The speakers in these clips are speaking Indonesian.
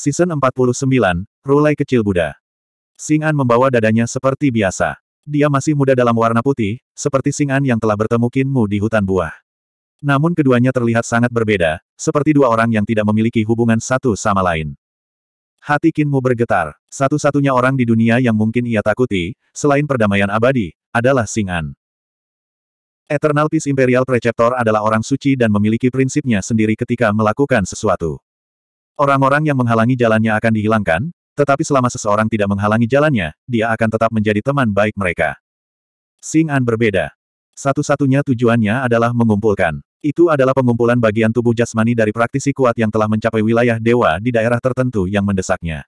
Season 49, Rulai Kecil Buddha. Singan membawa dadanya seperti biasa. Dia masih muda dalam warna putih, seperti Singan yang telah bertemu Kinmu di hutan buah. Namun keduanya terlihat sangat berbeda, seperti dua orang yang tidak memiliki hubungan satu sama lain. Hati Kinmu bergetar. Satu-satunya orang di dunia yang mungkin ia takuti, selain perdamaian abadi, adalah Singan. Eternal Peace Imperial Preceptor adalah orang suci dan memiliki prinsipnya sendiri ketika melakukan sesuatu. Orang-orang yang menghalangi jalannya akan dihilangkan, tetapi selama seseorang tidak menghalangi jalannya, dia akan tetap menjadi teman baik mereka. Sing An berbeda. Satu-satunya tujuannya adalah mengumpulkan. Itu adalah pengumpulan bagian tubuh jasmani dari praktisi kuat yang telah mencapai wilayah dewa di daerah tertentu yang mendesaknya.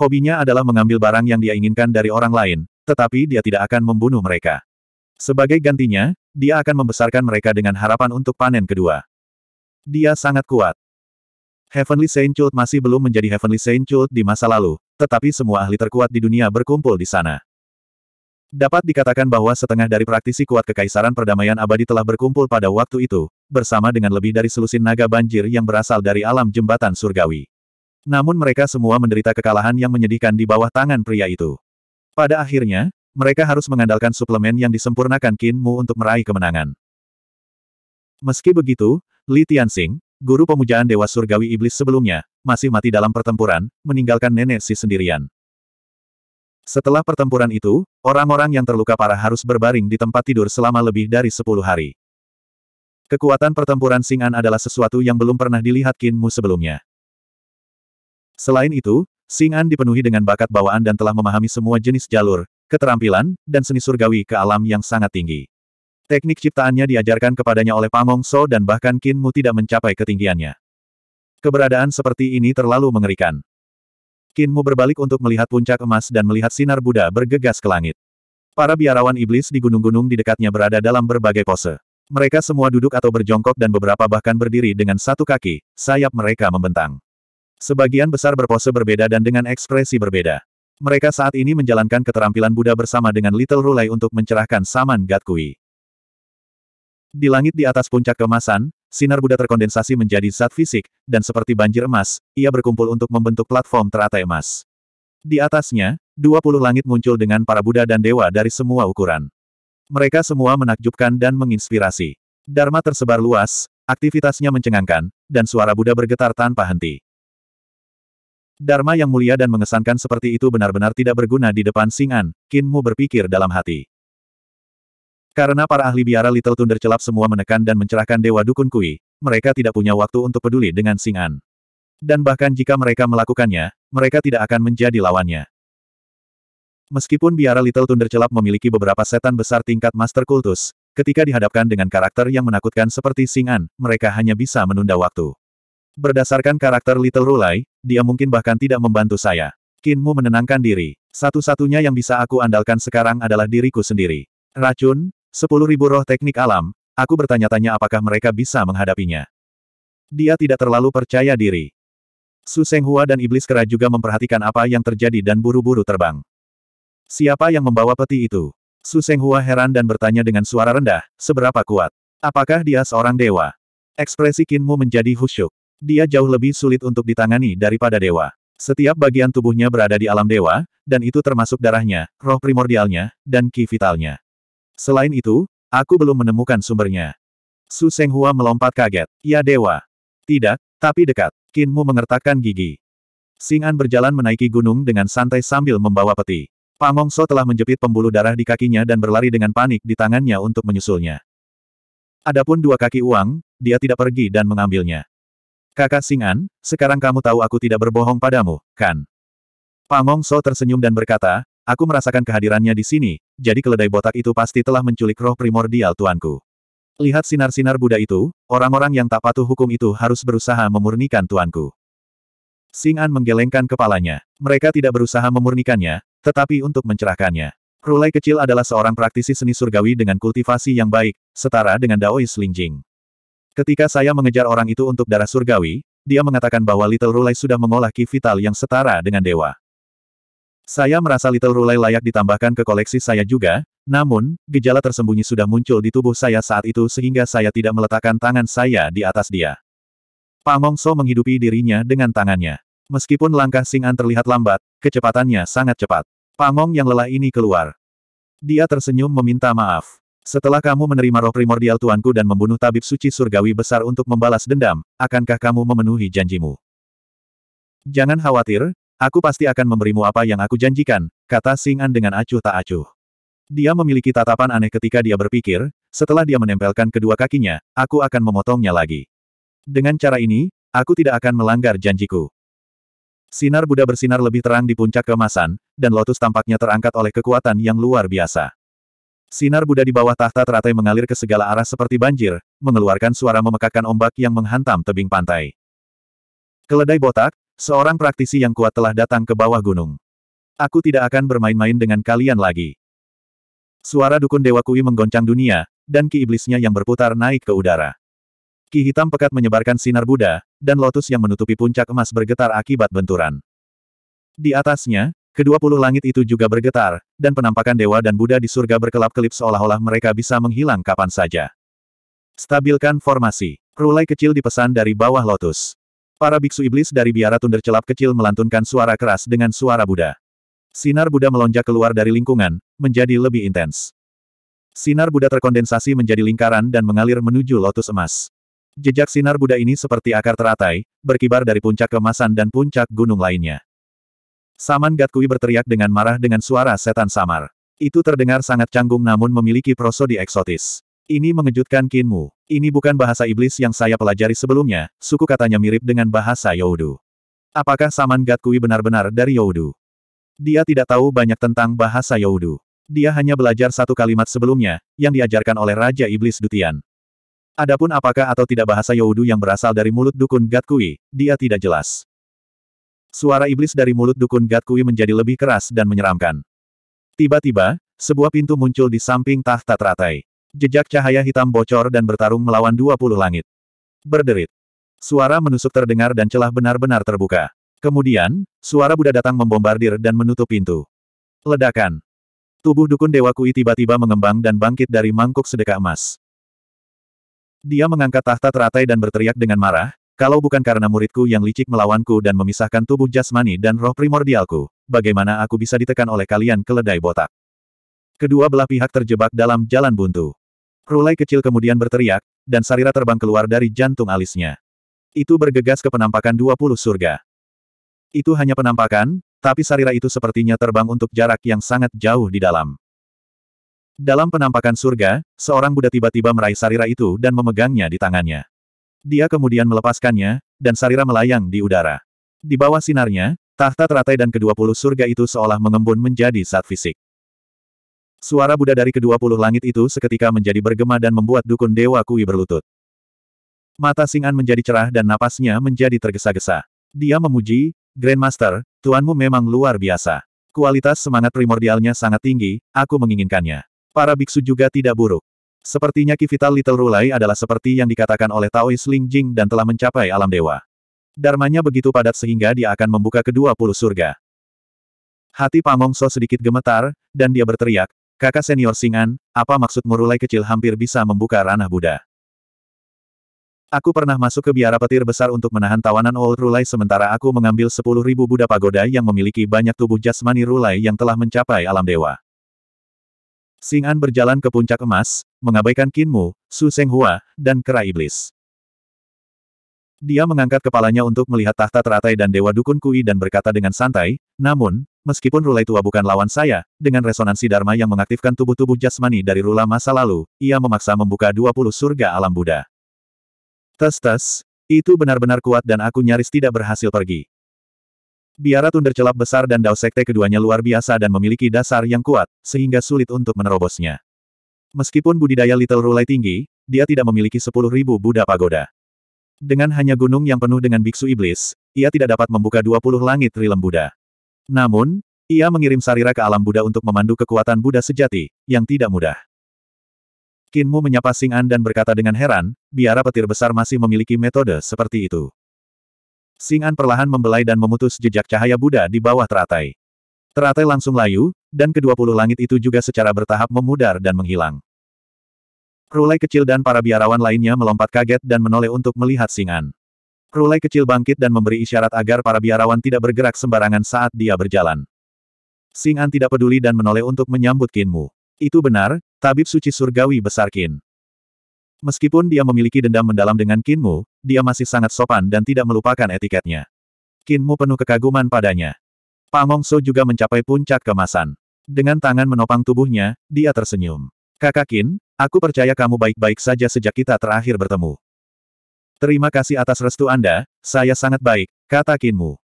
Hobinya adalah mengambil barang yang dia inginkan dari orang lain, tetapi dia tidak akan membunuh mereka. Sebagai gantinya, dia akan membesarkan mereka dengan harapan untuk panen kedua. Dia sangat kuat. Heavenly Saint Cult masih belum menjadi Heavenly Saint Cult di masa lalu, tetapi semua ahli terkuat di dunia berkumpul di sana. Dapat dikatakan bahwa setengah dari praktisi kuat kekaisaran perdamaian abadi telah berkumpul pada waktu itu, bersama dengan lebih dari selusin naga banjir yang berasal dari alam jembatan surgawi. Namun mereka semua menderita kekalahan yang menyedihkan di bawah tangan pria itu. Pada akhirnya, mereka harus mengandalkan suplemen yang disempurnakan Kinmu untuk meraih kemenangan. Meski begitu, Li Tianxing, guru pemujaan Dewa Surgawi Iblis sebelumnya, masih mati dalam pertempuran, meninggalkan nenek si sendirian. Setelah pertempuran itu, orang-orang yang terluka parah harus berbaring di tempat tidur selama lebih dari 10 hari. Kekuatan pertempuran Sing'an adalah sesuatu yang belum pernah dilihat Kinmu sebelumnya. Selain itu, Sing'an dipenuhi dengan bakat bawaan dan telah memahami semua jenis jalur, keterampilan, dan seni surgawi ke alam yang sangat tinggi. Teknik ciptaannya diajarkan kepadanya oleh Pangong So dan bahkan Qin Mu tidak mencapai ketinggiannya. Keberadaan seperti ini terlalu mengerikan. Qin Mu berbalik untuk melihat puncak emas dan melihat sinar Buddha bergegas ke langit. Para biarawan iblis di gunung-gunung di dekatnya berada dalam berbagai pose. Mereka semua duduk atau berjongkok dan beberapa bahkan berdiri dengan satu kaki, sayap mereka membentang. Sebagian besar berpose berbeda dan dengan ekspresi berbeda. Mereka saat ini menjalankan keterampilan Buddha bersama dengan Little Rulai untuk mencerahkan Saman Gatkui. Di langit di atas puncak kemasan, sinar Buddha terkondensasi menjadi zat fisik, dan seperti banjir emas, ia berkumpul untuk membentuk platform teratai emas. Di atasnya, dua langit muncul dengan para Buddha dan dewa dari semua ukuran. Mereka semua menakjubkan dan menginspirasi. Dharma tersebar luas, aktivitasnya mencengangkan, dan suara Buddha bergetar tanpa henti. Dharma yang mulia dan mengesankan seperti itu benar-benar tidak berguna di depan Singan. Kinmu berpikir dalam hati. Karena para ahli biara Little Thunder celap semua menekan dan mencerahkan Dewa Dukun Kui, mereka tidak punya waktu untuk peduli dengan Sing An. Dan bahkan jika mereka melakukannya, mereka tidak akan menjadi lawannya. Meskipun biara Little Thunder celap memiliki beberapa setan besar tingkat Master Kultus, ketika dihadapkan dengan karakter yang menakutkan seperti Sing An, mereka hanya bisa menunda waktu. Berdasarkan karakter Little Rulai, dia mungkin bahkan tidak membantu saya. Kinmu menenangkan diri. Satu-satunya yang bisa aku andalkan sekarang adalah diriku sendiri. Racun, Sepuluh ribu roh teknik alam, aku bertanya-tanya apakah mereka bisa menghadapinya. Dia tidak terlalu percaya diri. Su Senghua dan Iblis Kera juga memperhatikan apa yang terjadi dan buru-buru terbang. Siapa yang membawa peti itu? Su Senghua heran dan bertanya dengan suara rendah, seberapa kuat? Apakah dia seorang dewa? Ekspresi Kinmu menjadi husyuk. Dia jauh lebih sulit untuk ditangani daripada dewa. Setiap bagian tubuhnya berada di alam dewa, dan itu termasuk darahnya, roh primordialnya, dan ki vitalnya. Selain itu, aku belum menemukan sumbernya. Su Senghua melompat kaget. Ya dewa. Tidak, tapi dekat. Kinmu mengertakkan gigi. Singan berjalan menaiki gunung dengan santai sambil membawa peti. Pangongso telah menjepit pembuluh darah di kakinya dan berlari dengan panik di tangannya untuk menyusulnya. Adapun dua kaki uang, dia tidak pergi dan mengambilnya. Kakak Singan, sekarang kamu tahu aku tidak berbohong padamu, kan? Pangongso tersenyum dan berkata, Aku merasakan kehadirannya di sini, jadi keledai botak itu pasti telah menculik roh primordial tuanku. Lihat sinar-sinar Buddha itu, orang-orang yang tak patuh hukum itu harus berusaha memurnikan tuanku. Singan menggelengkan kepalanya. Mereka tidak berusaha memurnikannya, tetapi untuk mencerahkannya. Rulai kecil adalah seorang praktisi seni surgawi dengan kultivasi yang baik, setara dengan Daois Lingjing. Ketika saya mengejar orang itu untuk darah surgawi, dia mengatakan bahwa Little Rulai sudah mengolah ki vital yang setara dengan dewa. Saya merasa Little Rulai layak ditambahkan ke koleksi saya juga, namun, gejala tersembunyi sudah muncul di tubuh saya saat itu sehingga saya tidak meletakkan tangan saya di atas dia. Pamong So menghidupi dirinya dengan tangannya. Meskipun langkah singan terlihat lambat, kecepatannya sangat cepat. Pangong yang lelah ini keluar. Dia tersenyum meminta maaf. Setelah kamu menerima roh primordial tuanku dan membunuh tabib suci surgawi besar untuk membalas dendam, akankah kamu memenuhi janjimu? Jangan khawatir, Aku pasti akan memberimu apa yang aku janjikan, kata Singan dengan acuh tak acuh. Dia memiliki tatapan aneh ketika dia berpikir, setelah dia menempelkan kedua kakinya, aku akan memotongnya lagi. Dengan cara ini, aku tidak akan melanggar janjiku. Sinar Buddha bersinar lebih terang di puncak kemasan, dan lotus tampaknya terangkat oleh kekuatan yang luar biasa. Sinar Buddha di bawah tahta teratai mengalir ke segala arah seperti banjir, mengeluarkan suara memekakan ombak yang menghantam tebing pantai. Keledai botak, Seorang praktisi yang kuat telah datang ke bawah gunung. Aku tidak akan bermain-main dengan kalian lagi. Suara dukun Dewa Kui menggoncang dunia, dan ki iblisnya yang berputar naik ke udara. Ki hitam pekat menyebarkan sinar Buddha, dan lotus yang menutupi puncak emas bergetar akibat benturan. Di atasnya, kedua puluh langit itu juga bergetar, dan penampakan dewa dan Buddha di surga berkelap-kelip seolah-olah mereka bisa menghilang kapan saja. Stabilkan formasi. Rulai kecil dipesan dari bawah lotus. Para biksu iblis dari biara tunder celap kecil melantunkan suara keras dengan suara Buddha. Sinar Buddha melonjak keluar dari lingkungan, menjadi lebih intens. Sinar Buddha terkondensasi menjadi lingkaran dan mengalir menuju lotus emas. Jejak sinar Buddha ini seperti akar teratai, berkibar dari puncak kemasan dan puncak gunung lainnya. Saman Gatkui berteriak dengan marah dengan suara setan samar. Itu terdengar sangat canggung namun memiliki prosodi eksotis. Ini mengejutkan Kinmu. Ini bukan bahasa iblis yang saya pelajari sebelumnya, suku katanya mirip dengan bahasa Youdu. Apakah Saman Gatkui benar-benar dari Youdu? Dia tidak tahu banyak tentang bahasa Youdu. Dia hanya belajar satu kalimat sebelumnya, yang diajarkan oleh Raja Iblis Dutian. Adapun apakah atau tidak bahasa Youdu yang berasal dari mulut dukun Gatkui, dia tidak jelas. Suara iblis dari mulut dukun Gatkui menjadi lebih keras dan menyeramkan. Tiba-tiba, sebuah pintu muncul di samping tahta teratai. Jejak cahaya hitam bocor dan bertarung melawan dua langit. Berderit. Suara menusuk terdengar dan celah benar-benar terbuka. Kemudian, suara Buddha datang membombardir dan menutup pintu. Ledakan. Tubuh dukun Dewa Kui tiba-tiba mengembang dan bangkit dari mangkuk sedekah emas. Dia mengangkat tahta teratai dan berteriak dengan marah, kalau bukan karena muridku yang licik melawanku dan memisahkan tubuh jasmani dan roh primordialku, bagaimana aku bisa ditekan oleh kalian keledai botak? Kedua belah pihak terjebak dalam jalan buntu. Krulai kecil kemudian berteriak, dan Sarira terbang keluar dari jantung alisnya. Itu bergegas ke penampakan 20 surga. Itu hanya penampakan, tapi Sarira itu sepertinya terbang untuk jarak yang sangat jauh di dalam. Dalam penampakan surga, seorang Buddha tiba-tiba meraih Sarira itu dan memegangnya di tangannya. Dia kemudian melepaskannya, dan Sarira melayang di udara. Di bawah sinarnya, tahta teratai dan kedua puluh surga itu seolah mengembun menjadi saat fisik. Suara Buddha dari kedua puluh langit itu seketika menjadi bergema dan membuat dukun Dewa Kui berlutut. Mata Singan menjadi cerah dan napasnya menjadi tergesa-gesa. Dia memuji, Grandmaster, tuanmu memang luar biasa. Kualitas semangat primordialnya sangat tinggi, aku menginginkannya. Para biksu juga tidak buruk. Sepertinya Kivital Little Rulai adalah seperti yang dikatakan oleh Taois Ling Jing dan telah mencapai alam dewa. Darmanya begitu padat sehingga dia akan membuka kedua puluh surga. Hati Pamongso sedikit gemetar, dan dia berteriak, Kakak senior Singan, apa maksud murulai kecil hampir bisa membuka ranah Buddha? Aku pernah masuk ke biara petir besar untuk menahan tawanan Old Rulai sementara aku mengambil sepuluh ribu Buddha Pagoda yang memiliki banyak tubuh jasmani Rulai yang telah mencapai alam dewa. Singan berjalan ke puncak emas, mengabaikan Kinmu, Su Senghua, dan Kera Iblis. Dia mengangkat kepalanya untuk melihat tahta teratai dan Dewa Dukun Kui dan berkata dengan santai, namun, Meskipun Rulai tua bukan lawan saya, dengan resonansi Dharma yang mengaktifkan tubuh-tubuh jasmani dari Rula masa lalu, ia memaksa membuka 20 surga alam Buddha. Tes-tes, itu benar-benar kuat dan aku nyaris tidak berhasil pergi. Biara Tunder Celap besar dan Dao Sekte keduanya luar biasa dan memiliki dasar yang kuat, sehingga sulit untuk menerobosnya. Meskipun budidaya Little Rulai tinggi, dia tidak memiliki 10.000 Buddha Pagoda. Dengan hanya gunung yang penuh dengan biksu iblis, ia tidak dapat membuka 20 langit rilem Buddha. Namun, ia mengirim Sarira ke alam Buddha untuk memandu kekuatan Buddha sejati, yang tidak mudah. Kinmu menyapa Singan dan berkata dengan heran, biara petir besar masih memiliki metode seperti itu. Singan perlahan membelai dan memutus jejak cahaya Buddha di bawah teratai. Teratai langsung layu, dan kedua puluh langit itu juga secara bertahap memudar dan menghilang. Rulai kecil dan para biarawan lainnya melompat kaget dan menoleh untuk melihat Singan. Rulai kecil bangkit dan memberi isyarat agar para biarawan tidak bergerak sembarangan saat dia berjalan. Sing tidak peduli dan menoleh untuk menyambut Kinmu. Itu benar, tabib suci surgawi besar Kin. Meskipun dia memiliki dendam mendalam dengan Kinmu, dia masih sangat sopan dan tidak melupakan etiketnya. Kinmu penuh kekaguman padanya. Pamong So juga mencapai puncak kemasan. Dengan tangan menopang tubuhnya, dia tersenyum. Kakak Kin, aku percaya kamu baik-baik saja sejak kita terakhir bertemu. Terima kasih atas restu Anda, saya sangat baik, kata Kinmu.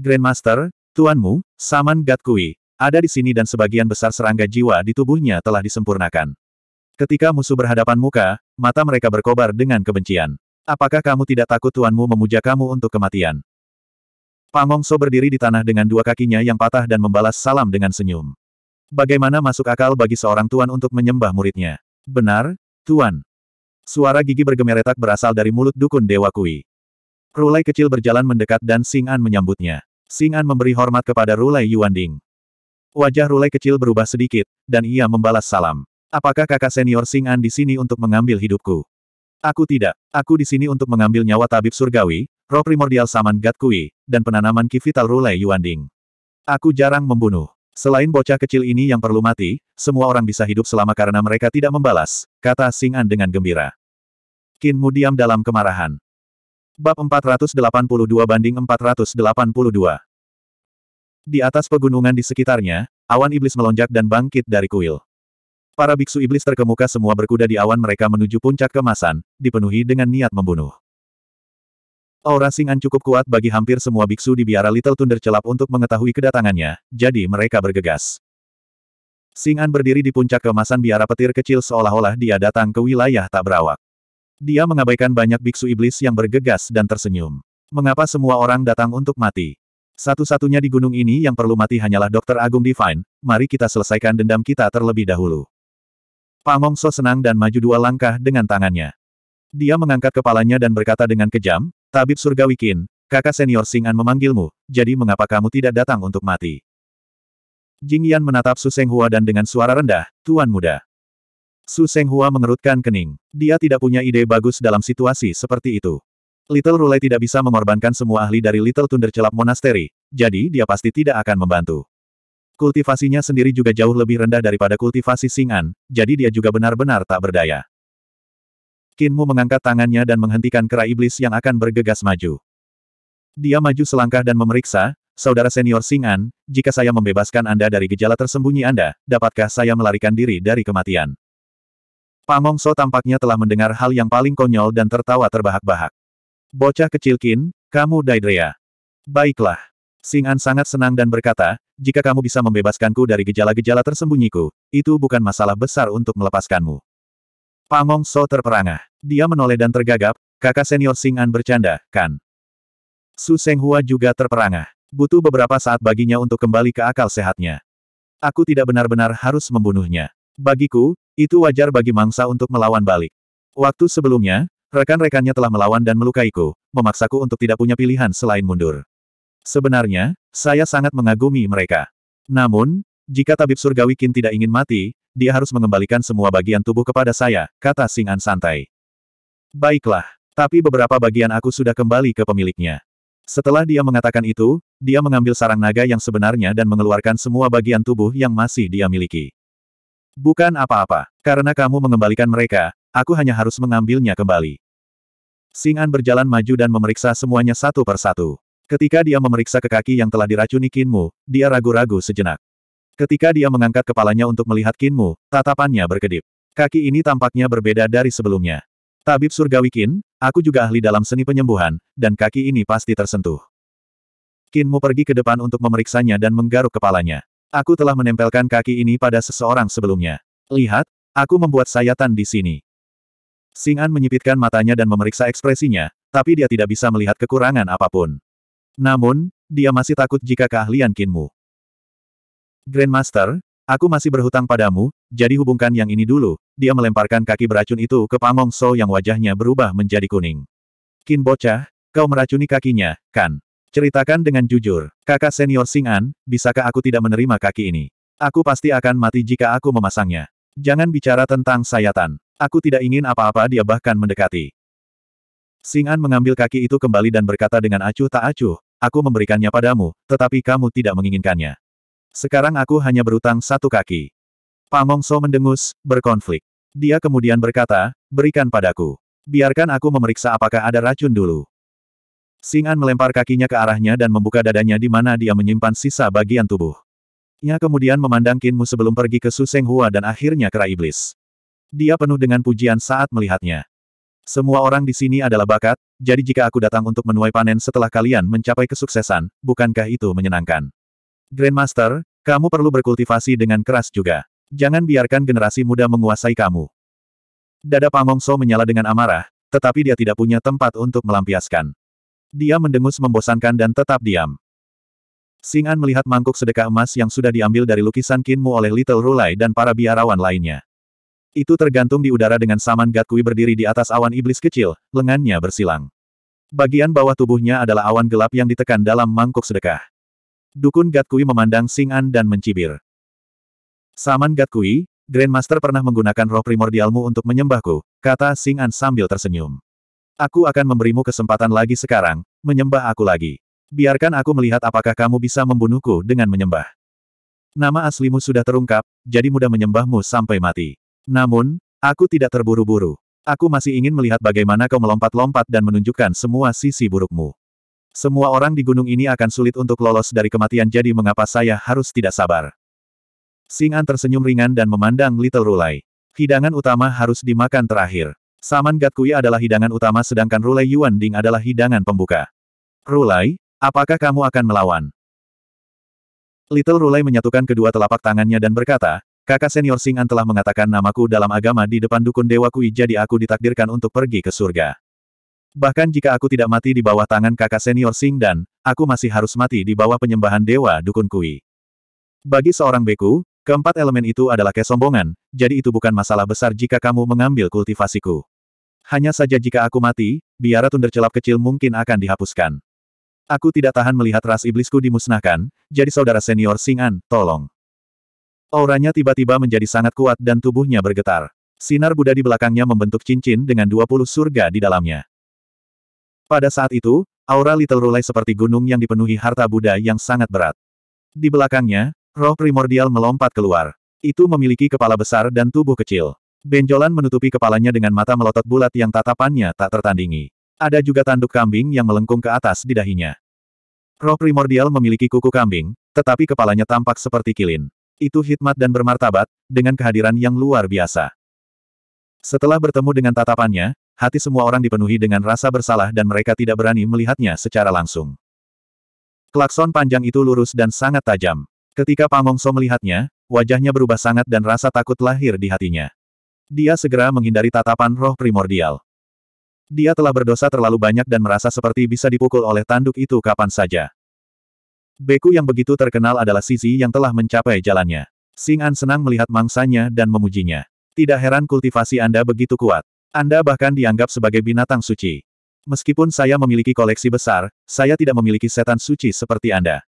Grandmaster, Tuanmu, Saman Gatkui, ada di sini dan sebagian besar serangga jiwa di tubuhnya telah disempurnakan. Ketika musuh berhadapan muka, mata mereka berkobar dengan kebencian. Apakah kamu tidak takut Tuanmu memuja kamu untuk kematian? Pangongso berdiri di tanah dengan dua kakinya yang patah dan membalas salam dengan senyum. Bagaimana masuk akal bagi seorang tuan untuk menyembah muridnya? Benar, tuan. Suara gigi bergemeretak berasal dari mulut dukun Dewa Kui. Rulai kecil berjalan mendekat dan Sing An menyambutnya. Sing An memberi hormat kepada Rulai Yuan Ding. Wajah Rulai kecil berubah sedikit, dan ia membalas salam. Apakah kakak senior Sing An di sini untuk mengambil hidupku? Aku tidak. Aku di sini untuk mengambil nyawa tabib surgawi, roh primordial saman kui, dan penanaman kivital Rulai Yuan Ding. Aku jarang membunuh. Selain bocah kecil ini yang perlu mati, semua orang bisa hidup selama karena mereka tidak membalas, kata Singan dengan gembira. Qin Mu diam dalam kemarahan. Bab 482 banding 482 Di atas pegunungan di sekitarnya, awan iblis melonjak dan bangkit dari kuil. Para biksu iblis terkemuka semua berkuda di awan mereka menuju puncak kemasan, dipenuhi dengan niat membunuh. Aura Singan cukup kuat bagi hampir semua biksu di biara Little Thunder Celap untuk mengetahui kedatangannya, jadi mereka bergegas. Singan berdiri di puncak kemasan biara petir kecil seolah-olah dia datang ke wilayah tak berawak. Dia mengabaikan banyak biksu iblis yang bergegas dan tersenyum. Mengapa semua orang datang untuk mati? Satu-satunya di gunung ini yang perlu mati hanyalah Dokter Agung Divine, mari kita selesaikan dendam kita terlebih dahulu. Pangongso senang dan maju dua langkah dengan tangannya. Dia mengangkat kepalanya dan berkata dengan kejam, Tabib Surgawi Qin, kakak senior Singan memanggilmu, jadi mengapa kamu tidak datang untuk mati? Jing Yan menatap Su Seng Hua dan dengan suara rendah, Tuan Muda. Su Seng Hua mengerutkan kening. Dia tidak punya ide bagus dalam situasi seperti itu. Little Rulai tidak bisa mengorbankan semua ahli dari Little Thunder Celap Monastery, jadi dia pasti tidak akan membantu. Kultivasinya sendiri juga jauh lebih rendah daripada kultivasi Singan, jadi dia juga benar-benar tak berdaya. Kinmu mengangkat tangannya dan menghentikan kera iblis yang akan bergegas maju. Dia maju selangkah dan memeriksa, Saudara senior Singan, jika saya membebaskan Anda dari gejala tersembunyi Anda, dapatkah saya melarikan diri dari kematian? Pangong So tampaknya telah mendengar hal yang paling konyol dan tertawa terbahak-bahak. Bocah kecil Kin, kamu Daidrea. Baiklah. Singan sangat senang dan berkata, jika kamu bisa membebaskanku dari gejala-gejala tersembunyiku, itu bukan masalah besar untuk melepaskanmu. Pamong So terperangah. Dia menoleh dan tergagap, kakak senior Sing An bercanda, kan? Su Seng Hua juga terperangah. Butuh beberapa saat baginya untuk kembali ke akal sehatnya. Aku tidak benar-benar harus membunuhnya. Bagiku, itu wajar bagi mangsa untuk melawan balik. Waktu sebelumnya, rekan-rekannya telah melawan dan melukaiku, memaksaku untuk tidak punya pilihan selain mundur. Sebenarnya, saya sangat mengagumi mereka. Namun, jika tabib surgawi Qin tidak ingin mati, dia harus mengembalikan semua bagian tubuh kepada saya, kata Singan santai. Baiklah, tapi beberapa bagian aku sudah kembali ke pemiliknya. Setelah dia mengatakan itu, dia mengambil sarang naga yang sebenarnya dan mengeluarkan semua bagian tubuh yang masih dia miliki. Bukan apa-apa, karena kamu mengembalikan mereka, aku hanya harus mengambilnya kembali. Singan berjalan maju dan memeriksa semuanya satu per satu. Ketika dia memeriksa ke kaki yang telah diracuni Kinmu, dia ragu-ragu sejenak. Ketika dia mengangkat kepalanya untuk melihat Kinmu, tatapannya berkedip. Kaki ini tampaknya berbeda dari sebelumnya. Tabib surgawi Kin, aku juga ahli dalam seni penyembuhan, dan kaki ini pasti tersentuh. Kinmu pergi ke depan untuk memeriksanya dan menggaruk kepalanya. Aku telah menempelkan kaki ini pada seseorang sebelumnya. Lihat, aku membuat sayatan di sini. Sing'an menyipitkan matanya dan memeriksa ekspresinya, tapi dia tidak bisa melihat kekurangan apapun. Namun, dia masih takut jika keahlian Kinmu. Grandmaster, aku masih berhutang padamu, jadi hubungkan yang ini dulu. Dia melemparkan kaki beracun itu ke Pamong So yang wajahnya berubah menjadi kuning. Kin bocah, kau meracuni kakinya, kan? Ceritakan dengan jujur, kakak senior Sing An, bisakah aku tidak menerima kaki ini? Aku pasti akan mati jika aku memasangnya. Jangan bicara tentang sayatan. Aku tidak ingin apa-apa dia bahkan mendekati. Sing An mengambil kaki itu kembali dan berkata dengan acuh tak acuh, aku memberikannya padamu, tetapi kamu tidak menginginkannya. Sekarang aku hanya berutang satu kaki. Pamongso mendengus, berkonflik. Dia kemudian berkata, berikan padaku. Biarkan aku memeriksa apakah ada racun dulu. Singan melempar kakinya ke arahnya dan membuka dadanya di mana dia menyimpan sisa bagian tubuh. Ia kemudian memandang Kinmu sebelum pergi ke Suseng Hua dan akhirnya ke Iblis. Dia penuh dengan pujian saat melihatnya. Semua orang di sini adalah bakat, jadi jika aku datang untuk menuai panen setelah kalian mencapai kesuksesan, bukankah itu menyenangkan? Grandmaster, kamu perlu berkultivasi dengan keras juga. Jangan biarkan generasi muda menguasai kamu. Dada Pamongso menyala dengan amarah, tetapi dia tidak punya tempat untuk melampiaskan. Dia mendengus membosankan dan tetap diam. Singan melihat mangkuk sedekah emas yang sudah diambil dari lukisan Kinmu oleh Little Rulai dan para biarawan lainnya. Itu tergantung di udara dengan Saman Gatkui berdiri di atas awan iblis kecil, lengannya bersilang. Bagian bawah tubuhnya adalah awan gelap yang ditekan dalam mangkuk sedekah. Dukun Gatkui memandang Sing An dan mencibir. Saman Gatkui, Grandmaster pernah menggunakan roh primordialmu untuk menyembahku, kata Sing An sambil tersenyum. Aku akan memberimu kesempatan lagi sekarang, menyembah aku lagi. Biarkan aku melihat apakah kamu bisa membunuhku dengan menyembah. Nama aslimu sudah terungkap, jadi mudah menyembahmu sampai mati. Namun, aku tidak terburu-buru. Aku masih ingin melihat bagaimana kau melompat-lompat dan menunjukkan semua sisi burukmu. Semua orang di gunung ini akan sulit untuk lolos dari kematian jadi mengapa saya harus tidak sabar. Singan tersenyum ringan dan memandang Little Rulai. Hidangan utama harus dimakan terakhir. Saman Gatkui adalah hidangan utama sedangkan Rulai Yuan Ding adalah hidangan pembuka. Rulai, apakah kamu akan melawan? Little Rulai menyatukan kedua telapak tangannya dan berkata, kakak senior Singan telah mengatakan namaku dalam agama di depan dukun Dewa Kui jadi aku ditakdirkan untuk pergi ke surga. Bahkan jika aku tidak mati di bawah tangan kakak senior Sing Dan, aku masih harus mati di bawah penyembahan dewa dukun Kui. Bagi seorang beku, keempat elemen itu adalah kesombongan, jadi itu bukan masalah besar jika kamu mengambil kultivasiku. Hanya saja jika aku mati, biara tundar celap kecil mungkin akan dihapuskan. Aku tidak tahan melihat ras iblisku dimusnahkan, jadi saudara senior Sing tolong. Auranya tiba-tiba menjadi sangat kuat dan tubuhnya bergetar. Sinar Buddha di belakangnya membentuk cincin dengan 20 surga di dalamnya. Pada saat itu, aura Little Rulai seperti gunung yang dipenuhi harta Buddha yang sangat berat. Di belakangnya, roh primordial melompat keluar. Itu memiliki kepala besar dan tubuh kecil. Benjolan menutupi kepalanya dengan mata melotot bulat yang tatapannya tak tertandingi. Ada juga tanduk kambing yang melengkung ke atas di dahinya. Roh primordial memiliki kuku kambing, tetapi kepalanya tampak seperti kilin. Itu hikmat dan bermartabat, dengan kehadiran yang luar biasa. Setelah bertemu dengan tatapannya, hati semua orang dipenuhi dengan rasa bersalah dan mereka tidak berani melihatnya secara langsung. Klakson panjang itu lurus dan sangat tajam. Ketika Pangongso melihatnya, wajahnya berubah sangat dan rasa takut lahir di hatinya. Dia segera menghindari tatapan roh primordial. Dia telah berdosa terlalu banyak dan merasa seperti bisa dipukul oleh tanduk itu kapan saja. Beku yang begitu terkenal adalah Sisi yang telah mencapai jalannya. Singan senang melihat mangsanya dan memujinya. Tidak heran kultivasi Anda begitu kuat. Anda bahkan dianggap sebagai binatang suci. Meskipun saya memiliki koleksi besar, saya tidak memiliki setan suci seperti Anda.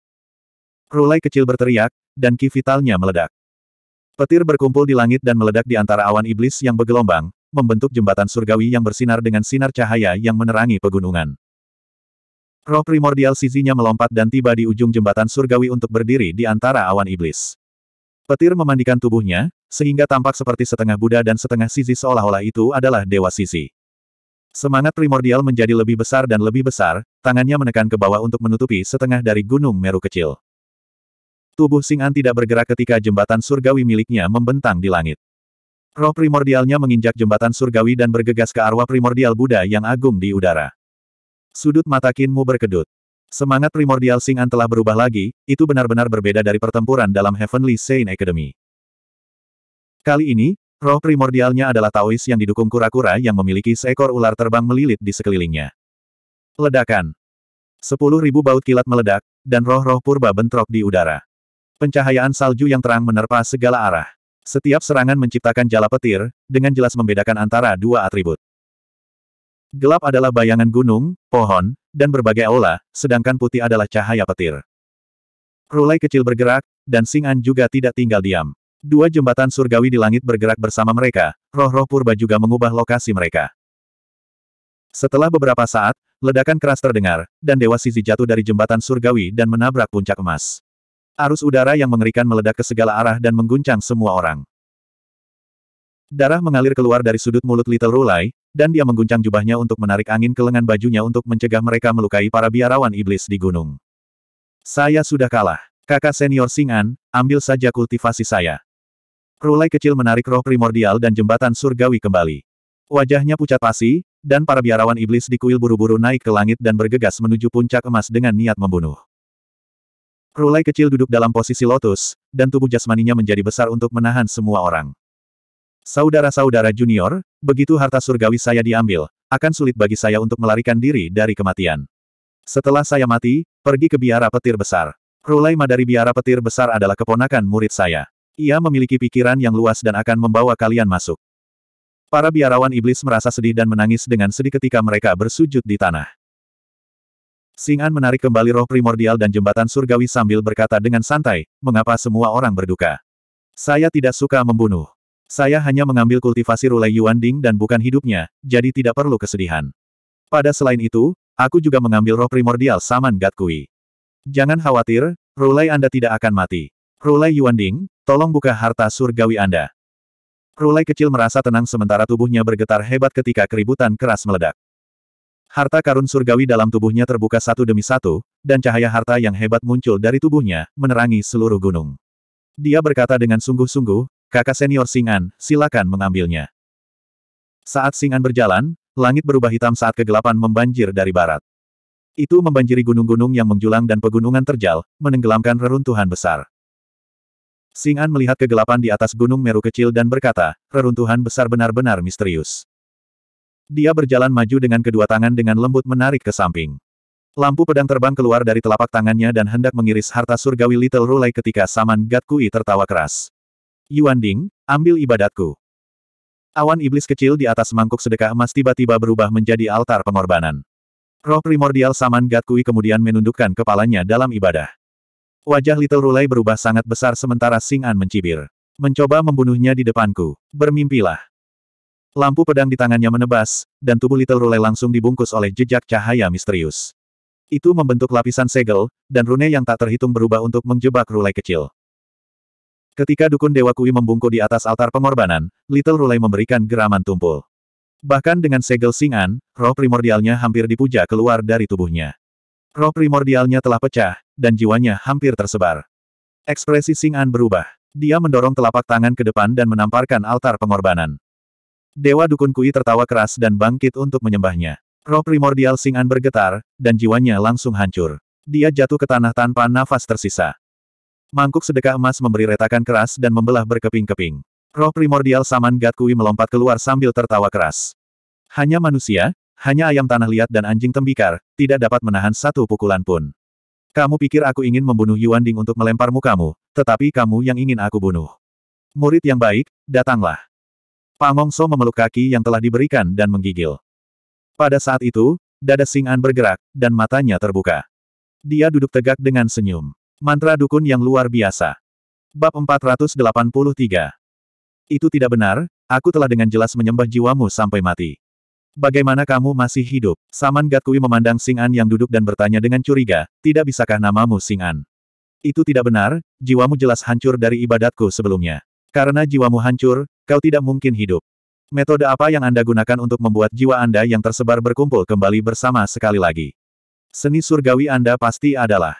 Krulai kecil berteriak, dan ki vitalnya meledak. Petir berkumpul di langit dan meledak di antara awan iblis yang bergelombang, membentuk jembatan surgawi yang bersinar dengan sinar cahaya yang menerangi pegunungan. Roh primordial sizinya melompat dan tiba di ujung jembatan surgawi untuk berdiri di antara awan iblis. Petir memandikan tubuhnya, sehingga tampak seperti setengah Buddha dan setengah Sisi seolah-olah itu adalah Dewa Sisi. Semangat primordial menjadi lebih besar dan lebih besar, tangannya menekan ke bawah untuk menutupi setengah dari gunung Meru kecil. Tubuh Sing'an tidak bergerak ketika jembatan surgawi miliknya membentang di langit. Roh primordialnya menginjak jembatan surgawi dan bergegas ke arwah primordial Buddha yang agung di udara. Sudut mata Kinmu berkedut. Semangat primordial Sing'an telah berubah lagi, itu benar-benar berbeda dari pertempuran dalam Heavenly Saint Academy. Kali ini, roh primordialnya adalah Taois yang didukung kura-kura yang memiliki seekor ular terbang melilit di sekelilingnya. Ledakan. Sepuluh ribu baut kilat meledak, dan roh-roh purba bentrok di udara. Pencahayaan salju yang terang menerpa segala arah. Setiap serangan menciptakan jala petir, dengan jelas membedakan antara dua atribut. Gelap adalah bayangan gunung, pohon, dan berbagai aula, sedangkan putih adalah cahaya petir. Rulai kecil bergerak, dan Singan juga tidak tinggal diam. Dua jembatan surgawi di langit bergerak bersama mereka, roh-roh purba juga mengubah lokasi mereka. Setelah beberapa saat, ledakan keras terdengar, dan Dewa Sizi jatuh dari jembatan surgawi dan menabrak puncak emas. Arus udara yang mengerikan meledak ke segala arah dan mengguncang semua orang. Darah mengalir keluar dari sudut mulut Little Rulai, dan dia mengguncang jubahnya untuk menarik angin ke lengan bajunya untuk mencegah mereka melukai para biarawan iblis di gunung. Saya sudah kalah. Kakak senior Singan, ambil saja kultivasi saya. Krulai kecil menarik roh primordial dan jembatan surgawi kembali. Wajahnya pucat pasi, dan para biarawan iblis di kuil buru-buru naik ke langit dan bergegas menuju puncak emas dengan niat membunuh. Krulai kecil duduk dalam posisi lotus, dan tubuh jasmaninya menjadi besar untuk menahan semua orang. Saudara-saudara junior, begitu harta surgawi saya diambil, akan sulit bagi saya untuk melarikan diri dari kematian. Setelah saya mati, pergi ke biara petir besar. Krulai Madari biara petir besar adalah keponakan murid saya. Ia memiliki pikiran yang luas dan akan membawa kalian masuk. Para biarawan iblis merasa sedih dan menangis dengan sedih ketika mereka bersujud di tanah. Singan menarik kembali roh primordial dan jembatan surgawi sambil berkata dengan santai, mengapa semua orang berduka? Saya tidak suka membunuh. Saya hanya mengambil kultivasi Rulai Yuan Ding dan bukan hidupnya, jadi tidak perlu kesedihan. Pada selain itu, aku juga mengambil roh primordial Saman Gatkui. Jangan khawatir, Rulai Anda tidak akan mati. Rulai Ding, tolong buka harta surgawi Anda. Rulai kecil merasa tenang sementara tubuhnya bergetar hebat ketika keributan keras meledak. Harta karun surgawi dalam tubuhnya terbuka satu demi satu, dan cahaya harta yang hebat muncul dari tubuhnya, menerangi seluruh gunung. Dia berkata dengan sungguh-sungguh, kakak senior Singan, silakan mengambilnya. Saat Singan berjalan, langit berubah hitam saat kegelapan membanjir dari barat. Itu membanjiri gunung-gunung yang menjulang dan pegunungan terjal, menenggelamkan reruntuhan besar. Singan melihat kegelapan di atas gunung Meru kecil dan berkata, reruntuhan besar benar-benar misterius. Dia berjalan maju dengan kedua tangan dengan lembut menarik ke samping. Lampu pedang terbang keluar dari telapak tangannya dan hendak mengiris harta surgawi Little Rulai ketika Saman Gat Kui tertawa keras. Yuan Ding, ambil ibadatku. Awan iblis kecil di atas mangkuk sedekah emas tiba-tiba berubah menjadi altar pengorbanan. Roh primordial Saman Gat Kui kemudian menundukkan kepalanya dalam ibadah. Wajah Little Rulai berubah sangat besar sementara Sing An mencibir. Mencoba membunuhnya di depanku. Bermimpilah. Lampu pedang di tangannya menebas, dan tubuh Little Rulai langsung dibungkus oleh jejak cahaya misterius. Itu membentuk lapisan segel, dan rune yang tak terhitung berubah untuk menjebak Rulai kecil. Ketika Dukun Dewa Kui membungkuk di atas altar pengorbanan, Little Rulai memberikan geraman tumpul. Bahkan dengan segel Sing An, roh primordialnya hampir dipuja keluar dari tubuhnya. Roh primordialnya telah pecah, dan jiwanya hampir tersebar. Ekspresi Singan berubah. Dia mendorong telapak tangan ke depan dan menamparkan altar pengorbanan. Dewa Dukun Kui tertawa keras dan bangkit untuk menyembahnya. Roh primordial Singan bergetar, dan jiwanya langsung hancur. Dia jatuh ke tanah tanpa nafas tersisa. Mangkuk sedekah emas memberi retakan keras dan membelah berkeping-keping. Roh primordial Saman Gat Kui melompat keluar sambil tertawa keras. Hanya manusia, hanya ayam tanah liat dan anjing tembikar, tidak dapat menahan satu pukulan pun. Kamu pikir aku ingin membunuh Yuan Ding untuk melemparmu kamu, tetapi kamu yang ingin aku bunuh. Murid yang baik, datanglah. Pangong So memeluk kaki yang telah diberikan dan menggigil. Pada saat itu, dada Sing An bergerak, dan matanya terbuka. Dia duduk tegak dengan senyum. Mantra dukun yang luar biasa. Bab 483 Itu tidak benar, aku telah dengan jelas menyembah jiwamu sampai mati. Bagaimana kamu masih hidup? Saman Gatkui memandang Singan yang duduk dan bertanya dengan curiga, tidak bisakah namamu Singan? Itu tidak benar, jiwamu jelas hancur dari ibadatku sebelumnya. Karena jiwamu hancur, kau tidak mungkin hidup. Metode apa yang Anda gunakan untuk membuat jiwa Anda yang tersebar berkumpul kembali bersama sekali lagi? Seni surgawi Anda pasti adalah.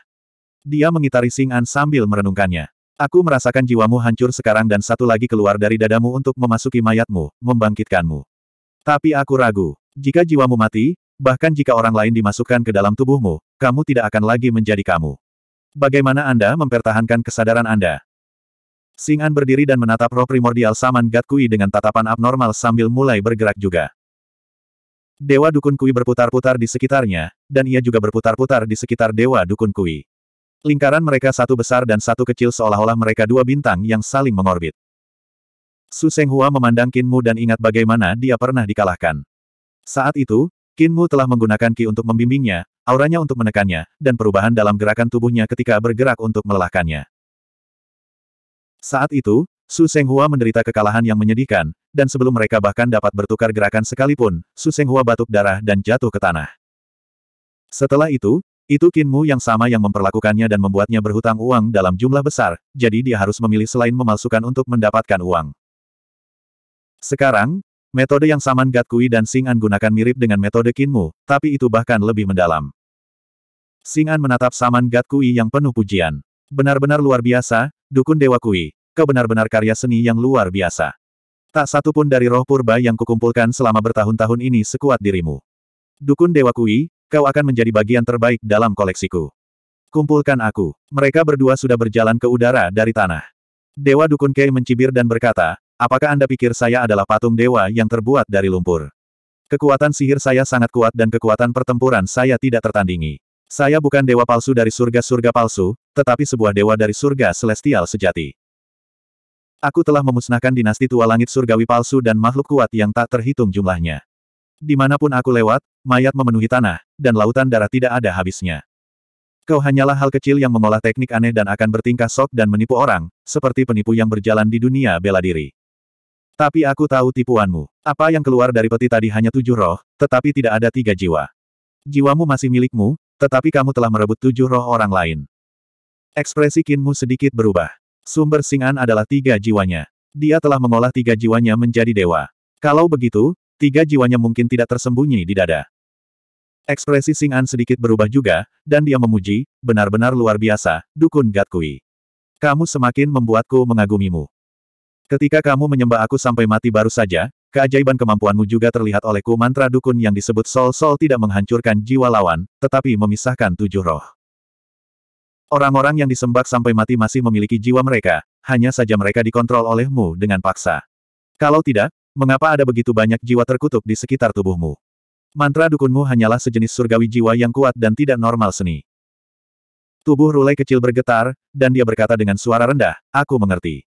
Dia mengitari Singan sambil merenungkannya. Aku merasakan jiwamu hancur sekarang dan satu lagi keluar dari dadamu untuk memasuki mayatmu, membangkitkanmu. Tapi aku ragu. Jika jiwamu mati, bahkan jika orang lain dimasukkan ke dalam tubuhmu, kamu tidak akan lagi menjadi kamu. Bagaimana Anda mempertahankan kesadaran Anda? Singan berdiri dan menatap roh primordial Saman Gat Kui dengan tatapan abnormal sambil mulai bergerak juga. Dewa Dukun Kui berputar-putar di sekitarnya, dan ia juga berputar-putar di sekitar Dewa Dukun Kui. Lingkaran mereka satu besar dan satu kecil seolah-olah mereka dua bintang yang saling mengorbit. Su Senghua memandang Qin Mu dan ingat bagaimana dia pernah dikalahkan. Saat itu, Qin Mu telah menggunakan Ki untuk membimbingnya, auranya untuk menekannya, dan perubahan dalam gerakan tubuhnya ketika bergerak untuk melelahkannya. Saat itu, Su Senghua menderita kekalahan yang menyedihkan, dan sebelum mereka bahkan dapat bertukar gerakan sekalipun, Su Senghua batuk darah dan jatuh ke tanah. Setelah itu, itu Qin Mu yang sama yang memperlakukannya dan membuatnya berhutang uang dalam jumlah besar, jadi dia harus memilih selain memalsukan untuk mendapatkan uang. Sekarang, metode yang Saman Gatkui dan Singan gunakan mirip dengan metode Kinmu, tapi itu bahkan lebih mendalam. Singan menatap Saman Gatkui yang penuh pujian. Benar-benar luar biasa, Dukun Dewa Kui, kau benar-benar karya seni yang luar biasa. Tak satu pun dari roh purba yang kukumpulkan selama bertahun-tahun ini sekuat dirimu. Dukun Dewa Kui, kau akan menjadi bagian terbaik dalam koleksiku. Kumpulkan aku. Mereka berdua sudah berjalan ke udara dari tanah. Dewa Dukun Kei mencibir dan berkata, Apakah Anda pikir saya adalah patung dewa yang terbuat dari lumpur? Kekuatan sihir saya sangat kuat dan kekuatan pertempuran saya tidak tertandingi. Saya bukan dewa palsu dari surga-surga palsu, tetapi sebuah dewa dari surga celestial sejati. Aku telah memusnahkan dinasti tua langit surgawi palsu dan makhluk kuat yang tak terhitung jumlahnya. Dimanapun aku lewat, mayat memenuhi tanah, dan lautan darah tidak ada habisnya. Kau hanyalah hal kecil yang mengolah teknik aneh dan akan bertingkah sok dan menipu orang, seperti penipu yang berjalan di dunia bela diri. Tapi aku tahu tipuanmu. Apa yang keluar dari peti tadi hanya tujuh roh, tetapi tidak ada tiga jiwa. Jiwamu masih milikmu, tetapi kamu telah merebut tujuh roh orang lain. Ekspresi Kinmu sedikit berubah. Sumber Singan adalah tiga jiwanya. Dia telah mengolah tiga jiwanya menjadi dewa. Kalau begitu, tiga jiwanya mungkin tidak tersembunyi di dada. Ekspresi Singan sedikit berubah juga, dan dia memuji, benar-benar luar biasa, dukun Gatkui. Kamu semakin membuatku mengagumimu. Ketika kamu menyembah aku sampai mati baru saja, keajaiban kemampuanmu juga terlihat olehku mantra dukun yang disebut Sol Sol tidak menghancurkan jiwa lawan, tetapi memisahkan tujuh roh. Orang-orang yang disembak sampai mati masih memiliki jiwa mereka, hanya saja mereka dikontrol olehmu dengan paksa. Kalau tidak, mengapa ada begitu banyak jiwa terkutuk di sekitar tubuhmu? Mantra dukunmu hanyalah sejenis surgawi jiwa yang kuat dan tidak normal seni. Tubuh Rulai kecil bergetar, dan dia berkata dengan suara rendah, aku mengerti.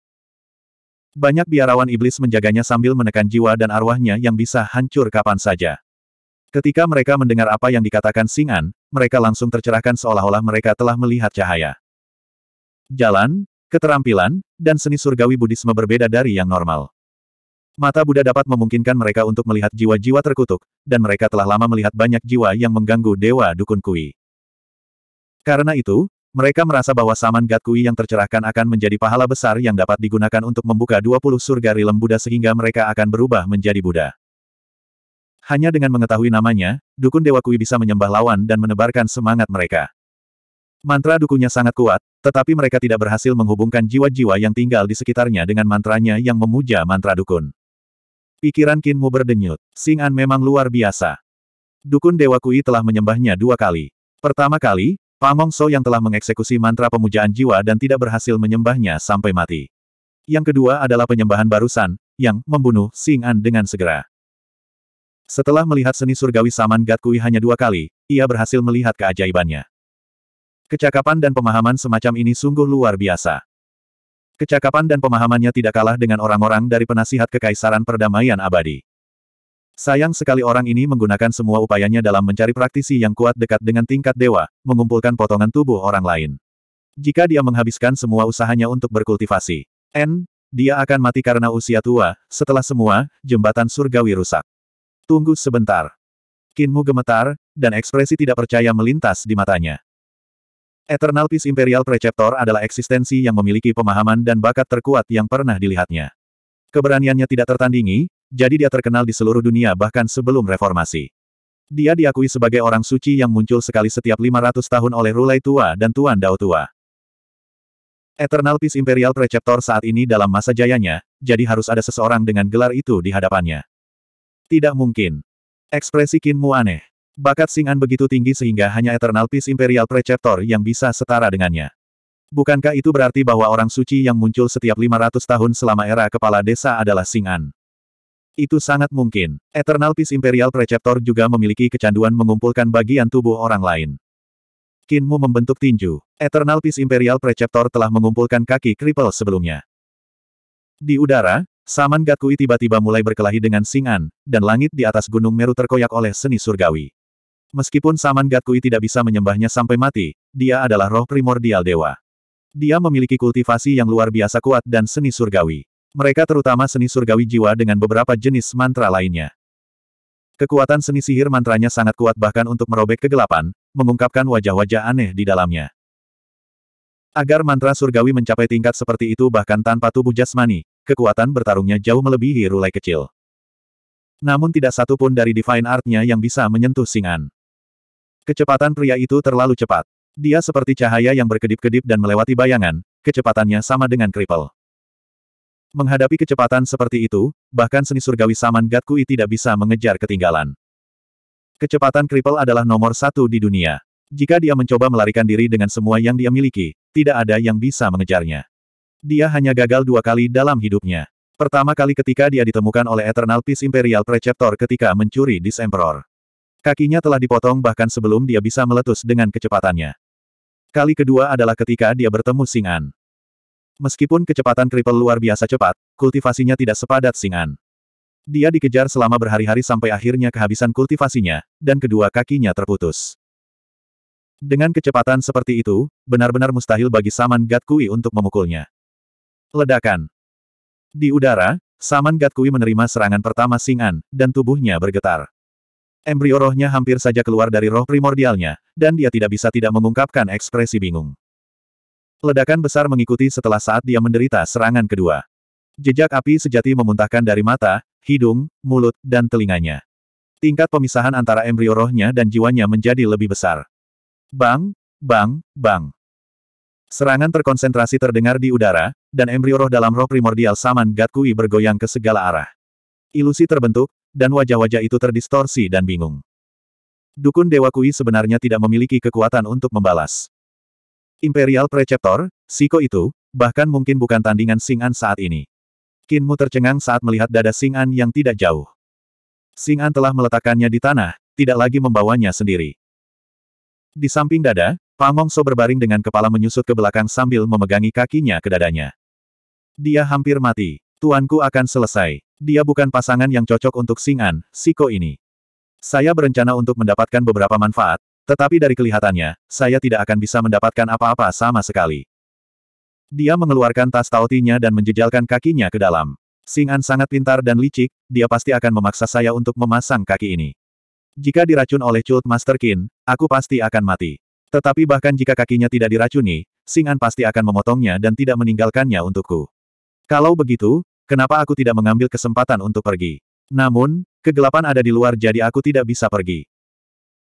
Banyak biarawan iblis menjaganya sambil menekan jiwa dan arwahnya yang bisa hancur kapan saja. Ketika mereka mendengar apa yang dikatakan Singan, mereka langsung tercerahkan seolah-olah mereka telah melihat cahaya. Jalan, keterampilan, dan seni surgawi buddhisme berbeda dari yang normal. Mata Buddha dapat memungkinkan mereka untuk melihat jiwa-jiwa terkutuk, dan mereka telah lama melihat banyak jiwa yang mengganggu Dewa Dukun Kui. Karena itu, mereka merasa bahwa Saman Gatkui yang tercerahkan akan menjadi pahala besar yang dapat digunakan untuk membuka 20 surga rilem Buddha sehingga mereka akan berubah menjadi Buddha. Hanya dengan mengetahui namanya, Dukun Dewa Kui bisa menyembah lawan dan menebarkan semangat mereka. Mantra dukunya sangat kuat, tetapi mereka tidak berhasil menghubungkan jiwa-jiwa yang tinggal di sekitarnya dengan mantranya yang memuja mantra dukun. Pikiran Kinmu berdenyut, Singan memang luar biasa. Dukun Dewa Kui telah menyembahnya dua kali. Pertama kali, Pamong yang telah mengeksekusi mantra pemujaan jiwa dan tidak berhasil menyembahnya sampai mati. Yang kedua adalah penyembahan barusan, yang membunuh Xing An dengan segera. Setelah melihat seni surgawi Saman Gatkui hanya dua kali, ia berhasil melihat keajaibannya. Kecakapan dan pemahaman semacam ini sungguh luar biasa. Kecakapan dan pemahamannya tidak kalah dengan orang-orang dari penasihat kekaisaran perdamaian abadi. Sayang sekali orang ini menggunakan semua upayanya dalam mencari praktisi yang kuat dekat dengan tingkat dewa, mengumpulkan potongan tubuh orang lain. Jika dia menghabiskan semua usahanya untuk berkultivasi, N, dia akan mati karena usia tua, setelah semua, jembatan surgawi rusak. Tunggu sebentar. Kinmu gemetar, dan ekspresi tidak percaya melintas di matanya. Eternal Peace Imperial Preceptor adalah eksistensi yang memiliki pemahaman dan bakat terkuat yang pernah dilihatnya. Keberaniannya tidak tertandingi, jadi dia terkenal di seluruh dunia bahkan sebelum reformasi. Dia diakui sebagai orang suci yang muncul sekali setiap 500 tahun oleh Rulai Tua dan Tuan Dao Tua. Eternal Peace Imperial Preceptor saat ini dalam masa jayanya, jadi harus ada seseorang dengan gelar itu di hadapannya. Tidak mungkin. Ekspresi Kinmu aneh. Bakat Singan begitu tinggi sehingga hanya Eternal Peace Imperial Preceptor yang bisa setara dengannya. Bukankah itu berarti bahwa orang suci yang muncul setiap 500 tahun selama era kepala desa adalah Singan? Itu sangat mungkin. Eternal Peace Imperial Preceptor juga memiliki kecanduan mengumpulkan bagian tubuh orang lain. Kinmu membentuk tinju. Eternal Peace Imperial Preceptor telah mengumpulkan kaki Cripple sebelumnya. Di udara, Saman Gatkui tiba-tiba mulai berkelahi dengan Singan, dan langit di atas Gunung Meru terkoyak oleh seni surgawi. Meskipun Saman Gatkui tidak bisa menyembahnya sampai mati, dia adalah roh primordial dewa. Dia memiliki kultivasi yang luar biasa kuat dan seni surgawi. Mereka terutama seni surgawi jiwa dengan beberapa jenis mantra lainnya. Kekuatan seni sihir mantranya sangat kuat bahkan untuk merobek kegelapan, mengungkapkan wajah-wajah aneh di dalamnya. Agar mantra surgawi mencapai tingkat seperti itu bahkan tanpa tubuh jasmani, kekuatan bertarungnya jauh melebihi rulai kecil. Namun tidak satu pun dari divine art-nya yang bisa menyentuh Singan. Kecepatan pria itu terlalu cepat. Dia seperti cahaya yang berkedip-kedip dan melewati bayangan, kecepatannya sama dengan kripel. Menghadapi kecepatan seperti itu, bahkan seni surgawi Saman Gatkui tidak bisa mengejar ketinggalan. Kecepatan kripel adalah nomor satu di dunia. Jika dia mencoba melarikan diri dengan semua yang dia miliki, tidak ada yang bisa mengejarnya. Dia hanya gagal dua kali dalam hidupnya. Pertama kali ketika dia ditemukan oleh Eternal Peace Imperial Preceptor ketika mencuri Dis Emperor. Kakinya telah dipotong bahkan sebelum dia bisa meletus dengan kecepatannya. Kali kedua adalah ketika dia bertemu Singan. Meskipun kecepatan triple luar biasa cepat, kultivasinya tidak sepadat Singan. Dia dikejar selama berhari-hari sampai akhirnya kehabisan kultivasinya, dan kedua kakinya terputus. Dengan kecepatan seperti itu, benar-benar mustahil bagi Saman Gatkui untuk memukulnya. Ledakan. Di udara, Saman Gatkui menerima serangan pertama Singan, dan tubuhnya bergetar. Embrio rohnya hampir saja keluar dari roh primordialnya, dan dia tidak bisa tidak mengungkapkan ekspresi bingung. Ledakan besar mengikuti setelah saat dia menderita serangan kedua. Jejak api sejati memuntahkan dari mata, hidung, mulut, dan telinganya. Tingkat pemisahan antara embrio rohnya dan jiwanya menjadi lebih besar. Bang, bang, bang. Serangan terkonsentrasi terdengar di udara, dan embrio roh dalam roh primordial Saman Gatkui bergoyang ke segala arah. Ilusi terbentuk, dan wajah-wajah itu terdistorsi dan bingung. Dukun Dewa Kui sebenarnya tidak memiliki kekuatan untuk membalas. Imperial Preceptor, Siko itu, bahkan mungkin bukan tandingan Sing'an saat ini. Kinmu tercengang saat melihat dada Sing'an yang tidak jauh. Sing'an telah meletakkannya di tanah, tidak lagi membawanya sendiri. Di samping dada, Pangongso berbaring dengan kepala menyusut ke belakang sambil memegangi kakinya ke dadanya. Dia hampir mati. Tuanku akan selesai. Dia bukan pasangan yang cocok untuk Sing'an, Siko ini. Saya berencana untuk mendapatkan beberapa manfaat, tetapi dari kelihatannya, saya tidak akan bisa mendapatkan apa-apa sama sekali. Dia mengeluarkan tas tautinya dan menjejalkan kakinya ke dalam. Singan sangat pintar dan licik, dia pasti akan memaksa saya untuk memasang kaki ini. Jika diracun oleh Cult Master Qin, aku pasti akan mati. Tetapi bahkan jika kakinya tidak diracuni, Singan pasti akan memotongnya dan tidak meninggalkannya untukku. Kalau begitu, kenapa aku tidak mengambil kesempatan untuk pergi? Namun, kegelapan ada di luar jadi aku tidak bisa pergi.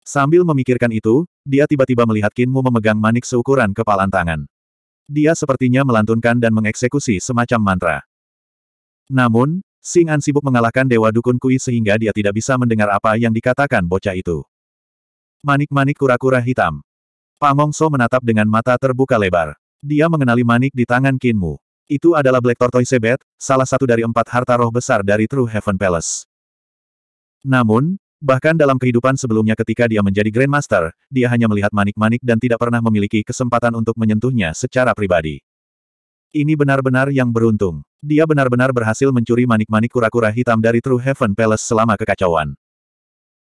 Sambil memikirkan itu, dia tiba-tiba melihat Kinmu memegang manik seukuran kepalan tangan. Dia sepertinya melantunkan dan mengeksekusi semacam mantra. Namun, Sing An sibuk mengalahkan Dewa Dukun Kui sehingga dia tidak bisa mendengar apa yang dikatakan bocah itu. Manik-manik kura-kura hitam. Pangongso menatap dengan mata terbuka lebar. Dia mengenali manik di tangan Kinmu. Itu adalah Black Tortoise Bed, salah satu dari empat harta roh besar dari True Heaven Palace. Namun, Bahkan dalam kehidupan sebelumnya ketika dia menjadi Grandmaster, dia hanya melihat manik-manik dan tidak pernah memiliki kesempatan untuk menyentuhnya secara pribadi. Ini benar-benar yang beruntung. Dia benar-benar berhasil mencuri manik-manik kura-kura hitam dari True Heaven Palace selama kekacauan.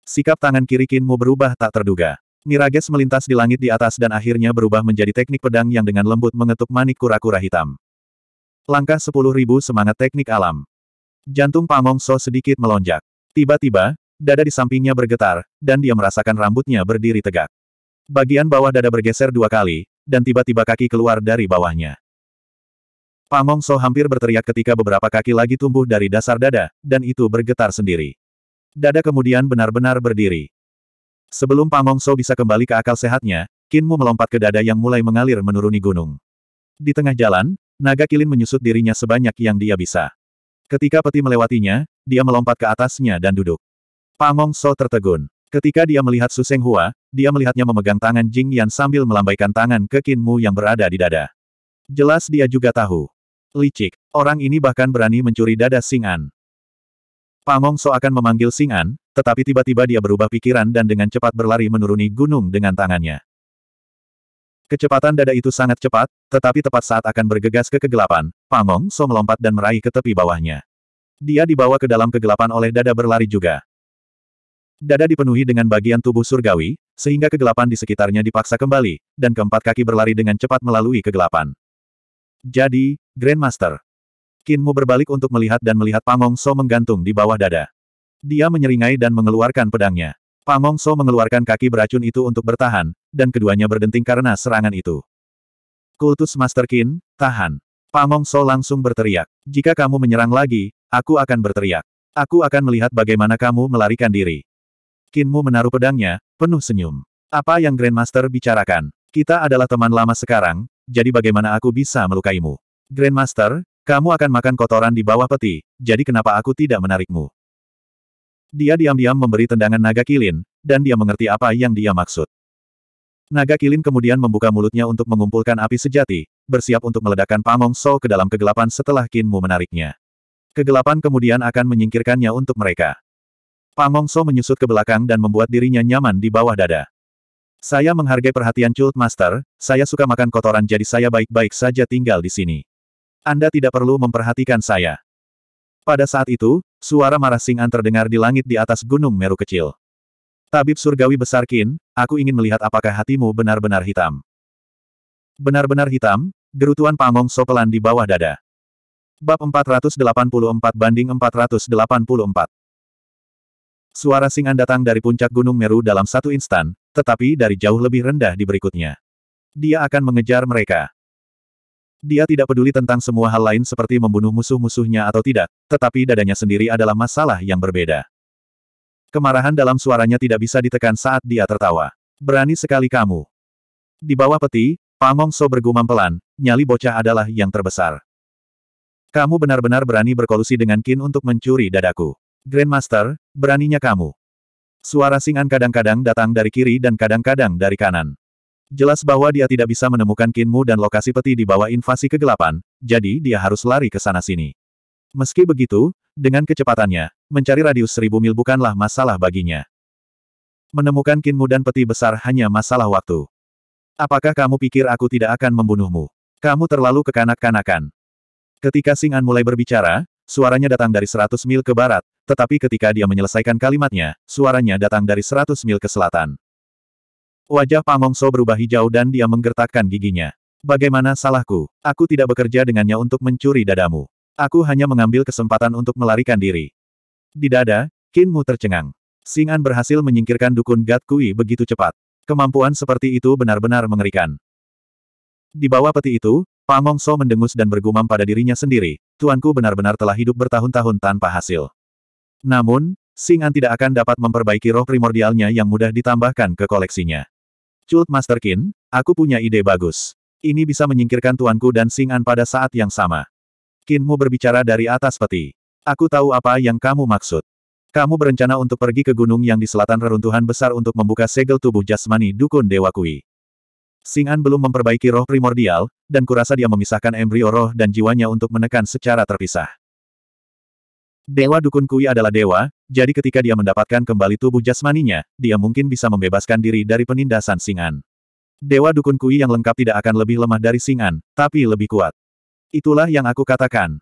Sikap tangan kiri Kinmu berubah tak terduga. Mirages melintas di langit di atas dan akhirnya berubah menjadi teknik pedang yang dengan lembut mengetuk manik kura-kura hitam. Langkah 10.000 semangat teknik alam. Jantung Pangong So sedikit melonjak. Tiba-tiba, Dada di sampingnya bergetar, dan dia merasakan rambutnya berdiri tegak. Bagian bawah dada bergeser dua kali, dan tiba-tiba kaki keluar dari bawahnya. Pangong So hampir berteriak ketika beberapa kaki lagi tumbuh dari dasar dada, dan itu bergetar sendiri. Dada kemudian benar-benar berdiri. Sebelum Pangong So bisa kembali ke akal sehatnya, Kinmu melompat ke dada yang mulai mengalir menuruni gunung. Di tengah jalan, naga kilin menyusut dirinya sebanyak yang dia bisa. Ketika peti melewatinya, dia melompat ke atasnya dan duduk. Pamong So tertegun. Ketika dia melihat Su Seng Hua, dia melihatnya memegang tangan Jing Yan sambil melambaikan tangan ke Qin Mu yang berada di dada. Jelas dia juga tahu. Licik, orang ini bahkan berani mencuri dada Sing An. Pamong So akan memanggil Sing An, tetapi tiba-tiba dia berubah pikiran dan dengan cepat berlari menuruni gunung dengan tangannya. Kecepatan dada itu sangat cepat, tetapi tepat saat akan bergegas ke kegelapan, Pamong So melompat dan meraih ke tepi bawahnya. Dia dibawa ke dalam kegelapan oleh dada berlari juga. Dada dipenuhi dengan bagian tubuh surgawi, sehingga kegelapan di sekitarnya dipaksa kembali, dan keempat kaki berlari dengan cepat melalui kegelapan. Jadi, Grandmaster. Kinmu berbalik untuk melihat dan melihat Pangong So menggantung di bawah dada. Dia menyeringai dan mengeluarkan pedangnya. Pangong So mengeluarkan kaki beracun itu untuk bertahan, dan keduanya berdenting karena serangan itu. Kultus Master Kin, tahan. Pangong So langsung berteriak. Jika kamu menyerang lagi, aku akan berteriak. Aku akan melihat bagaimana kamu melarikan diri. Kinmu menaruh pedangnya, penuh senyum. Apa yang Grandmaster bicarakan? Kita adalah teman lama sekarang, jadi bagaimana aku bisa melukaimu? Grandmaster, kamu akan makan kotoran di bawah peti, jadi kenapa aku tidak menarikmu? Dia diam-diam memberi tendangan naga kilin, dan dia mengerti apa yang dia maksud. Naga kilin kemudian membuka mulutnya untuk mengumpulkan api sejati, bersiap untuk meledakkan Pamong So ke dalam kegelapan setelah Kinmu menariknya. Kegelapan kemudian akan menyingkirkannya untuk mereka. Pangongso menyusut ke belakang dan membuat dirinya nyaman di bawah dada. Saya menghargai perhatian Cult Master, saya suka makan kotoran jadi saya baik-baik saja tinggal di sini. Anda tidak perlu memperhatikan saya. Pada saat itu, suara marah Sing'an terdengar di langit di atas gunung Meru kecil. Tabib surgawi besar Kin, aku ingin melihat apakah hatimu benar-benar hitam. Benar-benar hitam, gerutuan pangong sopelan pelan di bawah dada. Bab 484 banding 484 Suara singan datang dari puncak Gunung Meru dalam satu instan, tetapi dari jauh lebih rendah di berikutnya. Dia akan mengejar mereka. Dia tidak peduli tentang semua hal lain seperti membunuh musuh-musuhnya atau tidak, tetapi dadanya sendiri adalah masalah yang berbeda. Kemarahan dalam suaranya tidak bisa ditekan saat dia tertawa. Berani sekali kamu. Di bawah peti, Pamong So bergumam pelan, nyali bocah adalah yang terbesar. Kamu benar-benar berani berkolusi dengan Kin untuk mencuri dadaku. Grandmaster, beraninya kamu. Suara Singan kadang-kadang datang dari kiri dan kadang-kadang dari kanan. Jelas bahwa dia tidak bisa menemukan Kinmu dan lokasi peti di bawah invasi kegelapan, jadi dia harus lari ke sana-sini. Meski begitu, dengan kecepatannya, mencari radius seribu mil bukanlah masalah baginya. Menemukan Kinmu dan peti besar hanya masalah waktu. Apakah kamu pikir aku tidak akan membunuhmu? Kamu terlalu kekanak-kanakan. Ketika Singan mulai berbicara, Suaranya datang dari 100 mil ke barat, tetapi ketika dia menyelesaikan kalimatnya, suaranya datang dari 100 mil ke selatan. Wajah Pamongso berubah hijau dan dia menggertakkan giginya. Bagaimana salahku? Aku tidak bekerja dengannya untuk mencuri dadamu. Aku hanya mengambil kesempatan untuk melarikan diri. Di dada, Kinmu tercengang. Singan berhasil menyingkirkan dukun Gat Kui begitu cepat. Kemampuan seperti itu benar-benar mengerikan. Di bawah peti itu, Pak Mongso mendengus dan bergumam pada dirinya sendiri, tuanku benar-benar telah hidup bertahun-tahun tanpa hasil. Namun, Singan tidak akan dapat memperbaiki roh primordialnya yang mudah ditambahkan ke koleksinya. Cult Master Qin, aku punya ide bagus. Ini bisa menyingkirkan tuanku dan Singan pada saat yang sama. Kinmu berbicara dari atas peti. Aku tahu apa yang kamu maksud. Kamu berencana untuk pergi ke gunung yang di selatan reruntuhan besar untuk membuka segel tubuh jasmani Dukun Dewa Kui. Singan belum memperbaiki roh primordial, dan kurasa dia memisahkan embrio roh dan jiwanya untuk menekan secara terpisah. Dewa Dukun Kui adalah dewa, jadi ketika dia mendapatkan kembali tubuh jasmaninya, dia mungkin bisa membebaskan diri dari penindasan Singan. Dewa Dukun Kui yang lengkap tidak akan lebih lemah dari Singan, tapi lebih kuat. Itulah yang aku katakan.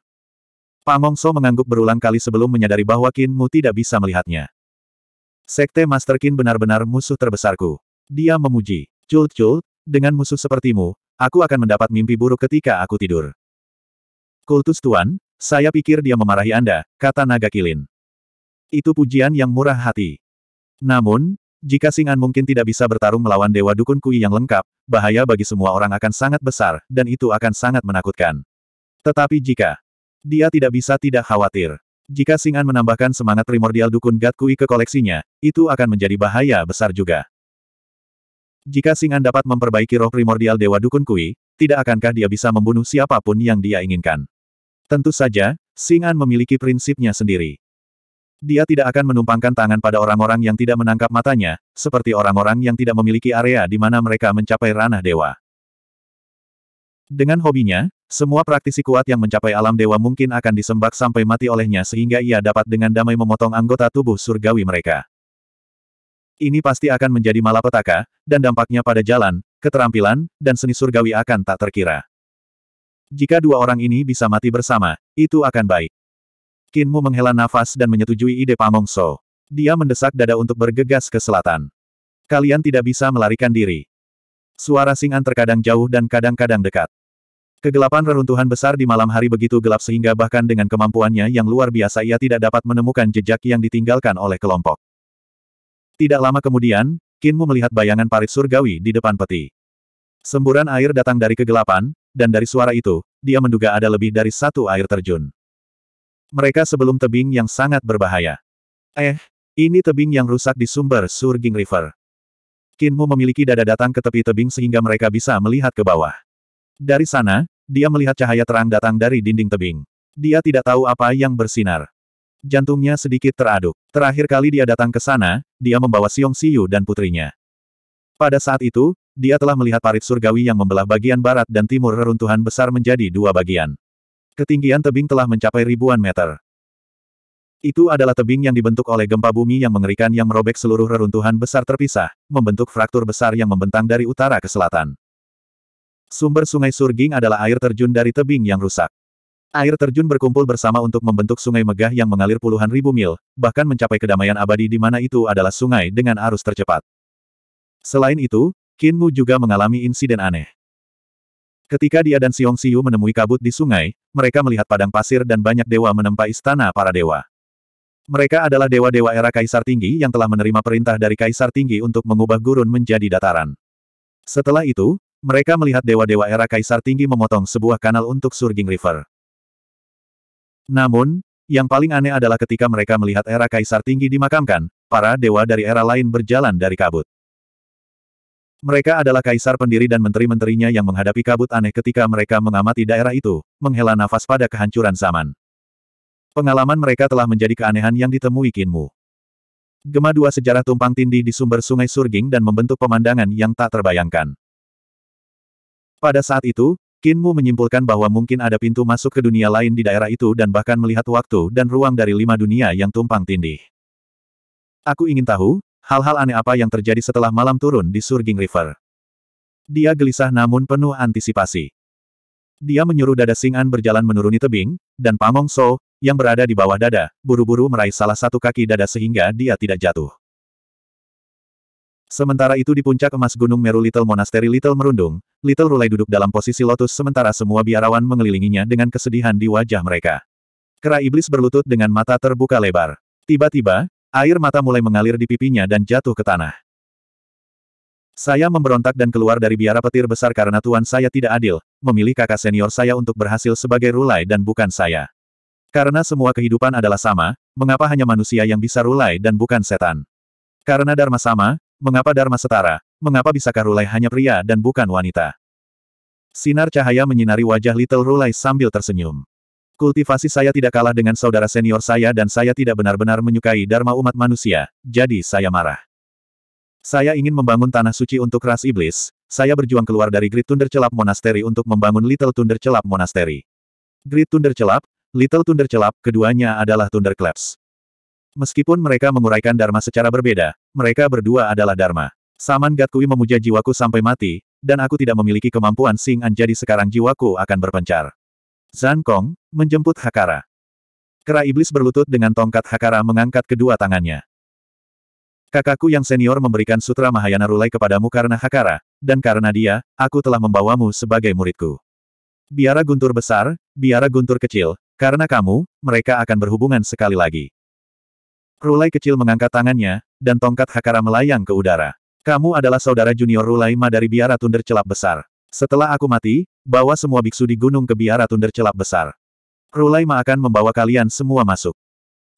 Pangongso mengangguk berulang kali sebelum menyadari bahwa Kinmu tidak bisa melihatnya. Sekte Master Kin benar-benar musuh terbesarku. Dia memuji. Cult-cult, dengan musuh sepertimu, aku akan mendapat mimpi buruk ketika aku tidur. Kultus Tuan, saya pikir dia memarahi Anda, kata naga kilin. Itu pujian yang murah hati. Namun, jika Singan mungkin tidak bisa bertarung melawan Dewa Dukun Kui yang lengkap, bahaya bagi semua orang akan sangat besar, dan itu akan sangat menakutkan. Tetapi jika dia tidak bisa tidak khawatir. Jika Singan menambahkan semangat primordial Dukun Gat Kui ke koleksinya, itu akan menjadi bahaya besar juga. Jika Singan dapat memperbaiki roh primordial Dewa Dukun Kui, tidak akankah dia bisa membunuh siapapun yang dia inginkan? Tentu saja, Singan memiliki prinsipnya sendiri. Dia tidak akan menumpangkan tangan pada orang-orang yang tidak menangkap matanya, seperti orang-orang yang tidak memiliki area di mana mereka mencapai ranah dewa. Dengan hobinya, semua praktisi kuat yang mencapai alam dewa mungkin akan disembak sampai mati olehnya sehingga ia dapat dengan damai memotong anggota tubuh surgawi mereka. Ini pasti akan menjadi malapetaka, dan dampaknya pada jalan, keterampilan, dan seni surgawi akan tak terkira. Jika dua orang ini bisa mati bersama, itu akan baik. Kinmu menghela nafas dan menyetujui ide Pamongso. Dia mendesak dada untuk bergegas ke selatan. Kalian tidak bisa melarikan diri. Suara singan terkadang jauh dan kadang-kadang dekat. Kegelapan reruntuhan besar di malam hari begitu gelap sehingga bahkan dengan kemampuannya yang luar biasa ia tidak dapat menemukan jejak yang ditinggalkan oleh kelompok. Tidak lama kemudian, Kinmu melihat bayangan parit surgawi di depan peti. Semburan air datang dari kegelapan, dan dari suara itu, dia menduga ada lebih dari satu air terjun. Mereka sebelum tebing yang sangat berbahaya. Eh, ini tebing yang rusak di sumber Surging River. Kinmu memiliki dada datang ke tepi tebing sehingga mereka bisa melihat ke bawah. Dari sana, dia melihat cahaya terang datang dari dinding tebing. Dia tidak tahu apa yang bersinar. Jantungnya sedikit teraduk. Terakhir kali dia datang ke sana, dia membawa Siung Siu dan putrinya. Pada saat itu, dia telah melihat parit surgawi yang membelah bagian barat dan timur reruntuhan besar menjadi dua bagian. Ketinggian tebing telah mencapai ribuan meter. Itu adalah tebing yang dibentuk oleh gempa bumi yang mengerikan yang merobek seluruh reruntuhan besar terpisah, membentuk fraktur besar yang membentang dari utara ke selatan. Sumber sungai Surging adalah air terjun dari tebing yang rusak. Air terjun berkumpul bersama untuk membentuk sungai megah yang mengalir puluhan ribu mil, bahkan mencapai kedamaian abadi di mana itu adalah sungai dengan arus tercepat. Selain itu, Qin Mu juga mengalami insiden aneh. Ketika dia dan Xiong Xiu menemui kabut di sungai, mereka melihat padang pasir dan banyak dewa menempa istana para dewa. Mereka adalah dewa-dewa era Kaisar Tinggi yang telah menerima perintah dari Kaisar Tinggi untuk mengubah gurun menjadi dataran. Setelah itu, mereka melihat dewa-dewa era Kaisar Tinggi memotong sebuah kanal untuk Surging River. Namun, yang paling aneh adalah ketika mereka melihat era kaisar tinggi dimakamkan, para dewa dari era lain berjalan dari kabut. Mereka adalah kaisar pendiri dan menteri-menterinya yang menghadapi kabut aneh ketika mereka mengamati daerah itu, menghela nafas pada kehancuran zaman. Pengalaman mereka telah menjadi keanehan yang ditemui Kinmu. Gema dua sejarah tumpang tindih di sumber sungai Surging dan membentuk pemandangan yang tak terbayangkan. Pada saat itu, Kinmu menyimpulkan bahwa mungkin ada pintu masuk ke dunia lain di daerah itu dan bahkan melihat waktu dan ruang dari lima dunia yang tumpang tindih. Aku ingin tahu, hal-hal aneh apa yang terjadi setelah malam turun di Surging River. Dia gelisah namun penuh antisipasi. Dia menyuruh dada Singan berjalan menuruni tebing, dan Pamong So, yang berada di bawah dada, buru-buru meraih salah satu kaki dada sehingga dia tidak jatuh. Sementara itu di puncak emas Gunung Meru Little Monastery Little merundung, Little Rulai duduk dalam posisi lotus sementara semua biarawan mengelilinginya dengan kesedihan di wajah mereka. Kera iblis berlutut dengan mata terbuka lebar. Tiba-tiba, air mata mulai mengalir di pipinya dan jatuh ke tanah. Saya memberontak dan keluar dari biara petir besar karena tuan saya tidak adil, memilih kakak senior saya untuk berhasil sebagai rulai dan bukan saya. Karena semua kehidupan adalah sama, mengapa hanya manusia yang bisa rulai dan bukan setan? Karena Dharma sama, Mengapa Dharma setara? Mengapa bisakah Rulai hanya pria dan bukan wanita? Sinar cahaya menyinari wajah Little Rulai sambil tersenyum. Kultivasi saya tidak kalah dengan saudara senior saya dan saya tidak benar-benar menyukai Dharma umat manusia, jadi saya marah. Saya ingin membangun tanah suci untuk ras iblis, saya berjuang keluar dari Great Thunder Celap Monastery untuk membangun Little Thunder Celap Monastery. Great Thunder Celap, Little Thunder Celap, keduanya adalah Thunder Claps. Meskipun mereka menguraikan Dharma secara berbeda, mereka berdua adalah Dharma. Saman Gatkui memuja jiwaku sampai mati, dan aku tidak memiliki kemampuan Sing An jadi sekarang jiwaku akan berpencar. Zan Kong, menjemput Hakara. Kera iblis berlutut dengan tongkat Hakara mengangkat kedua tangannya. Kakakku yang senior memberikan sutra Mahayana Rulai kepadamu karena Hakara, dan karena dia, aku telah membawamu sebagai muridku. Biara guntur besar, biara guntur kecil, karena kamu, mereka akan berhubungan sekali lagi. Rulai kecil mengangkat tangannya, dan tongkat Hakara melayang ke udara. Kamu adalah saudara junior Rulai Ma dari biara tunder celap besar. Setelah aku mati, bawa semua biksu di gunung ke biara tunder celap besar. Rulai Ma akan membawa kalian semua masuk.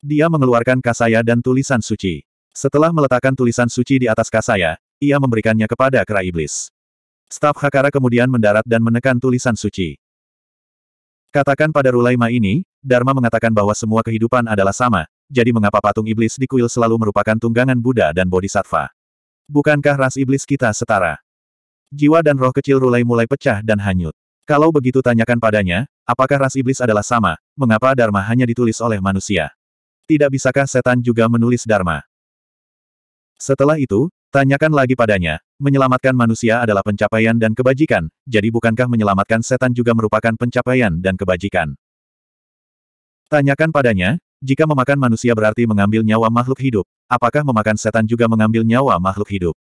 Dia mengeluarkan kasaya dan tulisan suci. Setelah meletakkan tulisan suci di atas kasaya, ia memberikannya kepada kera iblis. Staf Hakara kemudian mendarat dan menekan tulisan suci. Katakan pada Rulaima ini, Dharma mengatakan bahwa semua kehidupan adalah sama, jadi mengapa patung iblis di kuil selalu merupakan tunggangan Buddha dan Bodhisattva? Bukankah ras iblis kita setara? Jiwa dan roh kecil Rulai mulai pecah dan hanyut. Kalau begitu tanyakan padanya, apakah ras iblis adalah sama, mengapa Dharma hanya ditulis oleh manusia? Tidak bisakah setan juga menulis Dharma? Setelah itu, tanyakan lagi padanya, menyelamatkan manusia adalah pencapaian dan kebajikan, jadi bukankah menyelamatkan setan juga merupakan pencapaian dan kebajikan? Tanyakan padanya, jika memakan manusia berarti mengambil nyawa makhluk hidup, apakah memakan setan juga mengambil nyawa makhluk hidup?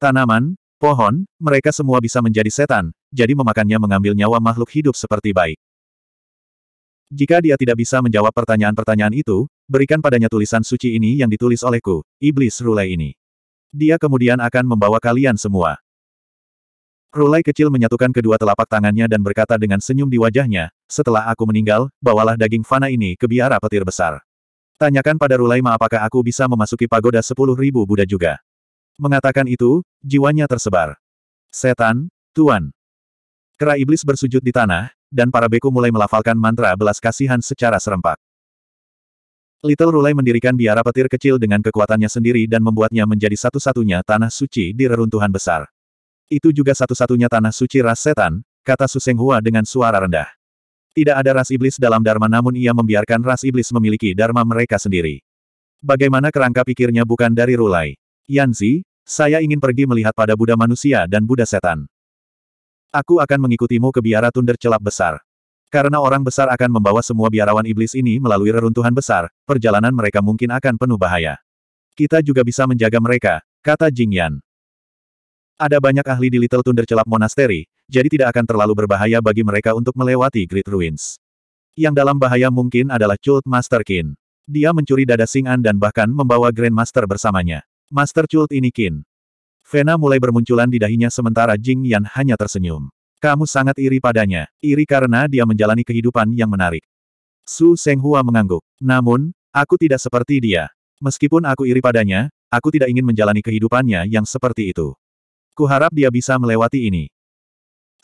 Tanaman, pohon, mereka semua bisa menjadi setan, jadi memakannya mengambil nyawa makhluk hidup seperti baik. Jika dia tidak bisa menjawab pertanyaan-pertanyaan itu, berikan padanya tulisan suci ini yang ditulis olehku, iblis rulai ini. Dia kemudian akan membawa kalian semua. Rulai kecil menyatukan kedua telapak tangannya dan berkata dengan senyum di wajahnya, setelah aku meninggal, bawalah daging fana ini ke biara petir besar. Tanyakan pada Rulai Ma apakah aku bisa memasuki pagoda sepuluh ribu Buddha juga. Mengatakan itu, jiwanya tersebar. Setan, Tuan. Kera iblis bersujud di tanah, dan para beku mulai melafalkan mantra belas kasihan secara serempak. Little Rulai mendirikan biara petir kecil dengan kekuatannya sendiri dan membuatnya menjadi satu-satunya tanah suci di reruntuhan besar. Itu juga satu-satunya tanah suci ras setan, kata Suseng Hua dengan suara rendah. Tidak ada ras iblis dalam Dharma namun ia membiarkan ras iblis memiliki Dharma mereka sendiri. Bagaimana kerangka pikirnya bukan dari Rulai. Yanzi, saya ingin pergi melihat pada Buddha manusia dan Buddha setan. Aku akan mengikutimu ke biara Tunder Celap Besar. Karena orang besar akan membawa semua biarawan iblis ini melalui reruntuhan besar, perjalanan mereka mungkin akan penuh bahaya. Kita juga bisa menjaga mereka, kata Jingyan. Ada banyak ahli di Little Thunder celap Monastery, jadi tidak akan terlalu berbahaya bagi mereka untuk melewati Great Ruins. Yang dalam bahaya mungkin adalah Chult Master Kin. Dia mencuri dada Sing'an dan bahkan membawa Grand Master bersamanya. Master Chult ini Kin. Vena mulai bermunculan di dahinya sementara Jing Yan hanya tersenyum. Kamu sangat iri padanya, iri karena dia menjalani kehidupan yang menarik. Su Senghua mengangguk. Namun, aku tidak seperti dia. Meskipun aku iri padanya, aku tidak ingin menjalani kehidupannya yang seperti itu. Kuharap dia bisa melewati ini.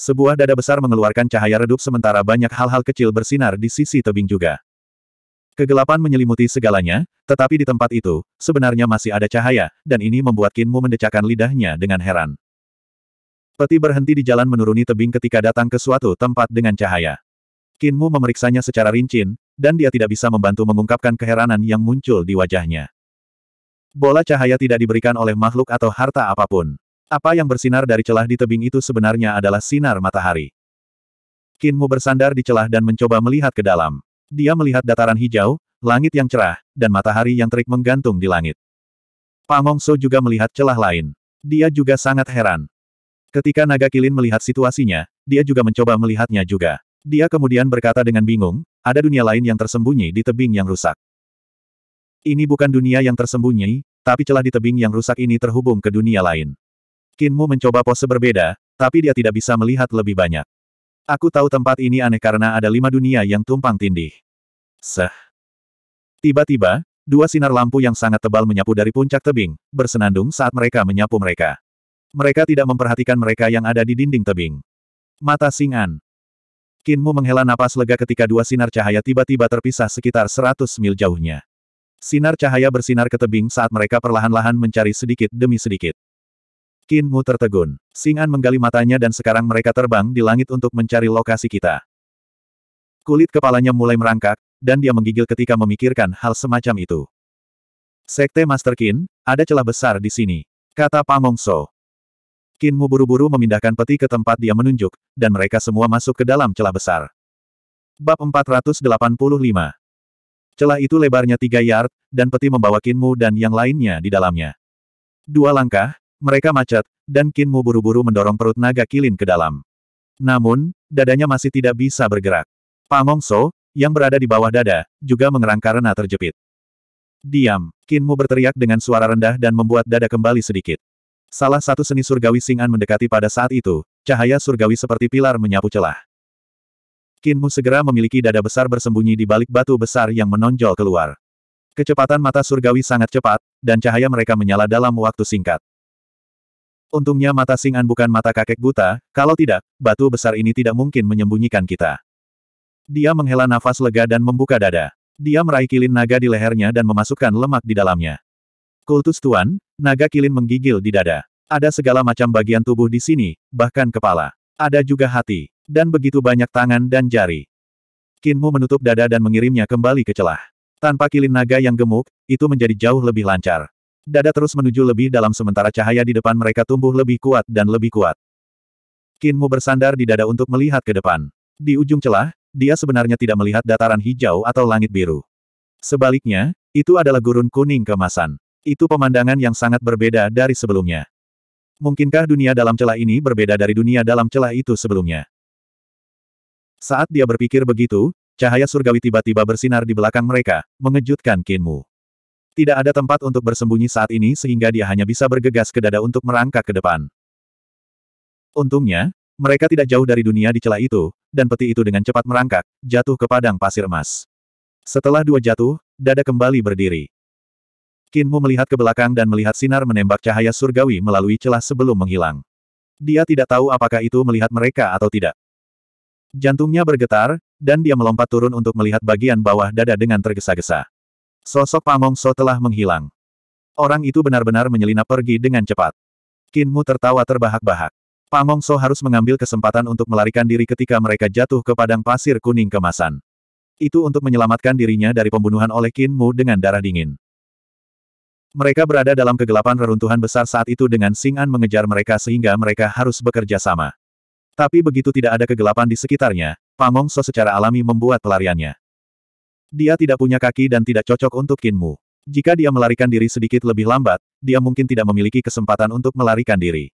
Sebuah dada besar mengeluarkan cahaya redup sementara banyak hal-hal kecil bersinar di sisi tebing juga. Kegelapan menyelimuti segalanya, tetapi di tempat itu, sebenarnya masih ada cahaya, dan ini membuat Kinmu mendecakkan lidahnya dengan heran. Peti berhenti di jalan menuruni tebing ketika datang ke suatu tempat dengan cahaya. Kinmu memeriksanya secara rinci, dan dia tidak bisa membantu mengungkapkan keheranan yang muncul di wajahnya. Bola cahaya tidak diberikan oleh makhluk atau harta apapun. Apa yang bersinar dari celah di tebing itu sebenarnya adalah sinar matahari. Kinmu bersandar di celah dan mencoba melihat ke dalam. Dia melihat dataran hijau, langit yang cerah, dan matahari yang terik menggantung di langit. Pangongso juga melihat celah lain. Dia juga sangat heran. Ketika naga kilin melihat situasinya, dia juga mencoba melihatnya juga. Dia kemudian berkata dengan bingung, ada dunia lain yang tersembunyi di tebing yang rusak. Ini bukan dunia yang tersembunyi, tapi celah di tebing yang rusak ini terhubung ke dunia lain. Kinmu mencoba pose berbeda, tapi dia tidak bisa melihat lebih banyak. Aku tahu tempat ini aneh karena ada lima dunia yang tumpang tindih. Seh. Tiba-tiba, dua sinar lampu yang sangat tebal menyapu dari puncak tebing, bersenandung saat mereka menyapu mereka. Mereka tidak memperhatikan mereka yang ada di dinding tebing. Mata Singan. Kinmu menghela napas lega ketika dua sinar cahaya tiba-tiba terpisah sekitar 100 mil jauhnya. Sinar cahaya bersinar ke tebing saat mereka perlahan-lahan mencari sedikit demi sedikit. Qin Mu tertegun. Xing An menggali matanya dan sekarang mereka terbang di langit untuk mencari lokasi kita. Kulit kepalanya mulai merangkak, dan dia menggigil ketika memikirkan hal semacam itu. Sekte Master Qin, ada celah besar di sini. Kata Pamongso. Qin Mu buru-buru memindahkan peti ke tempat dia menunjuk, dan mereka semua masuk ke dalam celah besar. Bab 485 Celah itu lebarnya tiga yard, dan peti membawa Qin Mu dan yang lainnya di dalamnya. Dua langkah, mereka macet, dan Kinmu buru-buru mendorong perut naga kilin ke dalam. Namun, dadanya masih tidak bisa bergerak. Pamongso, yang berada di bawah dada, juga mengerang karena terjepit. Diam, Kinmu berteriak dengan suara rendah dan membuat dada kembali sedikit. Salah satu seni surgawi Singan mendekati pada saat itu, cahaya surgawi seperti pilar menyapu celah. Kinmu segera memiliki dada besar bersembunyi di balik batu besar yang menonjol keluar. Kecepatan mata surgawi sangat cepat, dan cahaya mereka menyala dalam waktu singkat. Untungnya mata Singan bukan mata kakek buta, kalau tidak, batu besar ini tidak mungkin menyembunyikan kita. Dia menghela nafas lega dan membuka dada. Dia meraih kilin naga di lehernya dan memasukkan lemak di dalamnya. Kultus Tuan, naga kilin menggigil di dada. Ada segala macam bagian tubuh di sini, bahkan kepala. Ada juga hati. Dan begitu banyak tangan dan jari. Kinmu menutup dada dan mengirimnya kembali ke celah. Tanpa kilin naga yang gemuk, itu menjadi jauh lebih lancar. Dada terus menuju lebih dalam sementara cahaya di depan mereka tumbuh lebih kuat dan lebih kuat. Kinmu bersandar di dada untuk melihat ke depan. Di ujung celah, dia sebenarnya tidak melihat dataran hijau atau langit biru. Sebaliknya, itu adalah gurun kuning kemasan. Itu pemandangan yang sangat berbeda dari sebelumnya. Mungkinkah dunia dalam celah ini berbeda dari dunia dalam celah itu sebelumnya? Saat dia berpikir begitu, cahaya surgawi tiba-tiba bersinar di belakang mereka, mengejutkan Kinmu. Tidak ada tempat untuk bersembunyi saat ini sehingga dia hanya bisa bergegas ke dada untuk merangkak ke depan. Untungnya, mereka tidak jauh dari dunia di celah itu, dan peti itu dengan cepat merangkak, jatuh ke padang pasir emas. Setelah dua jatuh, dada kembali berdiri. Kinmu melihat ke belakang dan melihat sinar menembak cahaya surgawi melalui celah sebelum menghilang. Dia tidak tahu apakah itu melihat mereka atau tidak. Jantungnya bergetar, dan dia melompat turun untuk melihat bagian bawah dada dengan tergesa-gesa. Sosok Pamongso telah menghilang. Orang itu benar-benar menyelinap pergi dengan cepat. Kinmu tertawa terbahak-bahak. Pamongso harus mengambil kesempatan untuk melarikan diri ketika mereka jatuh ke padang pasir kuning kemasan. Itu untuk menyelamatkan dirinya dari pembunuhan oleh Kinmu dengan darah dingin. Mereka berada dalam kegelapan reruntuhan besar saat itu dengan Sing'an mengejar mereka sehingga mereka harus bekerja sama. Tapi begitu tidak ada kegelapan di sekitarnya, Pamongso secara alami membuat pelariannya. Dia tidak punya kaki dan tidak cocok untuk Kinmu. Jika dia melarikan diri sedikit lebih lambat, dia mungkin tidak memiliki kesempatan untuk melarikan diri.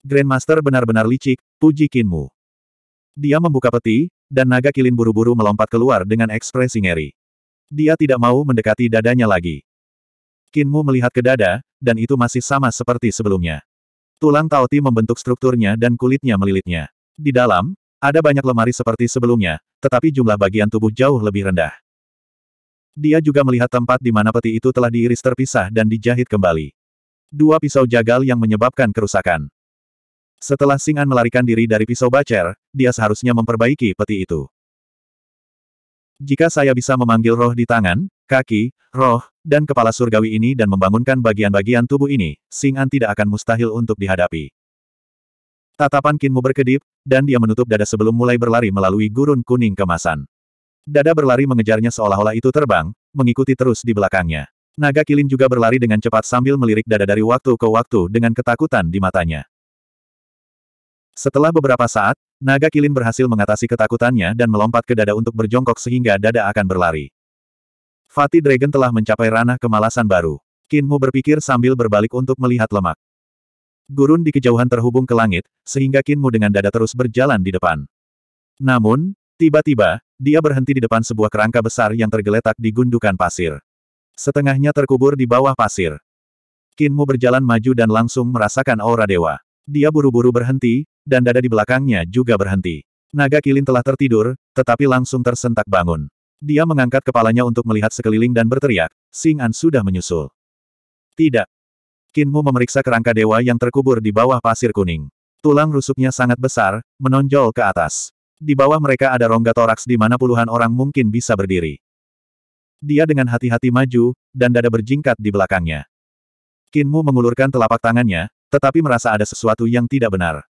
Grandmaster benar-benar licik, puji Kinmu. Dia membuka peti, dan naga kilin buru-buru melompat keluar dengan ekspresi ngeri. Dia tidak mau mendekati dadanya lagi. Kinmu melihat ke dada, dan itu masih sama seperti sebelumnya. Tulang Taoti membentuk strukturnya dan kulitnya melilitnya. Di dalam, ada banyak lemari seperti sebelumnya, tetapi jumlah bagian tubuh jauh lebih rendah. Dia juga melihat tempat di mana peti itu telah diiris terpisah dan dijahit kembali. Dua pisau jagal yang menyebabkan kerusakan. Setelah Singan melarikan diri dari pisau bacer, dia seharusnya memperbaiki peti itu. Jika saya bisa memanggil roh di tangan, kaki, roh, dan kepala surgawi ini dan membangunkan bagian-bagian tubuh ini, Singan tidak akan mustahil untuk dihadapi. Tatapan Kinmu berkedip, dan dia menutup dada sebelum mulai berlari melalui gurun kuning kemasan. Dada berlari mengejarnya seolah-olah itu terbang, mengikuti terus di belakangnya. Naga kilin juga berlari dengan cepat sambil melirik dada dari waktu ke waktu dengan ketakutan di matanya. Setelah beberapa saat, naga kilin berhasil mengatasi ketakutannya dan melompat ke dada untuk berjongkok sehingga dada akan berlari. Fatih Dragon telah mencapai ranah kemalasan baru. Kinmu berpikir sambil berbalik untuk melihat lemak. Gurun di kejauhan terhubung ke langit, sehingga Kinmu dengan dada terus berjalan di depan. Namun, tiba-tiba, dia berhenti di depan sebuah kerangka besar yang tergeletak di gundukan pasir. Setengahnya terkubur di bawah pasir. Kinmu berjalan maju dan langsung merasakan aura dewa. Dia buru-buru berhenti, dan dada di belakangnya juga berhenti. Naga Kilin telah tertidur, tetapi langsung tersentak bangun. Dia mengangkat kepalanya untuk melihat sekeliling dan berteriak, Sing An sudah menyusul. Tidak. Kinmu memeriksa kerangka dewa yang terkubur di bawah pasir kuning. Tulang rusuknya sangat besar, menonjol ke atas. Di bawah mereka ada rongga toraks di mana puluhan orang mungkin bisa berdiri. Dia dengan hati-hati maju, dan dada berjingkat di belakangnya. Kinmu mengulurkan telapak tangannya, tetapi merasa ada sesuatu yang tidak benar.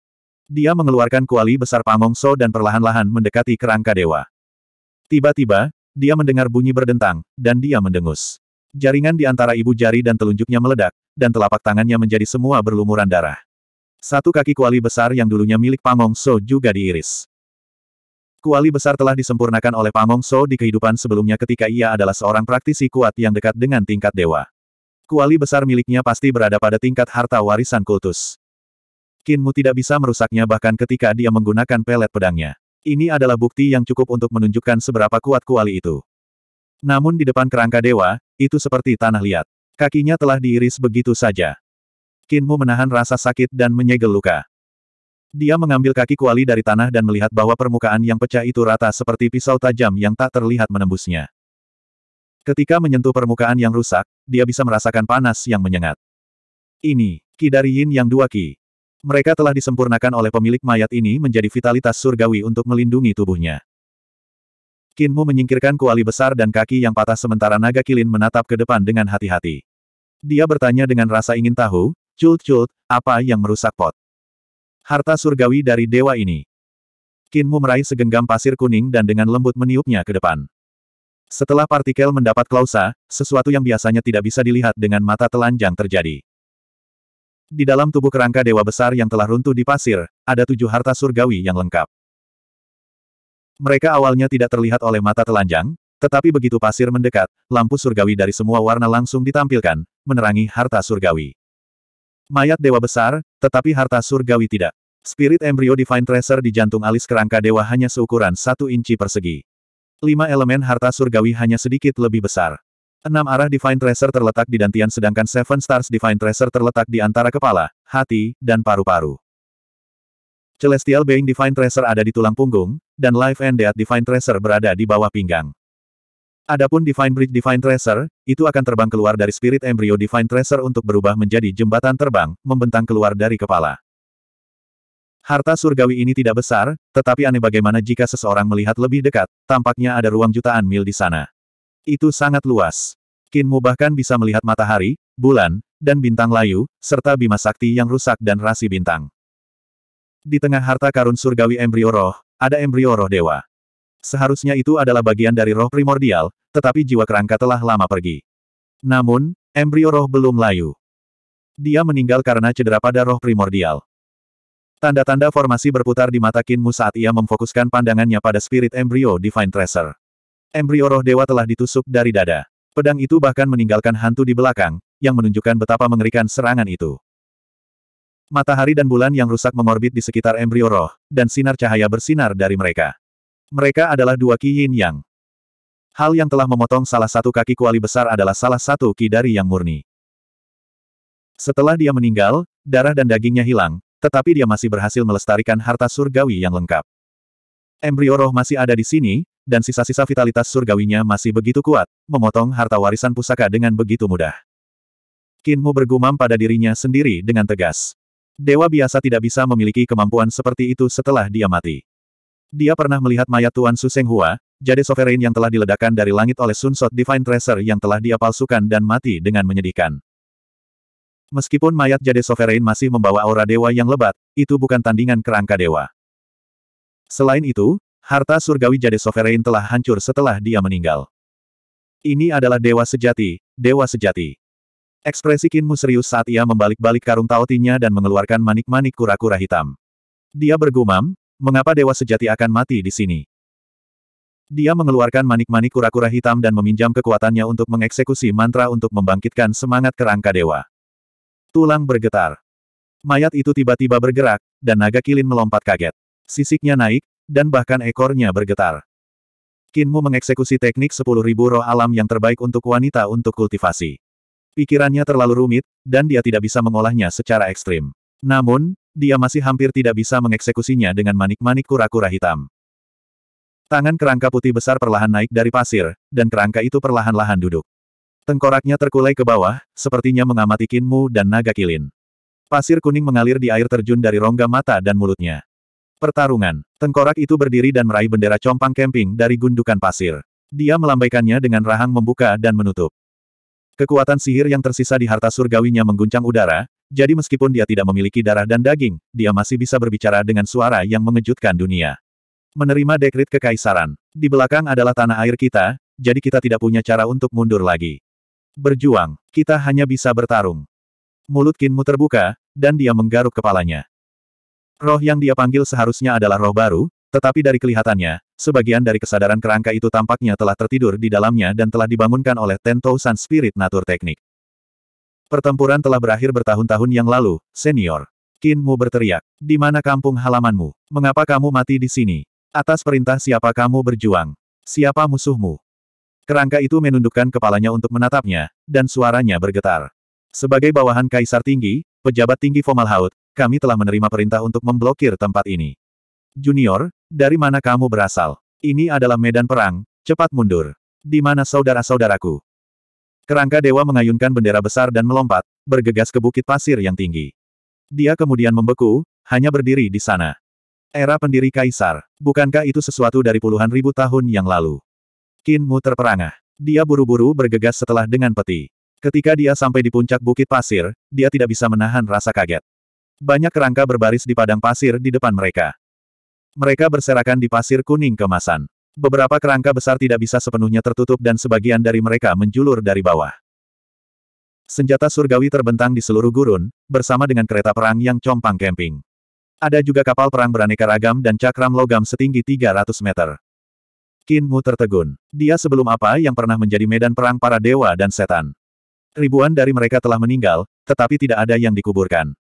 Dia mengeluarkan kuali besar Pamongso dan perlahan-lahan mendekati kerangka dewa. Tiba-tiba, dia mendengar bunyi berdentang, dan dia mendengus. Jaringan di antara ibu jari dan telunjuknya meledak, dan telapak tangannya menjadi semua berlumuran darah. Satu kaki kuali besar yang dulunya milik Pamong So juga diiris. Kuali besar telah disempurnakan oleh Pamong So di kehidupan sebelumnya ketika ia adalah seorang praktisi kuat yang dekat dengan tingkat dewa. Kuali besar miliknya pasti berada pada tingkat harta warisan kultus. Kinmu tidak bisa merusaknya bahkan ketika dia menggunakan pelet pedangnya. Ini adalah bukti yang cukup untuk menunjukkan seberapa kuat kuali itu. Namun di depan kerangka dewa, itu seperti tanah liat. Kakinya telah diiris begitu saja. Kinmu menahan rasa sakit dan menyegel luka. Dia mengambil kaki kuali dari tanah dan melihat bahwa permukaan yang pecah itu rata seperti pisau tajam yang tak terlihat menembusnya. Ketika menyentuh permukaan yang rusak, dia bisa merasakan panas yang menyengat. Ini, Ki dari Yin yang dua Ki. Mereka telah disempurnakan oleh pemilik mayat ini menjadi vitalitas surgawi untuk melindungi tubuhnya. Kinmu menyingkirkan kuali besar dan kaki yang patah sementara naga kilin menatap ke depan dengan hati-hati. Dia bertanya dengan rasa ingin tahu, cult-cult, apa yang merusak pot? Harta surgawi dari dewa ini. Kinmu meraih segenggam pasir kuning dan dengan lembut meniupnya ke depan. Setelah partikel mendapat klausa, sesuatu yang biasanya tidak bisa dilihat dengan mata telanjang terjadi. Di dalam tubuh kerangka dewa besar yang telah runtuh di pasir, ada tujuh harta surgawi yang lengkap. Mereka awalnya tidak terlihat oleh mata telanjang, tetapi begitu pasir mendekat, lampu surgawi dari semua warna langsung ditampilkan, menerangi harta surgawi. Mayat dewa besar, tetapi harta surgawi tidak. Spirit Embryo Divine Tracer di jantung alis kerangka dewa hanya seukuran satu inci persegi. Lima elemen harta surgawi hanya sedikit lebih besar. Enam arah Divine Tracer terletak di dantian sedangkan Seven Stars Divine Tracer terletak di antara kepala, hati, dan paru-paru. Celestial Being Divine Tracer ada di tulang punggung, dan Life and Death Divine Tracer berada di bawah pinggang. Adapun Divine Bridge Divine Tracer, itu akan terbang keluar dari Spirit Embryo Divine Tracer untuk berubah menjadi jembatan terbang, membentang keluar dari kepala. Harta surgawi ini tidak besar, tetapi aneh bagaimana jika seseorang melihat lebih dekat, tampaknya ada ruang jutaan mil di sana. Itu sangat luas. Kinmu bahkan bisa melihat matahari, bulan, dan bintang layu, serta bima sakti yang rusak dan rasi bintang. Di tengah harta karun surgawi embrio roh, ada embrio roh dewa. Seharusnya itu adalah bagian dari roh primordial, tetapi jiwa kerangka telah lama pergi. Namun, embrio roh belum layu. Dia meninggal karena cedera pada roh primordial. Tanda-tanda formasi berputar di mata Kinmu saat ia memfokuskan pandangannya pada spirit embrio Divine Tracer. Embrio roh dewa telah ditusuk dari dada. Pedang itu bahkan meninggalkan hantu di belakang, yang menunjukkan betapa mengerikan serangan itu. Matahari dan bulan yang rusak mengorbit di sekitar embrio roh, dan sinar cahaya bersinar dari mereka. Mereka adalah dua Qi Yin Yang. Hal yang telah memotong salah satu kaki kuali besar adalah salah satu Qi dari Yang murni. Setelah dia meninggal, darah dan dagingnya hilang, tetapi dia masih berhasil melestarikan harta surgawi yang lengkap. Embrio roh masih ada di sini, dan sisa-sisa vitalitas surgawinya masih begitu kuat, memotong harta warisan pusaka dengan begitu mudah. Kinmu bergumam pada dirinya sendiri dengan tegas. Dewa biasa tidak bisa memiliki kemampuan seperti itu setelah dia mati. Dia pernah melihat mayat Tuan Su Seng Hua, jade sovereign yang telah diledakkan dari langit oleh Sun Shot Divine Treasure yang telah dia palsukan dan mati dengan menyedihkan. Meskipun mayat jade sovereign masih membawa aura dewa yang lebat, itu bukan tandingan kerangka dewa. Selain itu, harta surgawi jade sovereign telah hancur setelah dia meninggal. Ini adalah dewa sejati, dewa sejati. Ekspresi Kinmu serius saat ia membalik-balik karung taotinya dan mengeluarkan manik-manik kura-kura hitam. Dia bergumam, mengapa dewa sejati akan mati di sini? Dia mengeluarkan manik-manik kura-kura hitam dan meminjam kekuatannya untuk mengeksekusi mantra untuk membangkitkan semangat kerangka dewa. Tulang bergetar. Mayat itu tiba-tiba bergerak, dan naga kilin melompat kaget. Sisiknya naik, dan bahkan ekornya bergetar. Kinmu mengeksekusi teknik 10.000 roh alam yang terbaik untuk wanita untuk kultivasi. Pikirannya terlalu rumit, dan dia tidak bisa mengolahnya secara ekstrim. Namun, dia masih hampir tidak bisa mengeksekusinya dengan manik-manik kura-kura hitam. Tangan kerangka putih besar perlahan naik dari pasir, dan kerangka itu perlahan-lahan duduk. Tengkoraknya terkulai ke bawah, sepertinya mengamati Kinmu dan naga kilin. Pasir kuning mengalir di air terjun dari rongga mata dan mulutnya. Pertarungan. Tengkorak itu berdiri dan meraih bendera compang kemping dari gundukan pasir. Dia melambaikannya dengan rahang membuka dan menutup. Kekuatan sihir yang tersisa di harta surgawinya mengguncang udara, jadi meskipun dia tidak memiliki darah dan daging, dia masih bisa berbicara dengan suara yang mengejutkan dunia. Menerima dekrit kekaisaran. Di belakang adalah tanah air kita, jadi kita tidak punya cara untuk mundur lagi. Berjuang, kita hanya bisa bertarung. Mulut Kinmu terbuka, dan dia menggaruk kepalanya. Roh yang dia panggil seharusnya adalah roh baru, tetapi dari kelihatannya, sebagian dari kesadaran kerangka itu tampaknya telah tertidur di dalamnya dan telah dibangunkan oleh Tento Spirit Natur Teknik. Pertempuran telah berakhir bertahun-tahun yang lalu, senior. Kinmu berteriak, di mana kampung halamanmu? Mengapa kamu mati di sini? Atas perintah siapa kamu berjuang? Siapa musuhmu? Kerangka itu menundukkan kepalanya untuk menatapnya, dan suaranya bergetar. Sebagai bawahan kaisar tinggi, pejabat tinggi Fomalhaut, kami telah menerima perintah untuk memblokir tempat ini. Junior, dari mana kamu berasal? Ini adalah medan perang, cepat mundur. Di mana saudara-saudaraku? Kerangka dewa mengayunkan bendera besar dan melompat, bergegas ke bukit pasir yang tinggi. Dia kemudian membeku, hanya berdiri di sana. Era pendiri kaisar, bukankah itu sesuatu dari puluhan ribu tahun yang lalu? Kinmu terperangah. Dia buru-buru bergegas setelah dengan peti. Ketika dia sampai di puncak bukit pasir, dia tidak bisa menahan rasa kaget. Banyak kerangka berbaris di padang pasir di depan mereka. Mereka berserakan di pasir kuning kemasan. Beberapa kerangka besar tidak bisa sepenuhnya tertutup dan sebagian dari mereka menjulur dari bawah. Senjata surgawi terbentang di seluruh gurun, bersama dengan kereta perang yang compang camping. Ada juga kapal perang beraneka ragam dan cakram logam setinggi 300 meter. Qin Mu tertegun. Dia sebelum apa yang pernah menjadi medan perang para dewa dan setan. Ribuan dari mereka telah meninggal, tetapi tidak ada yang dikuburkan.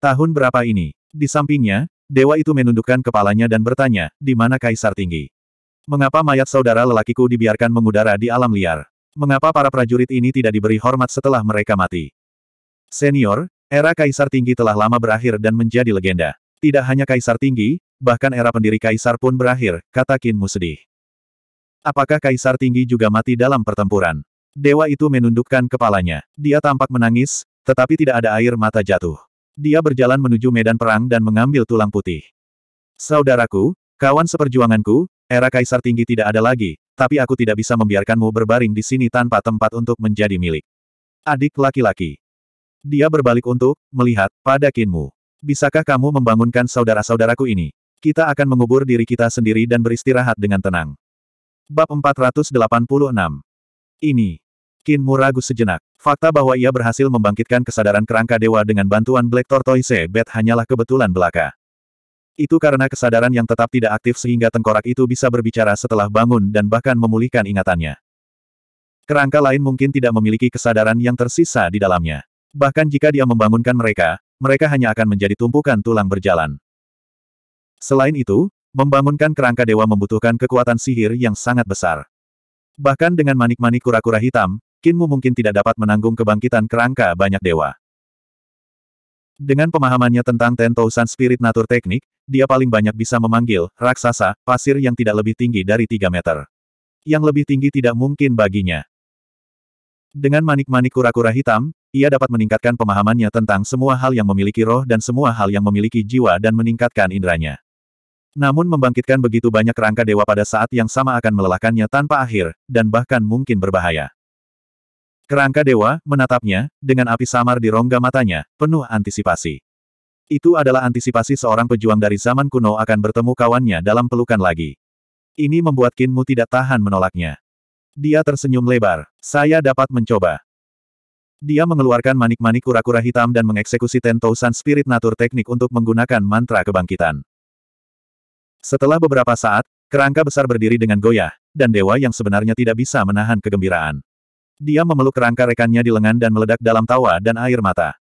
Tahun berapa ini? Di sampingnya, Dewa itu menundukkan kepalanya dan bertanya, di mana kaisar tinggi? Mengapa mayat saudara lelakiku dibiarkan mengudara di alam liar? Mengapa para prajurit ini tidak diberi hormat setelah mereka mati? Senior, era kaisar tinggi telah lama berakhir dan menjadi legenda. Tidak hanya kaisar tinggi, bahkan era pendiri kaisar pun berakhir, kata Kinmu sedih. Apakah kaisar tinggi juga mati dalam pertempuran? Dewa itu menundukkan kepalanya. Dia tampak menangis, tetapi tidak ada air mata jatuh. Dia berjalan menuju medan perang dan mengambil tulang putih. Saudaraku, kawan seperjuanganku, era kaisar tinggi tidak ada lagi, tapi aku tidak bisa membiarkanmu berbaring di sini tanpa tempat untuk menjadi milik. Adik laki-laki. Dia berbalik untuk melihat pada Kinmu. Bisakah kamu membangunkan saudara-saudaraku ini? Kita akan mengubur diri kita sendiri dan beristirahat dengan tenang. Bab 486. Ini Kin ragu sejenak. Fakta bahwa ia berhasil membangkitkan kesadaran kerangka dewa dengan bantuan Black Tortoise Bat hanyalah kebetulan belaka. Itu karena kesadaran yang tetap tidak aktif sehingga tengkorak itu bisa berbicara setelah bangun dan bahkan memulihkan ingatannya. Kerangka lain mungkin tidak memiliki kesadaran yang tersisa di dalamnya. Bahkan jika dia membangunkan mereka, mereka hanya akan menjadi tumpukan tulang berjalan. Selain itu, membangunkan kerangka dewa membutuhkan kekuatan sihir yang sangat besar. Bahkan dengan manik-manik kura-kura hitam, Kinmu mungkin tidak dapat menanggung kebangkitan kerangka banyak dewa. Dengan pemahamannya tentang Tento San Spirit Natur Teknik, dia paling banyak bisa memanggil raksasa pasir yang tidak lebih tinggi dari 3 meter. Yang lebih tinggi tidak mungkin baginya. Dengan manik-manik kura-kura hitam, ia dapat meningkatkan pemahamannya tentang semua hal yang memiliki roh dan semua hal yang memiliki jiwa dan meningkatkan inderanya. Namun membangkitkan begitu banyak rangka dewa pada saat yang sama akan melelahkannya tanpa akhir, dan bahkan mungkin berbahaya. Kerangka dewa, menatapnya, dengan api samar di rongga matanya, penuh antisipasi. Itu adalah antisipasi seorang pejuang dari zaman kuno akan bertemu kawannya dalam pelukan lagi. Ini membuat Kinmu tidak tahan menolaknya. Dia tersenyum lebar. Saya dapat mencoba. Dia mengeluarkan manik-manik kura-kura hitam dan mengeksekusi Tentousan Spirit Natur Teknik untuk menggunakan mantra kebangkitan. Setelah beberapa saat, kerangka besar berdiri dengan goyah, dan dewa yang sebenarnya tidak bisa menahan kegembiraan. Dia memeluk kerangka rekannya di lengan dan meledak dalam tawa dan air mata.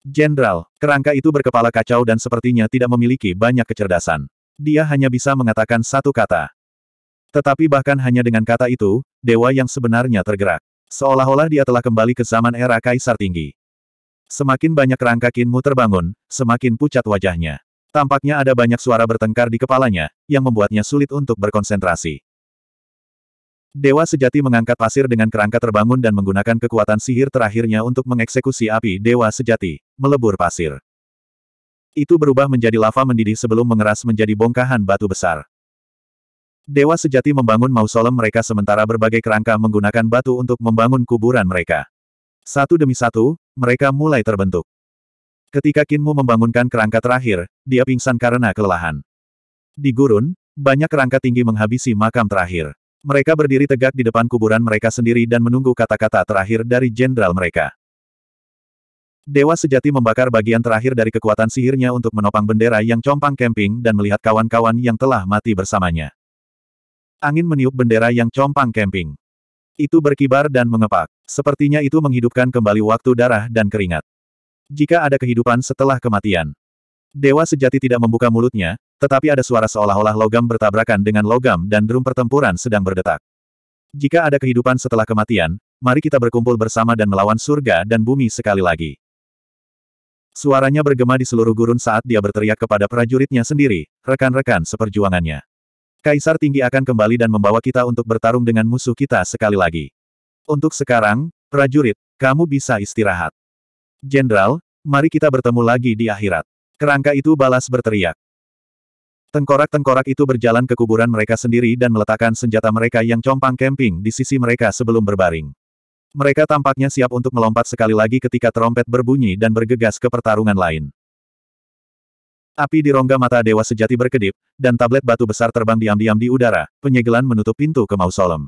Jenderal, kerangka itu berkepala kacau dan sepertinya tidak memiliki banyak kecerdasan. Dia hanya bisa mengatakan satu kata. Tetapi bahkan hanya dengan kata itu, dewa yang sebenarnya tergerak. Seolah-olah dia telah kembali ke zaman era kaisar tinggi. Semakin banyak kerangka kinmu terbangun, semakin pucat wajahnya. Tampaknya ada banyak suara bertengkar di kepalanya, yang membuatnya sulit untuk berkonsentrasi. Dewa sejati mengangkat pasir dengan kerangka terbangun dan menggunakan kekuatan sihir terakhirnya untuk mengeksekusi api dewa sejati, melebur pasir. Itu berubah menjadi lava mendidih sebelum mengeras menjadi bongkahan batu besar. Dewa sejati membangun mausolem mereka sementara berbagai kerangka menggunakan batu untuk membangun kuburan mereka. Satu demi satu, mereka mulai terbentuk. Ketika Kinmu membangunkan kerangka terakhir, dia pingsan karena kelelahan. Di gurun, banyak kerangka tinggi menghabisi makam terakhir. Mereka berdiri tegak di depan kuburan mereka sendiri dan menunggu kata-kata terakhir dari jenderal mereka. Dewa sejati membakar bagian terakhir dari kekuatan sihirnya untuk menopang bendera yang compang camping dan melihat kawan-kawan yang telah mati bersamanya. Angin meniup bendera yang compang camping. Itu berkibar dan mengepak. Sepertinya itu menghidupkan kembali waktu darah dan keringat. Jika ada kehidupan setelah kematian. Dewa sejati tidak membuka mulutnya, tetapi ada suara seolah-olah logam bertabrakan dengan logam dan drum pertempuran sedang berdetak. Jika ada kehidupan setelah kematian, mari kita berkumpul bersama dan melawan surga dan bumi sekali lagi. Suaranya bergema di seluruh gurun saat dia berteriak kepada prajuritnya sendiri, rekan-rekan seperjuangannya. Kaisar tinggi akan kembali dan membawa kita untuk bertarung dengan musuh kita sekali lagi. Untuk sekarang, prajurit, kamu bisa istirahat. Jenderal, mari kita bertemu lagi di akhirat. Kerangka itu balas berteriak. Tengkorak-tengkorak itu berjalan ke kuburan mereka sendiri dan meletakkan senjata mereka yang compang camping di sisi mereka sebelum berbaring. Mereka tampaknya siap untuk melompat sekali lagi ketika trompet berbunyi dan bergegas ke pertarungan lain. Api di rongga mata dewa sejati berkedip, dan tablet batu besar terbang diam-diam di udara, penyegelan menutup pintu ke mausolem.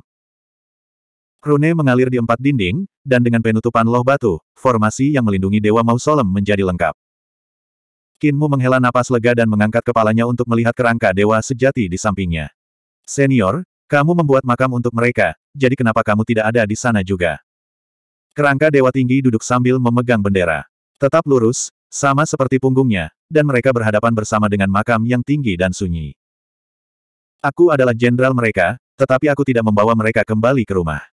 Rune mengalir di empat dinding, dan dengan penutupan loh batu, formasi yang melindungi dewa mausolem menjadi lengkap. Kinmu menghela napas lega dan mengangkat kepalanya untuk melihat kerangka dewa sejati di sampingnya. Senior, kamu membuat makam untuk mereka, jadi kenapa kamu tidak ada di sana juga? Kerangka dewa tinggi duduk sambil memegang bendera. Tetap lurus, sama seperti punggungnya, dan mereka berhadapan bersama dengan makam yang tinggi dan sunyi. Aku adalah jenderal mereka, tetapi aku tidak membawa mereka kembali ke rumah.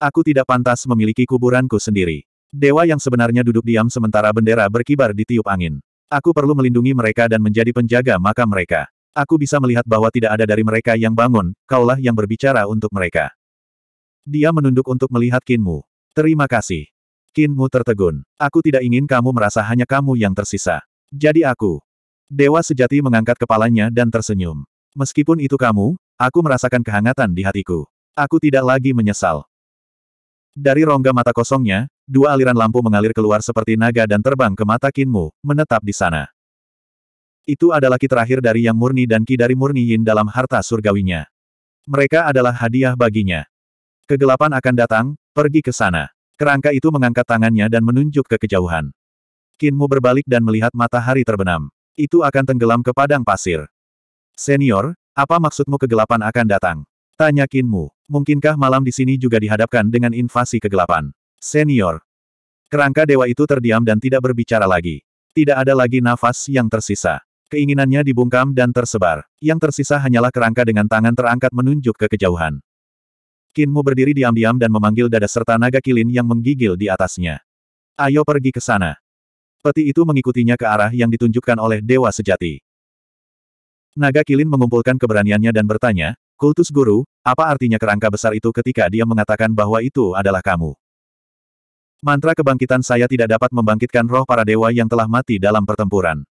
Aku tidak pantas memiliki kuburanku sendiri. Dewa yang sebenarnya duduk diam sementara bendera berkibar di tiup angin. Aku perlu melindungi mereka dan menjadi penjaga maka mereka. Aku bisa melihat bahwa tidak ada dari mereka yang bangun, kaulah yang berbicara untuk mereka. Dia menunduk untuk melihat Kinmu. Terima kasih. Kinmu tertegun. Aku tidak ingin kamu merasa hanya kamu yang tersisa. Jadi aku. Dewa sejati mengangkat kepalanya dan tersenyum. Meskipun itu kamu, aku merasakan kehangatan di hatiku. Aku tidak lagi menyesal. Dari rongga mata kosongnya, dua aliran lampu mengalir keluar seperti naga dan terbang ke mata Kinmu, menetap di sana. Itu adalah ki terakhir dari Yang Murni dan ki dari Murni Yin dalam harta surgawinya. Mereka adalah hadiah baginya. Kegelapan akan datang, pergi ke sana. Kerangka itu mengangkat tangannya dan menunjuk ke kejauhan. Kinmu berbalik dan melihat matahari terbenam. Itu akan tenggelam ke padang pasir. Senior, apa maksudmu kegelapan akan datang? Tanya Kinmu. Mungkinkah malam di sini juga dihadapkan dengan invasi kegelapan? Senior. Kerangka dewa itu terdiam dan tidak berbicara lagi. Tidak ada lagi nafas yang tersisa. Keinginannya dibungkam dan tersebar. Yang tersisa hanyalah kerangka dengan tangan terangkat menunjuk ke kejauhan. Kinmu berdiri diam-diam dan memanggil dada serta naga kilin yang menggigil di atasnya. Ayo pergi ke sana. Peti itu mengikutinya ke arah yang ditunjukkan oleh Dewa Sejati. Naga Kilin mengumpulkan keberaniannya dan bertanya, Kultus Guru, apa artinya kerangka besar itu ketika dia mengatakan bahwa itu adalah kamu? Mantra kebangkitan saya tidak dapat membangkitkan roh para dewa yang telah mati dalam pertempuran.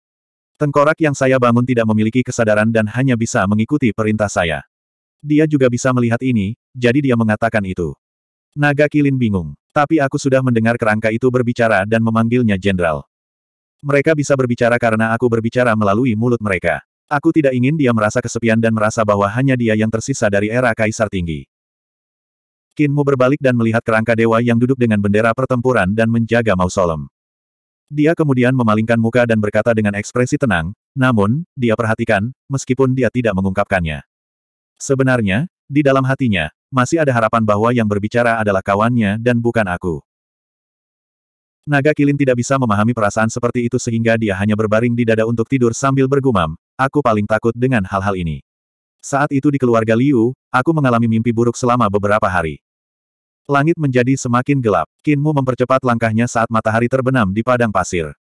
Tengkorak yang saya bangun tidak memiliki kesadaran dan hanya bisa mengikuti perintah saya. Dia juga bisa melihat ini, jadi dia mengatakan itu. Naga Kilin bingung. Tapi aku sudah mendengar kerangka itu berbicara dan memanggilnya jenderal. Mereka bisa berbicara karena aku berbicara melalui mulut mereka. Aku tidak ingin dia merasa kesepian dan merasa bahwa hanya dia yang tersisa dari era Kaisar Tinggi. Kinmu berbalik dan melihat kerangka dewa yang duduk dengan bendera pertempuran dan menjaga mausolem. Dia kemudian memalingkan muka dan berkata dengan ekspresi tenang, namun, dia perhatikan, meskipun dia tidak mengungkapkannya. Sebenarnya, di dalam hatinya, masih ada harapan bahwa yang berbicara adalah kawannya dan bukan aku. Naga Kilin tidak bisa memahami perasaan seperti itu sehingga dia hanya berbaring di dada untuk tidur sambil bergumam, aku paling takut dengan hal-hal ini. Saat itu di keluarga Liu, aku mengalami mimpi buruk selama beberapa hari. Langit menjadi semakin gelap. Kinmu mempercepat langkahnya saat matahari terbenam di padang pasir.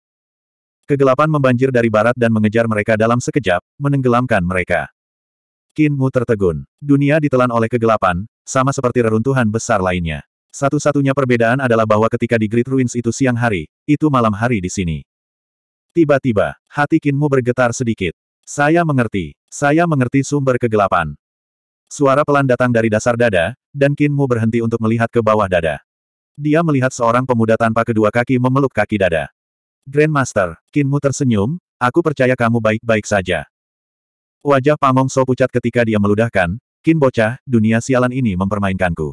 Kegelapan membanjir dari barat dan mengejar mereka dalam sekejap, menenggelamkan mereka. Kinmu tertegun. Dunia ditelan oleh kegelapan, sama seperti reruntuhan besar lainnya. Satu-satunya perbedaan adalah bahwa ketika di Great Ruins itu siang hari, itu malam hari di sini. Tiba-tiba, hati Kinmu bergetar sedikit. Saya mengerti. Saya mengerti sumber kegelapan. Suara pelan datang dari dasar dada, dan Kinmu berhenti untuk melihat ke bawah dada. Dia melihat seorang pemuda tanpa kedua kaki memeluk kaki dada. Grandmaster, Kinmu tersenyum, aku percaya kamu baik-baik saja. Wajah Pamong So pucat ketika dia meludahkan, Kin bocah, dunia sialan ini mempermainkanku.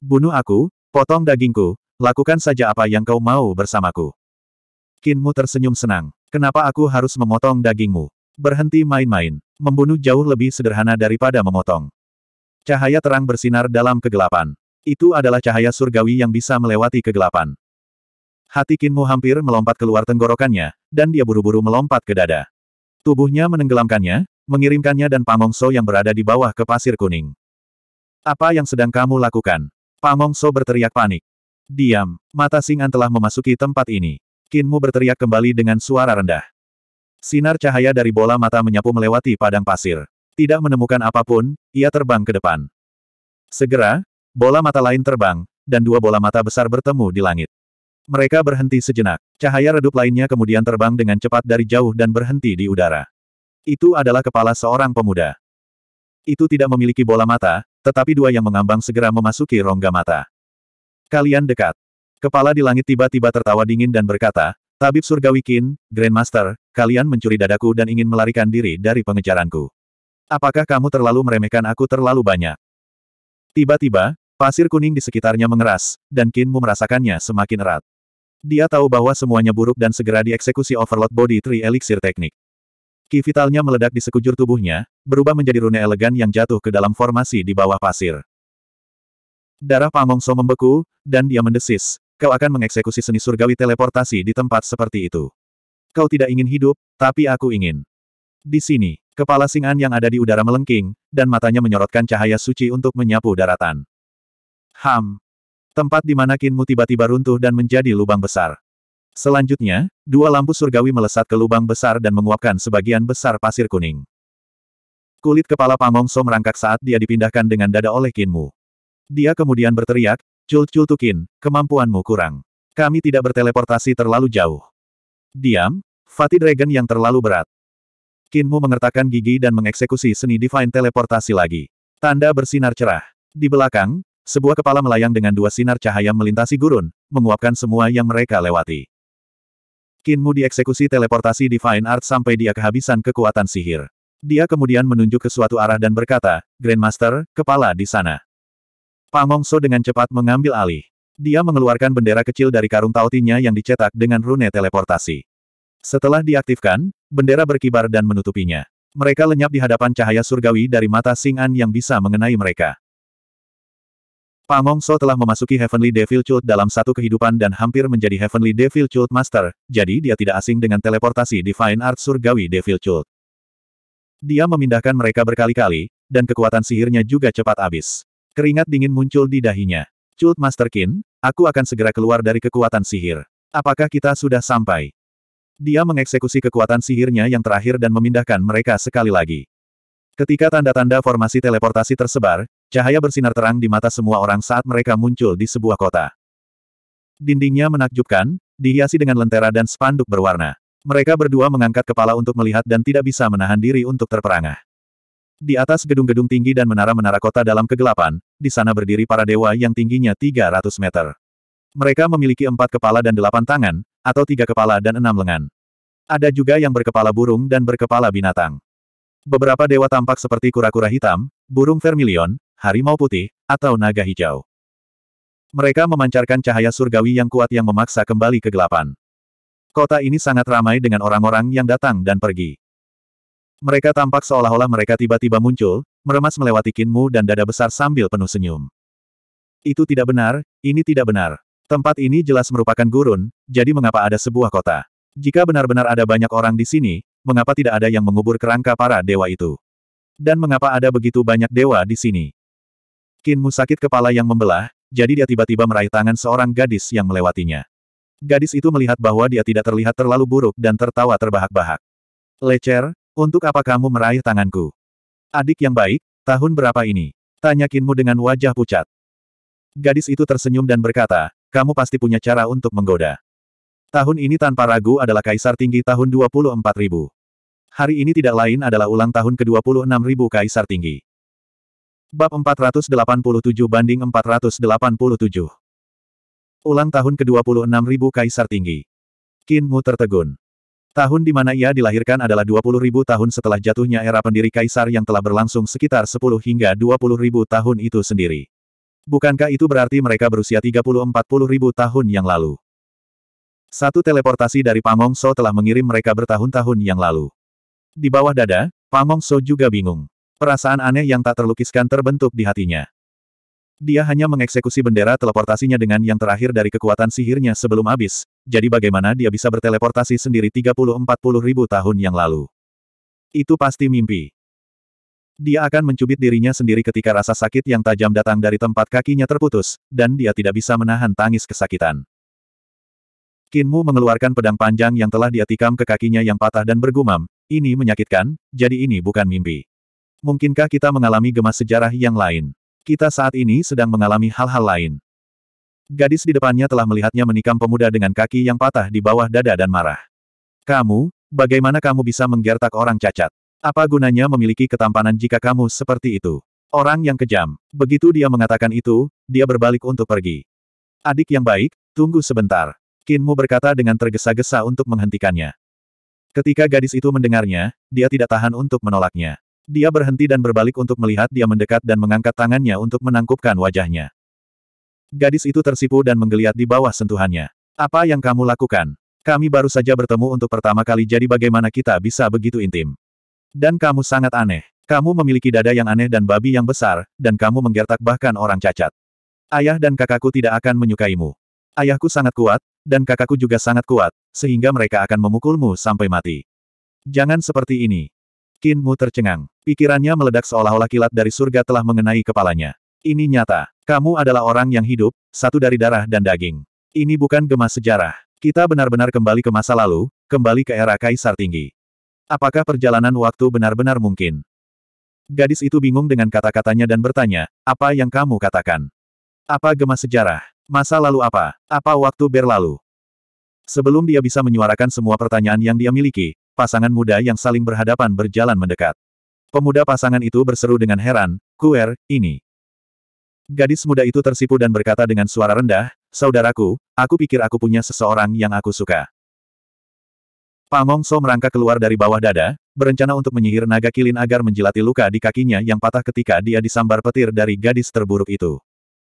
Bunuh aku, potong dagingku, lakukan saja apa yang kau mau bersamaku. Kinmu tersenyum senang. Kenapa aku harus memotong dagingmu? Berhenti main-main. Membunuh jauh lebih sederhana daripada memotong. Cahaya terang bersinar dalam kegelapan. Itu adalah cahaya surgawi yang bisa melewati kegelapan. Hati Kinmu hampir melompat keluar tenggorokannya, dan dia buru-buru melompat ke dada. Tubuhnya menenggelamkannya, mengirimkannya dan Pamongso yang berada di bawah ke pasir kuning. Apa yang sedang kamu lakukan? Pamongso berteriak panik. Diam, mata singan telah memasuki tempat ini. Kinmu berteriak kembali dengan suara rendah. Sinar cahaya dari bola mata menyapu melewati padang pasir. Tidak menemukan apapun, ia terbang ke depan. Segera, bola mata lain terbang, dan dua bola mata besar bertemu di langit. Mereka berhenti sejenak. Cahaya redup lainnya kemudian terbang dengan cepat dari jauh dan berhenti di udara. Itu adalah kepala seorang pemuda. Itu tidak memiliki bola mata, tetapi dua yang mengambang segera memasuki rongga mata. Kalian dekat. Kepala di langit tiba-tiba tertawa dingin dan berkata, Tabib Surgawi Grandmaster, kalian mencuri dadaku dan ingin melarikan diri dari pengejaranku. Apakah kamu terlalu meremehkan aku terlalu banyak? Tiba-tiba, pasir kuning di sekitarnya mengeras, dan Kinmu merasakannya semakin erat. Dia tahu bahwa semuanya buruk dan segera dieksekusi Overload Body Tree Elixir Teknik. Ki vitalnya meledak di sekujur tubuhnya, berubah menjadi rune elegan yang jatuh ke dalam formasi di bawah pasir. Darah Pamongso membeku, dan dia mendesis, kau akan mengeksekusi seni surgawi teleportasi di tempat seperti itu. Kau tidak ingin hidup, tapi aku ingin. Di sini. Kepala Singan yang ada di udara melengking, dan matanya menyorotkan cahaya suci untuk menyapu daratan. Ham. Tempat di mana kinmu tiba-tiba runtuh dan menjadi lubang besar. Selanjutnya, dua lampu surgawi melesat ke lubang besar dan menguapkan sebagian besar pasir kuning. Kulit kepala Pangongso merangkak saat dia dipindahkan dengan dada oleh Kinmu. Dia kemudian berteriak, Tukin, kemampuanmu kurang. Kami tidak berteleportasi terlalu jauh. Diam, Fatih Dragon yang terlalu berat. Kinmu mengertakkan gigi dan mengeksekusi seni divine teleportasi lagi. Tanda bersinar cerah. Di belakang, sebuah kepala melayang dengan dua sinar cahaya melintasi gurun, menguapkan semua yang mereka lewati. Kinmu dieksekusi teleportasi Divine Art sampai dia kehabisan kekuatan sihir. Dia kemudian menunjuk ke suatu arah dan berkata, Grandmaster, kepala di sana. Pangongso dengan cepat mengambil alih. Dia mengeluarkan bendera kecil dari karung tautinya yang dicetak dengan rune teleportasi. Setelah diaktifkan, bendera berkibar dan menutupinya. Mereka lenyap di hadapan cahaya surgawi dari mata Singan yang bisa mengenai mereka. Pamong So telah memasuki Heavenly Devil Chult dalam satu kehidupan dan hampir menjadi Heavenly Devil Chult Master, jadi dia tidak asing dengan teleportasi Divine Art Surgawi Devil Chult. Dia memindahkan mereka berkali-kali, dan kekuatan sihirnya juga cepat habis. Keringat dingin muncul di dahinya. Chult Master Kin, aku akan segera keluar dari kekuatan sihir. Apakah kita sudah sampai? Dia mengeksekusi kekuatan sihirnya yang terakhir dan memindahkan mereka sekali lagi. Ketika tanda-tanda formasi teleportasi tersebar, cahaya bersinar terang di mata semua orang saat mereka muncul di sebuah kota. Dindingnya menakjubkan, dihiasi dengan lentera dan spanduk berwarna. Mereka berdua mengangkat kepala untuk melihat dan tidak bisa menahan diri untuk terperangah. Di atas gedung-gedung tinggi dan menara-menara kota dalam kegelapan, di sana berdiri para dewa yang tingginya 300 meter. Mereka memiliki empat kepala dan delapan tangan, atau tiga kepala dan enam lengan. Ada juga yang berkepala burung dan berkepala binatang. Beberapa dewa tampak seperti kura-kura hitam, burung vermilion, harimau putih, atau naga hijau. Mereka memancarkan cahaya surgawi yang kuat yang memaksa kembali kegelapan. Kota ini sangat ramai dengan orang-orang yang datang dan pergi. Mereka tampak seolah-olah mereka tiba-tiba muncul, meremas melewati kinmu dan dada besar sambil penuh senyum. Itu tidak benar, ini tidak benar. Tempat ini jelas merupakan gurun, jadi mengapa ada sebuah kota? Jika benar-benar ada banyak orang di sini, mengapa tidak ada yang mengubur kerangka para dewa itu? Dan mengapa ada begitu banyak dewa di sini? Kinmu sakit kepala yang membelah, jadi dia tiba-tiba meraih tangan seorang gadis yang melewatinya. Gadis itu melihat bahwa dia tidak terlihat terlalu buruk dan tertawa terbahak-bahak. Lecer, untuk apa kamu meraih tanganku? Adik yang baik, tahun berapa ini? Tanya Kinmu dengan wajah pucat. Gadis itu tersenyum dan berkata, kamu pasti punya cara untuk menggoda. Tahun ini tanpa ragu adalah kaisar tinggi tahun 24.000. Hari ini tidak lain adalah ulang tahun ke-26.000 kaisar tinggi. Bab 487 banding 487. Ulang tahun ke-26.000 kaisar tinggi. Qin Mu tertegun. Tahun di mana ia dilahirkan adalah 20.000 tahun setelah jatuhnya era pendiri kaisar yang telah berlangsung sekitar 10 hingga 20.000 tahun itu sendiri. Bukankah itu berarti mereka berusia 30-40.000 tahun yang lalu? Satu teleportasi dari Pangong So telah mengirim mereka bertahun-tahun yang lalu. Di bawah dada, Pangong So juga bingung. Perasaan aneh yang tak terlukiskan terbentuk di hatinya. Dia hanya mengeksekusi bendera teleportasinya dengan yang terakhir dari kekuatan sihirnya sebelum habis, jadi bagaimana dia bisa berteleportasi sendiri 30-40 ribu tahun yang lalu. Itu pasti mimpi. Dia akan mencubit dirinya sendiri ketika rasa sakit yang tajam datang dari tempat kakinya terputus, dan dia tidak bisa menahan tangis kesakitan. Kinmu mengeluarkan pedang panjang yang telah dia tikam ke kakinya yang patah dan bergumam, ini menyakitkan, jadi ini bukan mimpi. Mungkinkah kita mengalami gemas sejarah yang lain? Kita saat ini sedang mengalami hal-hal lain. Gadis di depannya telah melihatnya menikam pemuda dengan kaki yang patah di bawah dada dan marah. Kamu, bagaimana kamu bisa menggertak orang cacat? Apa gunanya memiliki ketampanan jika kamu seperti itu? Orang yang kejam. Begitu dia mengatakan itu, dia berbalik untuk pergi. Adik yang baik, tunggu sebentar. Kinmu berkata dengan tergesa-gesa untuk menghentikannya. Ketika gadis itu mendengarnya, dia tidak tahan untuk menolaknya. Dia berhenti dan berbalik untuk melihat dia mendekat dan mengangkat tangannya untuk menangkupkan wajahnya. Gadis itu tersipu dan menggeliat di bawah sentuhannya. Apa yang kamu lakukan? Kami baru saja bertemu untuk pertama kali jadi bagaimana kita bisa begitu intim. Dan kamu sangat aneh. Kamu memiliki dada yang aneh dan babi yang besar, dan kamu menggertak bahkan orang cacat. Ayah dan kakakku tidak akan menyukaimu. Ayahku sangat kuat, dan kakakku juga sangat kuat, sehingga mereka akan memukulmu sampai mati. Jangan seperti ini. Kinmu tercengang. Pikirannya meledak seolah-olah kilat dari surga telah mengenai kepalanya. Ini nyata. Kamu adalah orang yang hidup, satu dari darah dan daging. Ini bukan gemas sejarah. Kita benar-benar kembali ke masa lalu, kembali ke era Kaisar Tinggi. Apakah perjalanan waktu benar-benar mungkin? Gadis itu bingung dengan kata-katanya dan bertanya, apa yang kamu katakan? Apa gemas sejarah? Masa lalu apa? Apa waktu berlalu? Sebelum dia bisa menyuarakan semua pertanyaan yang dia miliki, pasangan muda yang saling berhadapan berjalan mendekat. Pemuda pasangan itu berseru dengan heran, Kuer, ini. Gadis muda itu tersipu dan berkata dengan suara rendah, Saudaraku, aku pikir aku punya seseorang yang aku suka. Pangongso So merangkak keluar dari bawah dada, berencana untuk menyihir naga kilin agar menjilati luka di kakinya yang patah ketika dia disambar petir dari gadis terburuk itu.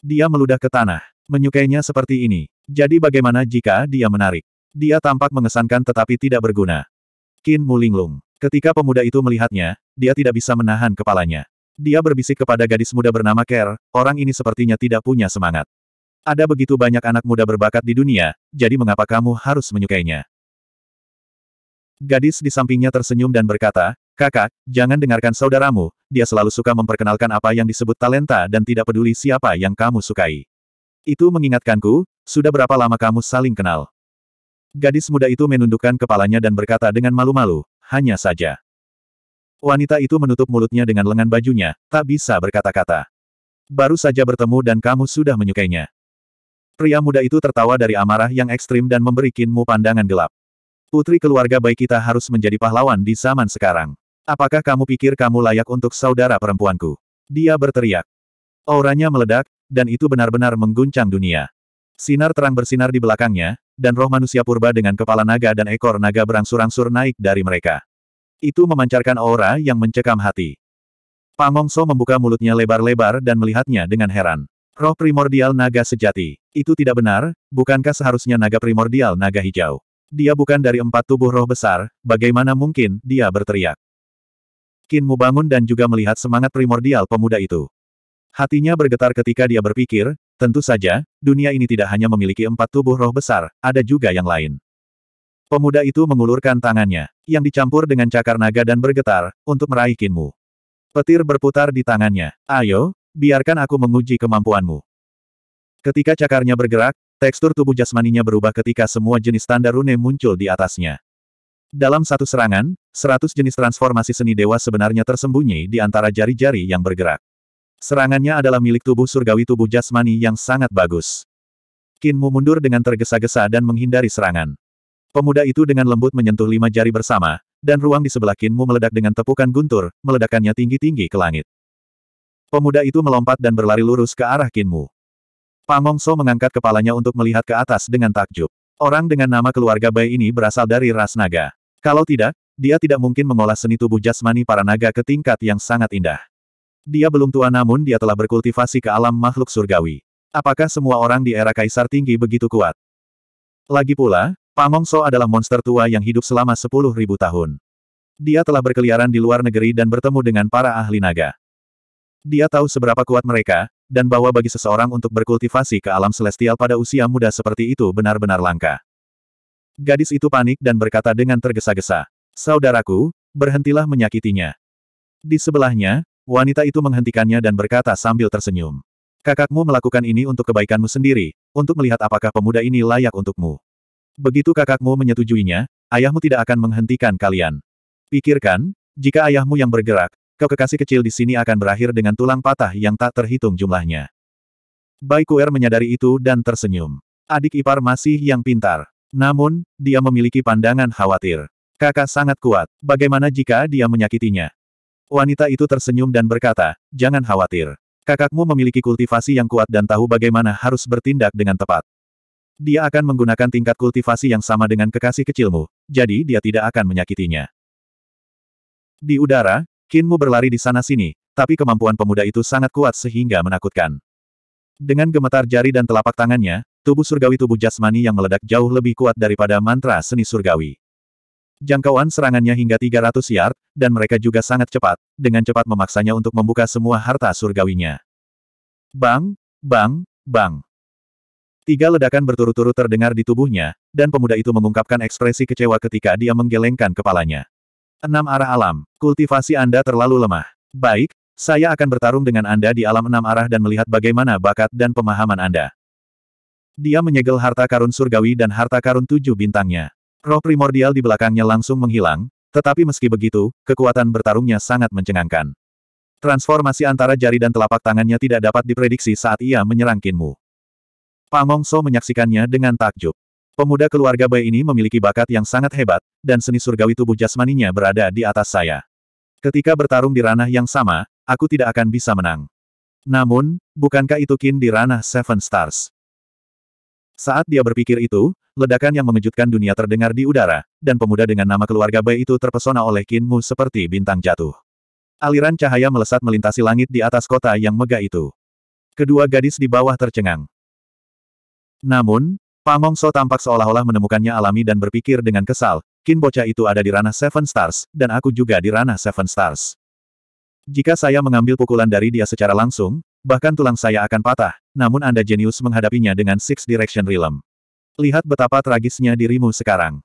Dia meludah ke tanah. Menyukainya seperti ini. Jadi bagaimana jika dia menarik? Dia tampak mengesankan tetapi tidak berguna. Qin Mulinglung. Ketika pemuda itu melihatnya, dia tidak bisa menahan kepalanya. Dia berbisik kepada gadis muda bernama Ker, orang ini sepertinya tidak punya semangat. Ada begitu banyak anak muda berbakat di dunia, jadi mengapa kamu harus menyukainya? Gadis di sampingnya tersenyum dan berkata, Kakak, jangan dengarkan saudaramu, dia selalu suka memperkenalkan apa yang disebut talenta dan tidak peduli siapa yang kamu sukai. Itu mengingatkanku, sudah berapa lama kamu saling kenal? Gadis muda itu menundukkan kepalanya dan berkata dengan malu-malu, hanya saja. Wanita itu menutup mulutnya dengan lengan bajunya, tak bisa berkata-kata. Baru saja bertemu dan kamu sudah menyukainya. Pria muda itu tertawa dari amarah yang ekstrim dan memberi Kinmu pandangan gelap. Putri keluarga baik kita harus menjadi pahlawan di zaman sekarang. Apakah kamu pikir kamu layak untuk saudara perempuanku? Dia berteriak. Auranya meledak, dan itu benar-benar mengguncang dunia. Sinar terang bersinar di belakangnya, dan roh manusia purba dengan kepala naga dan ekor naga berangsur-angsur naik dari mereka. Itu memancarkan aura yang mencekam hati. Pangongso membuka mulutnya lebar-lebar dan melihatnya dengan heran. Roh primordial naga sejati. Itu tidak benar, bukankah seharusnya naga primordial naga hijau? Dia bukan dari empat tubuh roh besar, bagaimana mungkin dia berteriak? Kinmu bangun dan juga melihat semangat primordial pemuda itu. Hatinya bergetar ketika dia berpikir, tentu saja, dunia ini tidak hanya memiliki empat tubuh roh besar, ada juga yang lain. Pemuda itu mengulurkan tangannya, yang dicampur dengan cakar naga dan bergetar, untuk meraih kinmu. Petir berputar di tangannya. Ayo, biarkan aku menguji kemampuanmu. Ketika cakarnya bergerak, tekstur tubuh jasmaninya berubah ketika semua jenis tanda rune muncul di atasnya. Dalam satu serangan, seratus jenis transformasi seni dewa sebenarnya tersembunyi di antara jari-jari yang bergerak. Serangannya adalah milik tubuh surgawi tubuh jasmani yang sangat bagus. Kinmu mundur dengan tergesa-gesa dan menghindari serangan. Pemuda itu dengan lembut menyentuh lima jari bersama, dan ruang di sebelah Kinmu meledak dengan tepukan guntur, meledakannya tinggi-tinggi ke langit. Pemuda itu melompat dan berlari lurus ke arah Kinmu. Pangongso mengangkat kepalanya untuk melihat ke atas dengan takjub. Orang dengan nama keluarga Bai ini berasal dari ras naga. Kalau tidak, dia tidak mungkin mengolah seni tubuh jasmani para naga ke tingkat yang sangat indah. Dia belum tua namun dia telah berkultivasi ke alam makhluk surgawi. Apakah semua orang di era kaisar tinggi begitu kuat? Lagi pula, Pamongso adalah monster tua yang hidup selama 10.000 tahun. Dia telah berkeliaran di luar negeri dan bertemu dengan para ahli naga. Dia tahu seberapa kuat mereka, dan bahwa bagi seseorang untuk berkultivasi ke alam celestial pada usia muda seperti itu benar-benar langka. Gadis itu panik dan berkata dengan tergesa-gesa, Saudaraku, berhentilah menyakitinya. Di sebelahnya, Wanita itu menghentikannya dan berkata sambil tersenyum. Kakakmu melakukan ini untuk kebaikanmu sendiri, untuk melihat apakah pemuda ini layak untukmu. Begitu kakakmu menyetujuinya, ayahmu tidak akan menghentikan kalian. Pikirkan, jika ayahmu yang bergerak, kau kekasih kecil di sini akan berakhir dengan tulang patah yang tak terhitung jumlahnya. Bai Kuer menyadari itu dan tersenyum. Adik ipar masih yang pintar. Namun, dia memiliki pandangan khawatir. Kakak sangat kuat. Bagaimana jika dia menyakitinya? Wanita itu tersenyum dan berkata, jangan khawatir. Kakakmu memiliki kultivasi yang kuat dan tahu bagaimana harus bertindak dengan tepat. Dia akan menggunakan tingkat kultivasi yang sama dengan kekasih kecilmu, jadi dia tidak akan menyakitinya. Di udara, Kinmu berlari di sana-sini, tapi kemampuan pemuda itu sangat kuat sehingga menakutkan. Dengan gemetar jari dan telapak tangannya, tubuh surgawi tubuh jasmani yang meledak jauh lebih kuat daripada mantra seni surgawi. Jangkauan serangannya hingga 300 yard, dan mereka juga sangat cepat, dengan cepat memaksanya untuk membuka semua harta surgawinya. Bang, bang, bang. Tiga ledakan berturut-turut terdengar di tubuhnya, dan pemuda itu mengungkapkan ekspresi kecewa ketika dia menggelengkan kepalanya. Enam arah alam, kultivasi Anda terlalu lemah. Baik, saya akan bertarung dengan Anda di alam enam arah dan melihat bagaimana bakat dan pemahaman Anda. Dia menyegel harta karun surgawi dan harta karun tujuh bintangnya. Roh primordial di belakangnya langsung menghilang, tetapi meski begitu, kekuatan bertarungnya sangat mencengangkan. Transformasi antara jari dan telapak tangannya tidak dapat diprediksi saat ia menyerang Kinmu. So menyaksikannya dengan takjub. Pemuda keluarga Bai ini memiliki bakat yang sangat hebat, dan seni surgawi tubuh jasmaninya berada di atas saya. Ketika bertarung di ranah yang sama, aku tidak akan bisa menang. Namun, bukankah itu Kin di ranah Seven Stars? Saat dia berpikir itu, ledakan yang mengejutkan dunia terdengar di udara, dan pemuda dengan nama keluarga Bai itu terpesona oleh Mu seperti bintang jatuh. Aliran cahaya melesat melintasi langit di atas kota yang megah itu. Kedua gadis di bawah tercengang. Namun, Pamong So tampak seolah-olah menemukannya alami dan berpikir dengan kesal, Kin bocah itu ada di ranah Seven Stars, dan aku juga di ranah Seven Stars. Jika saya mengambil pukulan dari dia secara langsung, bahkan tulang saya akan patah, namun Anda jenius menghadapinya dengan Six Direction Realm. Lihat betapa tragisnya dirimu sekarang.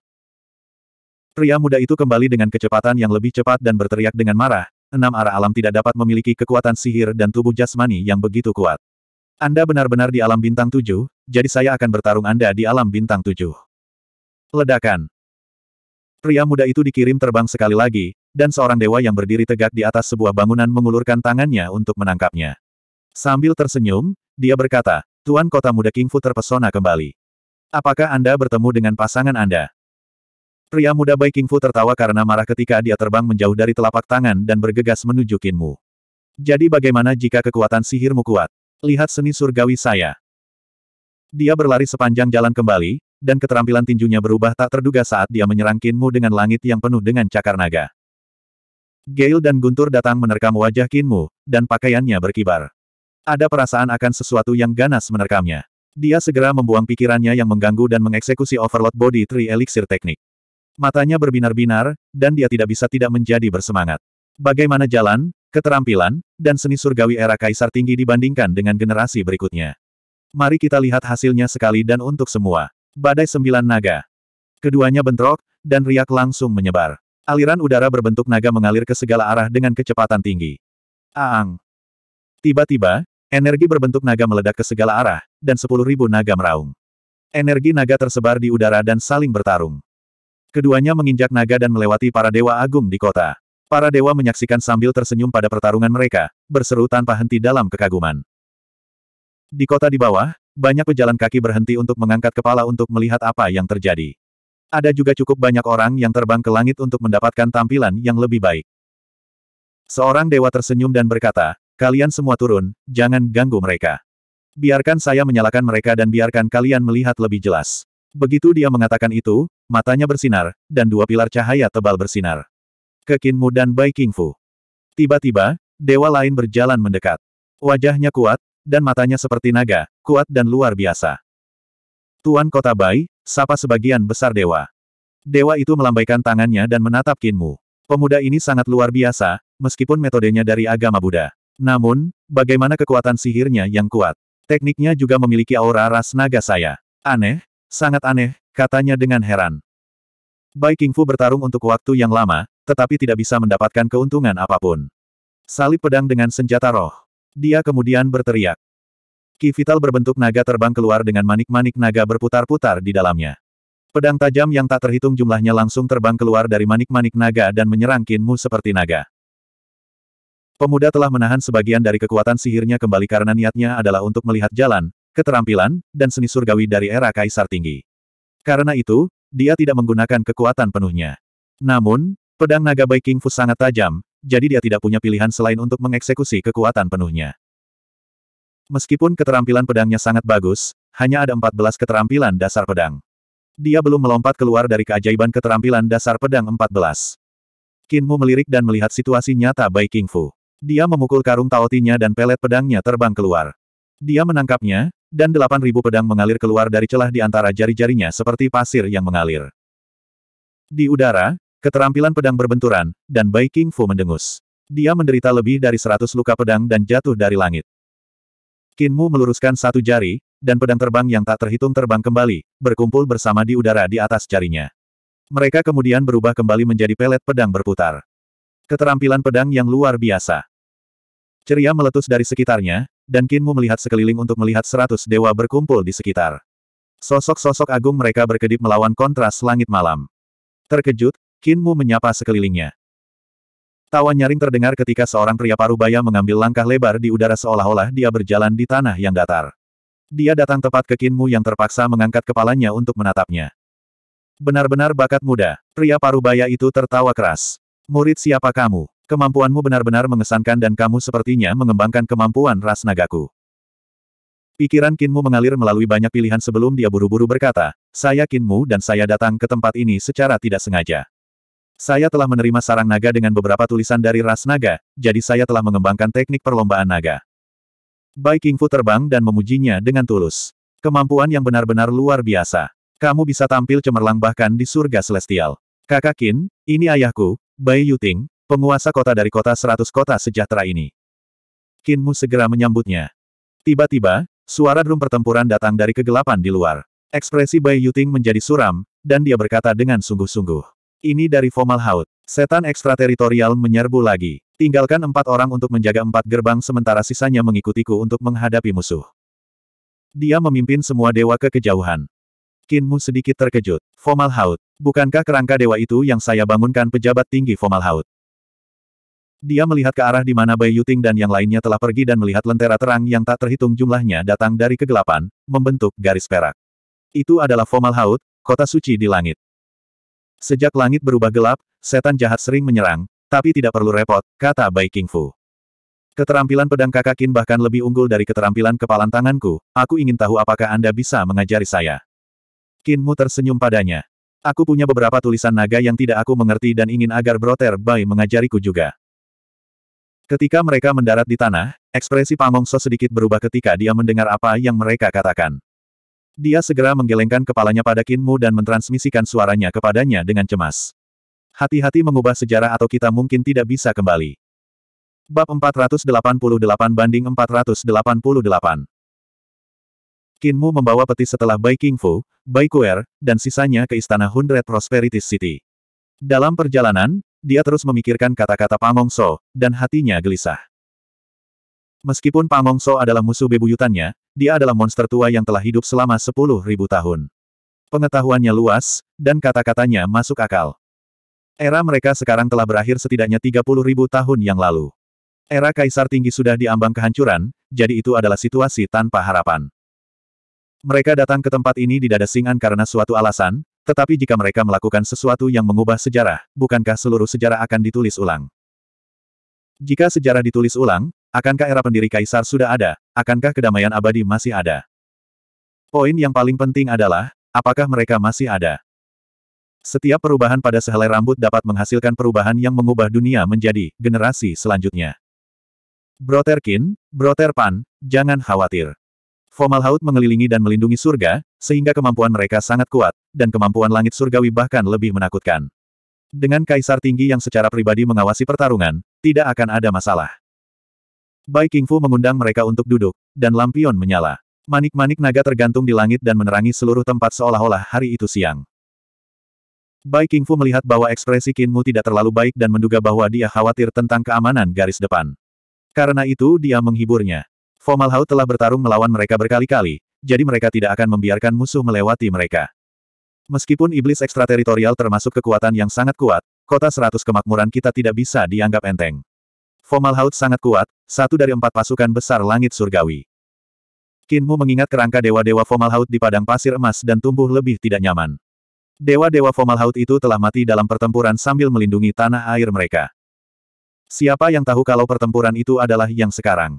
Pria muda itu kembali dengan kecepatan yang lebih cepat dan berteriak dengan marah, enam arah alam tidak dapat memiliki kekuatan sihir dan tubuh jasmani yang begitu kuat. Anda benar-benar di alam bintang tujuh, jadi saya akan bertarung Anda di alam bintang tujuh. Ledakan. Pria muda itu dikirim terbang sekali lagi, dan seorang dewa yang berdiri tegak di atas sebuah bangunan mengulurkan tangannya untuk menangkapnya. Sambil tersenyum, dia berkata, Tuan Kota Muda Kingfu terpesona kembali. Apakah Anda bertemu dengan pasangan Anda? Pria muda Bai Kingfu tertawa karena marah ketika dia terbang menjauh dari telapak tangan dan bergegas menuju Kinmu. Jadi bagaimana jika kekuatan sihirmu kuat? Lihat seni surgawi saya. Dia berlari sepanjang jalan kembali, dan keterampilan tinjunya berubah tak terduga saat dia menyerang Kinmu dengan langit yang penuh dengan cakar naga. Gale dan Guntur datang menerkam wajah Kinmu, dan pakaiannya berkibar. Ada perasaan akan sesuatu yang ganas menerkamnya. Dia segera membuang pikirannya yang mengganggu dan mengeksekusi overload body tree elixir teknik. Matanya berbinar-binar, dan dia tidak bisa tidak menjadi bersemangat. Bagaimana jalan, keterampilan, dan seni surgawi era kaisar tinggi dibandingkan dengan generasi berikutnya. Mari kita lihat hasilnya sekali dan untuk semua. Badai sembilan naga. Keduanya bentrok, dan riak langsung menyebar. Aliran udara berbentuk naga mengalir ke segala arah dengan kecepatan tinggi. Aang. Tiba-tiba, Energi berbentuk naga meledak ke segala arah, dan sepuluh ribu naga meraung. Energi naga tersebar di udara dan saling bertarung. Keduanya menginjak naga dan melewati para dewa agung di kota. Para dewa menyaksikan sambil tersenyum pada pertarungan mereka, berseru tanpa henti dalam kekaguman. Di kota di bawah, banyak pejalan kaki berhenti untuk mengangkat kepala untuk melihat apa yang terjadi. Ada juga cukup banyak orang yang terbang ke langit untuk mendapatkan tampilan yang lebih baik. Seorang dewa tersenyum dan berkata, Kalian semua turun, jangan ganggu mereka. Biarkan saya menyalakan mereka dan biarkan kalian melihat lebih jelas. Begitu dia mengatakan itu, matanya bersinar, dan dua pilar cahaya tebal bersinar. Kekinmu dan Bai Kingfu. Tiba-tiba, dewa lain berjalan mendekat. Wajahnya kuat, dan matanya seperti naga, kuat dan luar biasa. Tuan Kota Bai, sapa sebagian besar dewa. Dewa itu melambaikan tangannya dan menatap Kinmu. Pemuda ini sangat luar biasa, meskipun metodenya dari agama Buddha. Namun, bagaimana kekuatan sihirnya yang kuat? Tekniknya juga memiliki aura ras naga saya. Aneh, sangat aneh, katanya dengan heran. Bai Qingfu bertarung untuk waktu yang lama, tetapi tidak bisa mendapatkan keuntungan apapun. Salib pedang dengan senjata roh. Dia kemudian berteriak. Ki vital berbentuk naga terbang keluar dengan manik-manik naga berputar-putar di dalamnya. Pedang tajam yang tak terhitung jumlahnya langsung terbang keluar dari manik-manik naga dan menyerang Kinmu seperti naga. Pemuda telah menahan sebagian dari kekuatan sihirnya kembali karena niatnya adalah untuk melihat jalan, keterampilan, dan seni surgawi dari era kaisar tinggi. Karena itu, dia tidak menggunakan kekuatan penuhnya. Namun, pedang naga King Fu sangat tajam, jadi dia tidak punya pilihan selain untuk mengeksekusi kekuatan penuhnya. Meskipun keterampilan pedangnya sangat bagus, hanya ada 14 keterampilan dasar pedang. Dia belum melompat keluar dari keajaiban keterampilan dasar pedang 14. Kinmu melirik dan melihat situasi nyata Bai King Fu. Dia memukul karung taotinya dan pelet pedangnya terbang keluar. Dia menangkapnya, dan delapan ribu pedang mengalir keluar dari celah di antara jari-jarinya seperti pasir yang mengalir. Di udara, keterampilan pedang berbenturan, dan Bai King Fu mendengus. Dia menderita lebih dari seratus luka pedang dan jatuh dari langit. Qin Mu meluruskan satu jari, dan pedang terbang yang tak terhitung terbang kembali, berkumpul bersama di udara di atas jarinya. Mereka kemudian berubah kembali menjadi pelet pedang berputar. Keterampilan pedang yang luar biasa. Ceria meletus dari sekitarnya, dan Kinmu melihat sekeliling untuk melihat seratus dewa berkumpul di sekitar. Sosok-sosok agung mereka berkedip melawan kontras langit malam. Terkejut, Kinmu menyapa sekelilingnya. Tawa nyaring terdengar ketika seorang pria parubaya mengambil langkah lebar di udara seolah-olah dia berjalan di tanah yang datar. Dia datang tepat ke Kinmu yang terpaksa mengangkat kepalanya untuk menatapnya. Benar-benar bakat muda, pria parubaya itu tertawa keras. Murid siapa kamu? Kemampuanmu benar-benar mengesankan dan kamu sepertinya mengembangkan kemampuan ras nagaku. Pikiran Kinmu mengalir melalui banyak pilihan sebelum dia buru-buru berkata, saya Kinmu dan saya datang ke tempat ini secara tidak sengaja. Saya telah menerima sarang naga dengan beberapa tulisan dari ras naga, jadi saya telah mengembangkan teknik perlombaan naga. Bai Kingfu terbang dan memujinya dengan tulus. Kemampuan yang benar-benar luar biasa. Kamu bisa tampil cemerlang bahkan di surga celestial. Kakak Kin, ini ayahku, Bai Yuting, penguasa kota dari kota seratus kota sejahtera ini. Kinmu segera menyambutnya. Tiba-tiba, suara drum pertempuran datang dari kegelapan di luar. Ekspresi Bai Yuting menjadi suram, dan dia berkata dengan sungguh-sungguh. Ini dari Formal Haut. Setan ekstrateritorial menyerbu lagi. Tinggalkan empat orang untuk menjaga empat gerbang sementara sisanya mengikutiku untuk menghadapi musuh. Dia memimpin semua dewa ke kejauhan. Kinmu sedikit terkejut. Formal Haut. Bukankah kerangka dewa itu yang saya bangunkan pejabat tinggi Formal Haut? Dia melihat ke arah di mana Bai Yuting dan yang lainnya telah pergi dan melihat lentera terang yang tak terhitung jumlahnya datang dari kegelapan, membentuk garis perak. Itu adalah Fomal Haut, kota suci di langit. Sejak langit berubah gelap, setan jahat sering menyerang, tapi tidak perlu repot, kata Bai Kingfu. Keterampilan pedang kakak Kin bahkan lebih unggul dari keterampilan kepalan tanganku. Aku ingin tahu apakah Anda bisa mengajari saya. Mu tersenyum padanya. Aku punya beberapa tulisan naga yang tidak aku mengerti dan ingin agar Broter Bai mengajariku juga. Ketika mereka mendarat di tanah, ekspresi Pangongso sedikit berubah ketika dia mendengar apa yang mereka katakan. Dia segera menggelengkan kepalanya pada Kinmu dan mentransmisikan suaranya kepadanya dengan cemas. Hati-hati mengubah sejarah atau kita mungkin tidak bisa kembali. Bab 488 banding 488 Kinmu membawa peti setelah Bai Kingfu, Bai Kuer, dan sisanya ke istana Hundred Prosperity City. Dalam perjalanan, dia terus memikirkan kata-kata Pamongso, dan hatinya gelisah. Meskipun Pamongso adalah musuh bebuyutannya, dia adalah monster tua yang telah hidup selama sepuluh ribu tahun. Pengetahuannya luas, dan kata-katanya masuk akal. Era mereka sekarang telah berakhir setidaknya tiga puluh ribu tahun yang lalu. Era Kaisar Tinggi sudah diambang kehancuran, jadi itu adalah situasi tanpa harapan. Mereka datang ke tempat ini di dada Singan karena suatu alasan, tetapi jika mereka melakukan sesuatu yang mengubah sejarah, bukankah seluruh sejarah akan ditulis ulang? Jika sejarah ditulis ulang, akankah era pendiri kaisar sudah ada, akankah kedamaian abadi masih ada? Poin yang paling penting adalah, apakah mereka masih ada? Setiap perubahan pada sehelai rambut dapat menghasilkan perubahan yang mengubah dunia menjadi generasi selanjutnya. Broterkin, Broterpan, jangan khawatir. Formal Haut mengelilingi dan melindungi surga, sehingga kemampuan mereka sangat kuat, dan kemampuan langit surgawi bahkan lebih menakutkan. Dengan kaisar tinggi yang secara pribadi mengawasi pertarungan, tidak akan ada masalah. Bai King mengundang mereka untuk duduk, dan lampion menyala. Manik-manik naga tergantung di langit dan menerangi seluruh tempat seolah-olah hari itu siang. Bai King melihat bahwa ekspresi Kinmu tidak terlalu baik dan menduga bahwa dia khawatir tentang keamanan garis depan. Karena itu dia menghiburnya. Fomalhaut telah bertarung melawan mereka berkali-kali, jadi mereka tidak akan membiarkan musuh melewati mereka. Meskipun iblis ekstrateritorial termasuk kekuatan yang sangat kuat, kota seratus kemakmuran kita tidak bisa dianggap enteng. Fomalhaut sangat kuat, satu dari empat pasukan besar langit surgawi. Kinmu mengingat kerangka dewa-dewa Fomalhaut di padang pasir emas dan tumbuh lebih tidak nyaman. Dewa-dewa Fomalhaut itu telah mati dalam pertempuran sambil melindungi tanah air mereka. Siapa yang tahu kalau pertempuran itu adalah yang sekarang?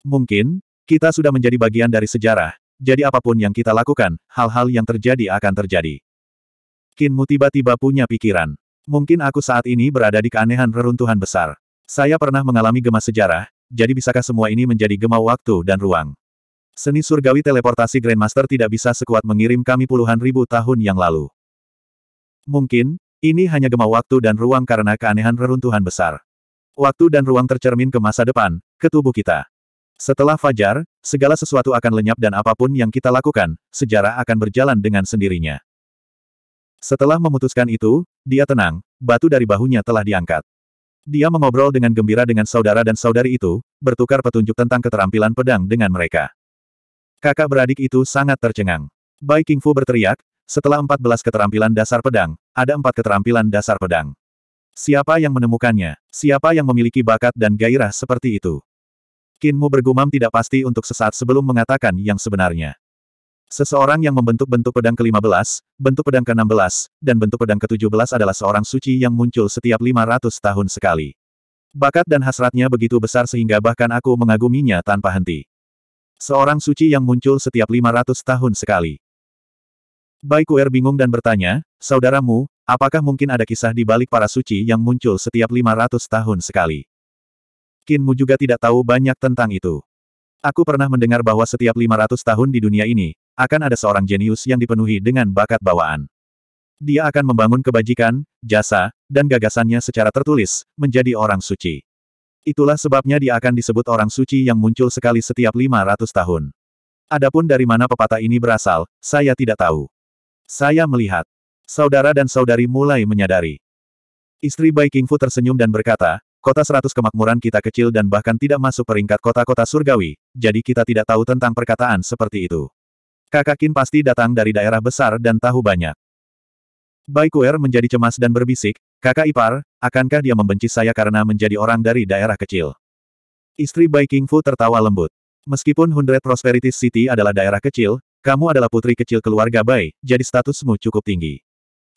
Mungkin, kita sudah menjadi bagian dari sejarah, jadi apapun yang kita lakukan, hal-hal yang terjadi akan terjadi. Kinmu tiba-tiba punya pikiran. Mungkin aku saat ini berada di keanehan reruntuhan besar. Saya pernah mengalami gema sejarah, jadi bisakah semua ini menjadi gema waktu dan ruang? Seni surgawi teleportasi Grandmaster tidak bisa sekuat mengirim kami puluhan ribu tahun yang lalu. Mungkin, ini hanya gema waktu dan ruang karena keanehan reruntuhan besar. Waktu dan ruang tercermin ke masa depan, ke tubuh kita. Setelah fajar, segala sesuatu akan lenyap dan apapun yang kita lakukan, sejarah akan berjalan dengan sendirinya. Setelah memutuskan itu, dia tenang, batu dari bahunya telah diangkat. Dia mengobrol dengan gembira dengan saudara dan saudari itu, bertukar petunjuk tentang keterampilan pedang dengan mereka. Kakak beradik itu sangat tercengang. Bai Kingfu berteriak, setelah 14 keterampilan dasar pedang, ada empat keterampilan dasar pedang. Siapa yang menemukannya? Siapa yang memiliki bakat dan gairah seperti itu? Kinmu bergumam tidak pasti untuk sesaat sebelum mengatakan yang sebenarnya. Seseorang yang membentuk bentuk pedang ke-15, bentuk pedang ke-16, dan bentuk pedang ke-17 adalah seorang suci yang muncul setiap 500 tahun sekali. Bakat dan hasratnya begitu besar sehingga bahkan aku mengaguminya tanpa henti. Seorang suci yang muncul setiap 500 tahun sekali. Bai Kuer bingung dan bertanya, Saudaramu, apakah mungkin ada kisah di balik para suci yang muncul setiap 500 tahun sekali? Kinmu juga tidak tahu banyak tentang itu. Aku pernah mendengar bahwa setiap 500 tahun di dunia ini, akan ada seorang jenius yang dipenuhi dengan bakat bawaan. Dia akan membangun kebajikan, jasa, dan gagasannya secara tertulis, menjadi orang suci. Itulah sebabnya dia akan disebut orang suci yang muncul sekali setiap 500 tahun. Adapun dari mana pepatah ini berasal, saya tidak tahu. Saya melihat. Saudara dan saudari mulai menyadari. Istri Bai tersenyum dan berkata, kota seratus kemakmuran kita kecil dan bahkan tidak masuk peringkat kota-kota surgawi, jadi kita tidak tahu tentang perkataan seperti itu. Kakak Kin pasti datang dari daerah besar dan tahu banyak. Baikuer menjadi cemas dan berbisik, kakak ipar, akankah dia membenci saya karena menjadi orang dari daerah kecil? Istri Bai Fu tertawa lembut. Meskipun Hundred Prosperity City adalah daerah kecil, kamu adalah putri kecil keluarga Bai, jadi statusmu cukup tinggi.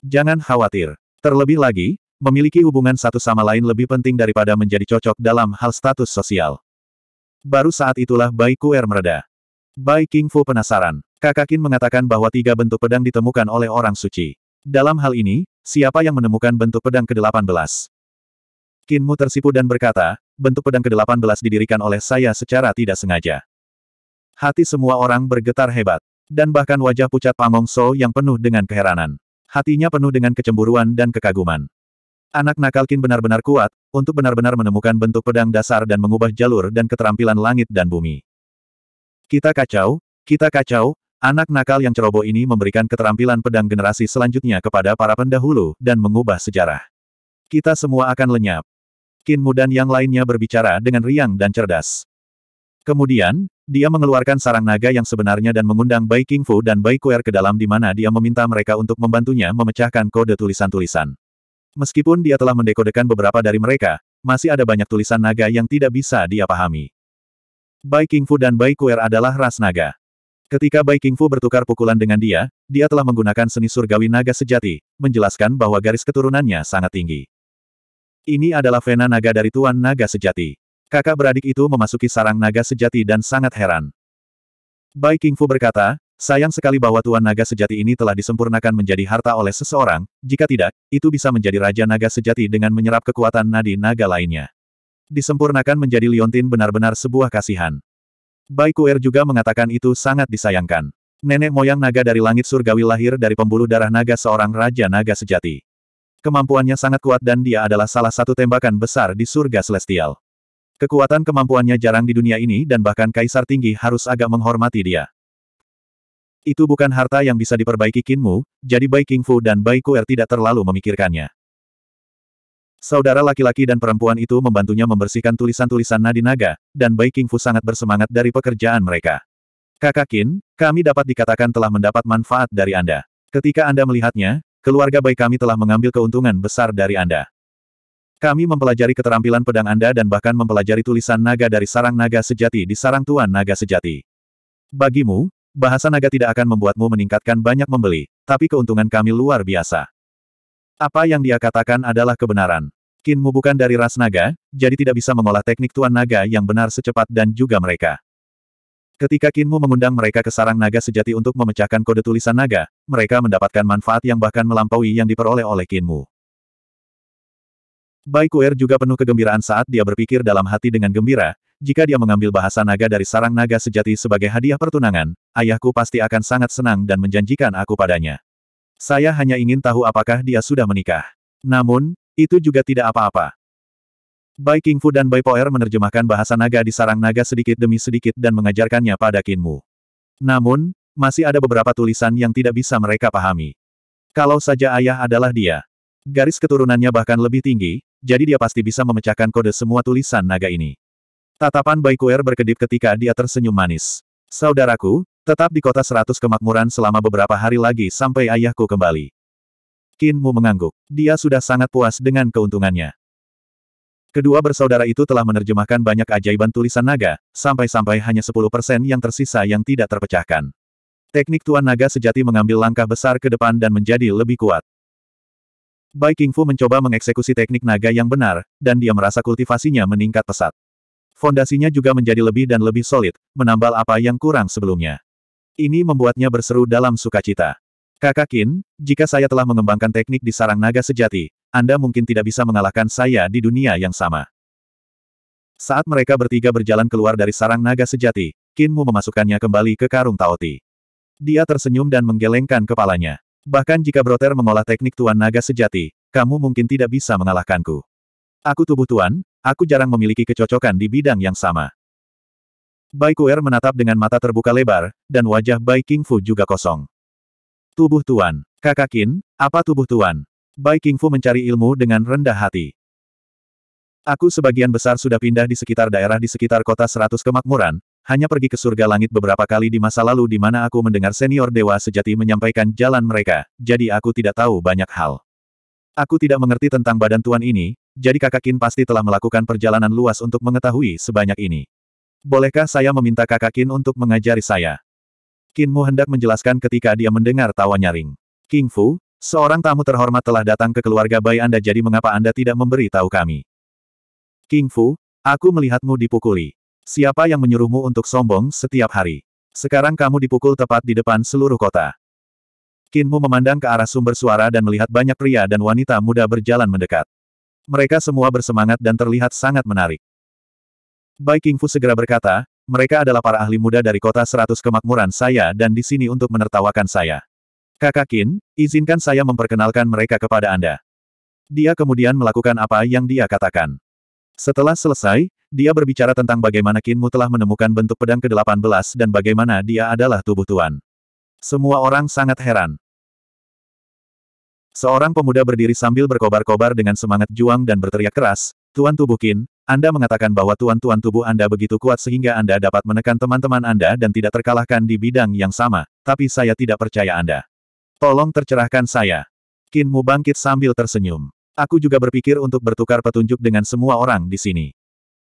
Jangan khawatir. Terlebih lagi, memiliki hubungan satu sama lain lebih penting daripada menjadi cocok dalam hal status sosial. Baru saat itulah Bai Kuer mereda. Bai King Fu penasaran. Kakakin mengatakan bahwa tiga bentuk pedang ditemukan oleh orang suci. Dalam hal ini, siapa yang menemukan bentuk pedang ke-18? Kinmu tersipu dan berkata, bentuk pedang ke-18 didirikan oleh saya secara tidak sengaja. Hati semua orang bergetar hebat. Dan bahkan wajah pucat Pamong So yang penuh dengan keheranan. Hatinya penuh dengan kecemburuan dan kekaguman. Anak nakal Qin benar-benar kuat, untuk benar-benar menemukan bentuk pedang dasar dan mengubah jalur dan keterampilan langit dan bumi. Kita kacau, kita kacau, anak nakal yang ceroboh ini memberikan keterampilan pedang generasi selanjutnya kepada para pendahulu dan mengubah sejarah. Kita semua akan lenyap. Qin Mu dan yang lainnya berbicara dengan riang dan cerdas. Kemudian, dia mengeluarkan sarang naga yang sebenarnya dan mengundang Bai King Fu dan Bai Kuer ke dalam di mana dia meminta mereka untuk membantunya memecahkan kode tulisan-tulisan. Meskipun dia telah mendekodekan beberapa dari mereka, masih ada banyak tulisan naga yang tidak bisa dia pahami. Bai Qingfu dan Bai Kuer adalah ras naga. Ketika Bai Qingfu bertukar pukulan dengan dia, dia telah menggunakan seni surgawi naga sejati, menjelaskan bahwa garis keturunannya sangat tinggi. Ini adalah vena naga dari Tuan Naga Sejati. Kakak beradik itu memasuki sarang naga sejati dan sangat heran. Bai Qingfu berkata, Sayang sekali bahwa Tuan Naga Sejati ini telah disempurnakan menjadi harta oleh seseorang, jika tidak, itu bisa menjadi Raja Naga Sejati dengan menyerap kekuatan nadi naga lainnya. Disempurnakan menjadi Liontin benar-benar sebuah kasihan. Bai Kuer juga mengatakan itu sangat disayangkan. Nenek moyang naga dari langit surgawi lahir dari pembuluh darah naga seorang Raja Naga Sejati. Kemampuannya sangat kuat dan dia adalah salah satu tembakan besar di surga celestial. Kekuatan kemampuannya jarang di dunia ini dan bahkan kaisar tinggi harus agak menghormati dia. Itu bukan harta yang bisa diperbaiki Kinmu, jadi Bai Kingfu dan Bai Kuer tidak terlalu memikirkannya. Saudara laki-laki dan perempuan itu membantunya membersihkan tulisan-tulisan nadi naga, dan Bai Kingfu sangat bersemangat dari pekerjaan mereka. Kakak Kin, kami dapat dikatakan telah mendapat manfaat dari Anda. Ketika Anda melihatnya, keluarga Bai kami telah mengambil keuntungan besar dari Anda. Kami mempelajari keterampilan pedang Anda dan bahkan mempelajari tulisan naga dari sarang naga sejati di sarang tuan naga sejati. Bagimu, bahasa naga tidak akan membuatmu meningkatkan banyak membeli, tapi keuntungan kami luar biasa. Apa yang dia katakan adalah kebenaran. Kinmu bukan dari ras naga, jadi tidak bisa mengolah teknik tuan naga yang benar secepat dan juga mereka. Ketika Kinmu mengundang mereka ke sarang naga sejati untuk memecahkan kode tulisan naga, mereka mendapatkan manfaat yang bahkan melampaui yang diperoleh oleh Kinmu. Bai Kuer juga penuh kegembiraan saat dia berpikir dalam hati dengan gembira, jika dia mengambil bahasa naga dari sarang naga sejati sebagai hadiah pertunangan, ayahku pasti akan sangat senang dan menjanjikan aku padanya. Saya hanya ingin tahu apakah dia sudah menikah. Namun, itu juga tidak apa-apa. Bai King dan Bai Poer menerjemahkan bahasa naga di sarang naga sedikit demi sedikit dan mengajarkannya pada Kinmu. Namun, masih ada beberapa tulisan yang tidak bisa mereka pahami. Kalau saja ayah adalah dia. Garis keturunannya bahkan lebih tinggi, jadi dia pasti bisa memecahkan kode semua tulisan naga ini. Tatapan Baikuer berkedip ketika dia tersenyum manis. Saudaraku, tetap di kota seratus kemakmuran selama beberapa hari lagi sampai ayahku kembali. Kinmu mengangguk. Dia sudah sangat puas dengan keuntungannya. Kedua bersaudara itu telah menerjemahkan banyak ajaiban tulisan naga, sampai-sampai hanya 10% yang tersisa yang tidak terpecahkan. Teknik Tuan Naga sejati mengambil langkah besar ke depan dan menjadi lebih kuat. Bai Qingfu mencoba mengeksekusi teknik naga yang benar, dan dia merasa kultivasinya meningkat pesat. Fondasinya juga menjadi lebih dan lebih solid, menambal apa yang kurang sebelumnya. Ini membuatnya berseru dalam sukacita. Kakak Qin, jika saya telah mengembangkan teknik di sarang naga sejati, Anda mungkin tidak bisa mengalahkan saya di dunia yang sama. Saat mereka bertiga berjalan keluar dari sarang naga sejati, Kinmu memasukkannya kembali ke karung Taoti. Dia tersenyum dan menggelengkan kepalanya. Bahkan jika Broter mengolah teknik Tuan Naga sejati, kamu mungkin tidak bisa mengalahkanku. Aku tubuh Tuan, aku jarang memiliki kecocokan di bidang yang sama. Bai Kuer menatap dengan mata terbuka lebar, dan wajah Bai King Fu juga kosong. Tubuh Tuan. Kakakin, apa tubuh Tuan? Bai King Fu mencari ilmu dengan rendah hati. Aku sebagian besar sudah pindah di sekitar daerah di sekitar kota seratus kemakmuran, hanya pergi ke surga langit beberapa kali di masa lalu di mana aku mendengar senior dewa sejati menyampaikan jalan mereka, jadi aku tidak tahu banyak hal. Aku tidak mengerti tentang badan tuan ini, jadi kakak Kin pasti telah melakukan perjalanan luas untuk mengetahui sebanyak ini. Bolehkah saya meminta kakak Kin untuk mengajari saya? Kinmu hendak menjelaskan ketika dia mendengar tawa nyaring. King Fu, seorang tamu terhormat telah datang ke keluarga Bai Anda jadi mengapa Anda tidak memberi tahu kami? King Fu, aku melihatmu dipukuli. Siapa yang menyuruhmu untuk sombong setiap hari? Sekarang kamu dipukul tepat di depan seluruh kota. Kinmu memandang ke arah sumber suara dan melihat banyak pria dan wanita muda berjalan mendekat. Mereka semua bersemangat dan terlihat sangat menarik. Bai Kingfu segera berkata, mereka adalah para ahli muda dari kota seratus kemakmuran saya dan di sini untuk menertawakan saya. Kakak Kin, izinkan saya memperkenalkan mereka kepada Anda. Dia kemudian melakukan apa yang dia katakan. Setelah selesai, dia berbicara tentang bagaimana Kinmu telah menemukan bentuk pedang ke-18 dan bagaimana dia adalah tubuh Tuan. Semua orang sangat heran. Seorang pemuda berdiri sambil berkobar-kobar dengan semangat juang dan berteriak keras, Tuan Tubuh Kin, Anda mengatakan bahwa Tuan-Tuan tubuh Anda begitu kuat sehingga Anda dapat menekan teman-teman Anda dan tidak terkalahkan di bidang yang sama, tapi saya tidak percaya Anda. Tolong tercerahkan saya. Kinmu bangkit sambil tersenyum. Aku juga berpikir untuk bertukar petunjuk dengan semua orang di sini.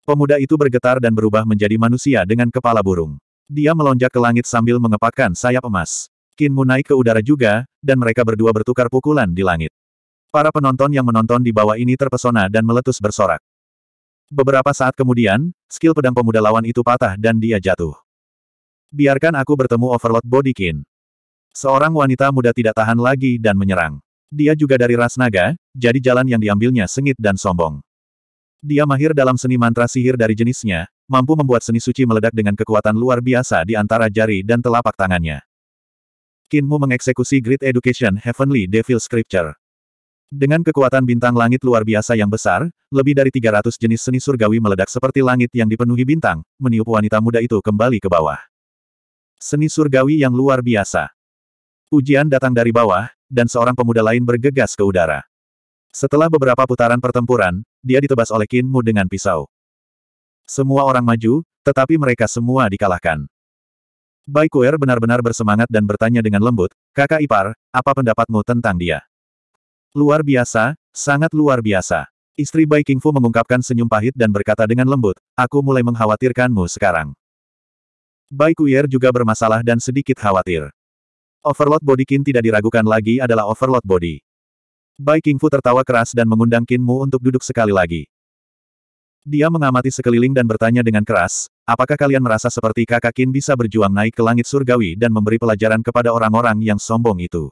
Pemuda itu bergetar dan berubah menjadi manusia dengan kepala burung. Dia melonjak ke langit sambil mengepakkan sayap emas. Kinmu naik ke udara juga, dan mereka berdua bertukar pukulan di langit. Para penonton yang menonton di bawah ini terpesona dan meletus bersorak. Beberapa saat kemudian, skill pedang pemuda lawan itu patah dan dia jatuh. Biarkan aku bertemu Overlord Bodikin. Seorang wanita muda tidak tahan lagi dan menyerang. Dia juga dari ras naga, jadi jalan yang diambilnya sengit dan sombong. Dia mahir dalam seni mantra sihir dari jenisnya, mampu membuat seni suci meledak dengan kekuatan luar biasa di antara jari dan telapak tangannya. Kinmu mengeksekusi Great Education Heavenly Devil Scripture. Dengan kekuatan bintang langit luar biasa yang besar, lebih dari 300 jenis seni surgawi meledak seperti langit yang dipenuhi bintang, meniup wanita muda itu kembali ke bawah. Seni surgawi yang luar biasa. Ujian datang dari bawah, dan seorang pemuda lain bergegas ke udara. Setelah beberapa putaran pertempuran, dia ditebas oleh Qin Mu dengan pisau. Semua orang maju, tetapi mereka semua dikalahkan. Bai Kuer benar-benar bersemangat dan bertanya dengan lembut, kakak ipar, apa pendapatmu tentang dia? Luar biasa, sangat luar biasa. Istri Bai Qingfu mengungkapkan senyum pahit dan berkata dengan lembut, aku mulai mengkhawatirkanmu sekarang. Bai Kuer juga bermasalah dan sedikit khawatir. Overload body Qin tidak diragukan lagi adalah overload body. Bai Qingfu tertawa keras dan mengundang Mu untuk duduk sekali lagi. Dia mengamati sekeliling dan bertanya dengan keras, apakah kalian merasa seperti kakak Qin bisa berjuang naik ke langit surgawi dan memberi pelajaran kepada orang-orang yang sombong itu?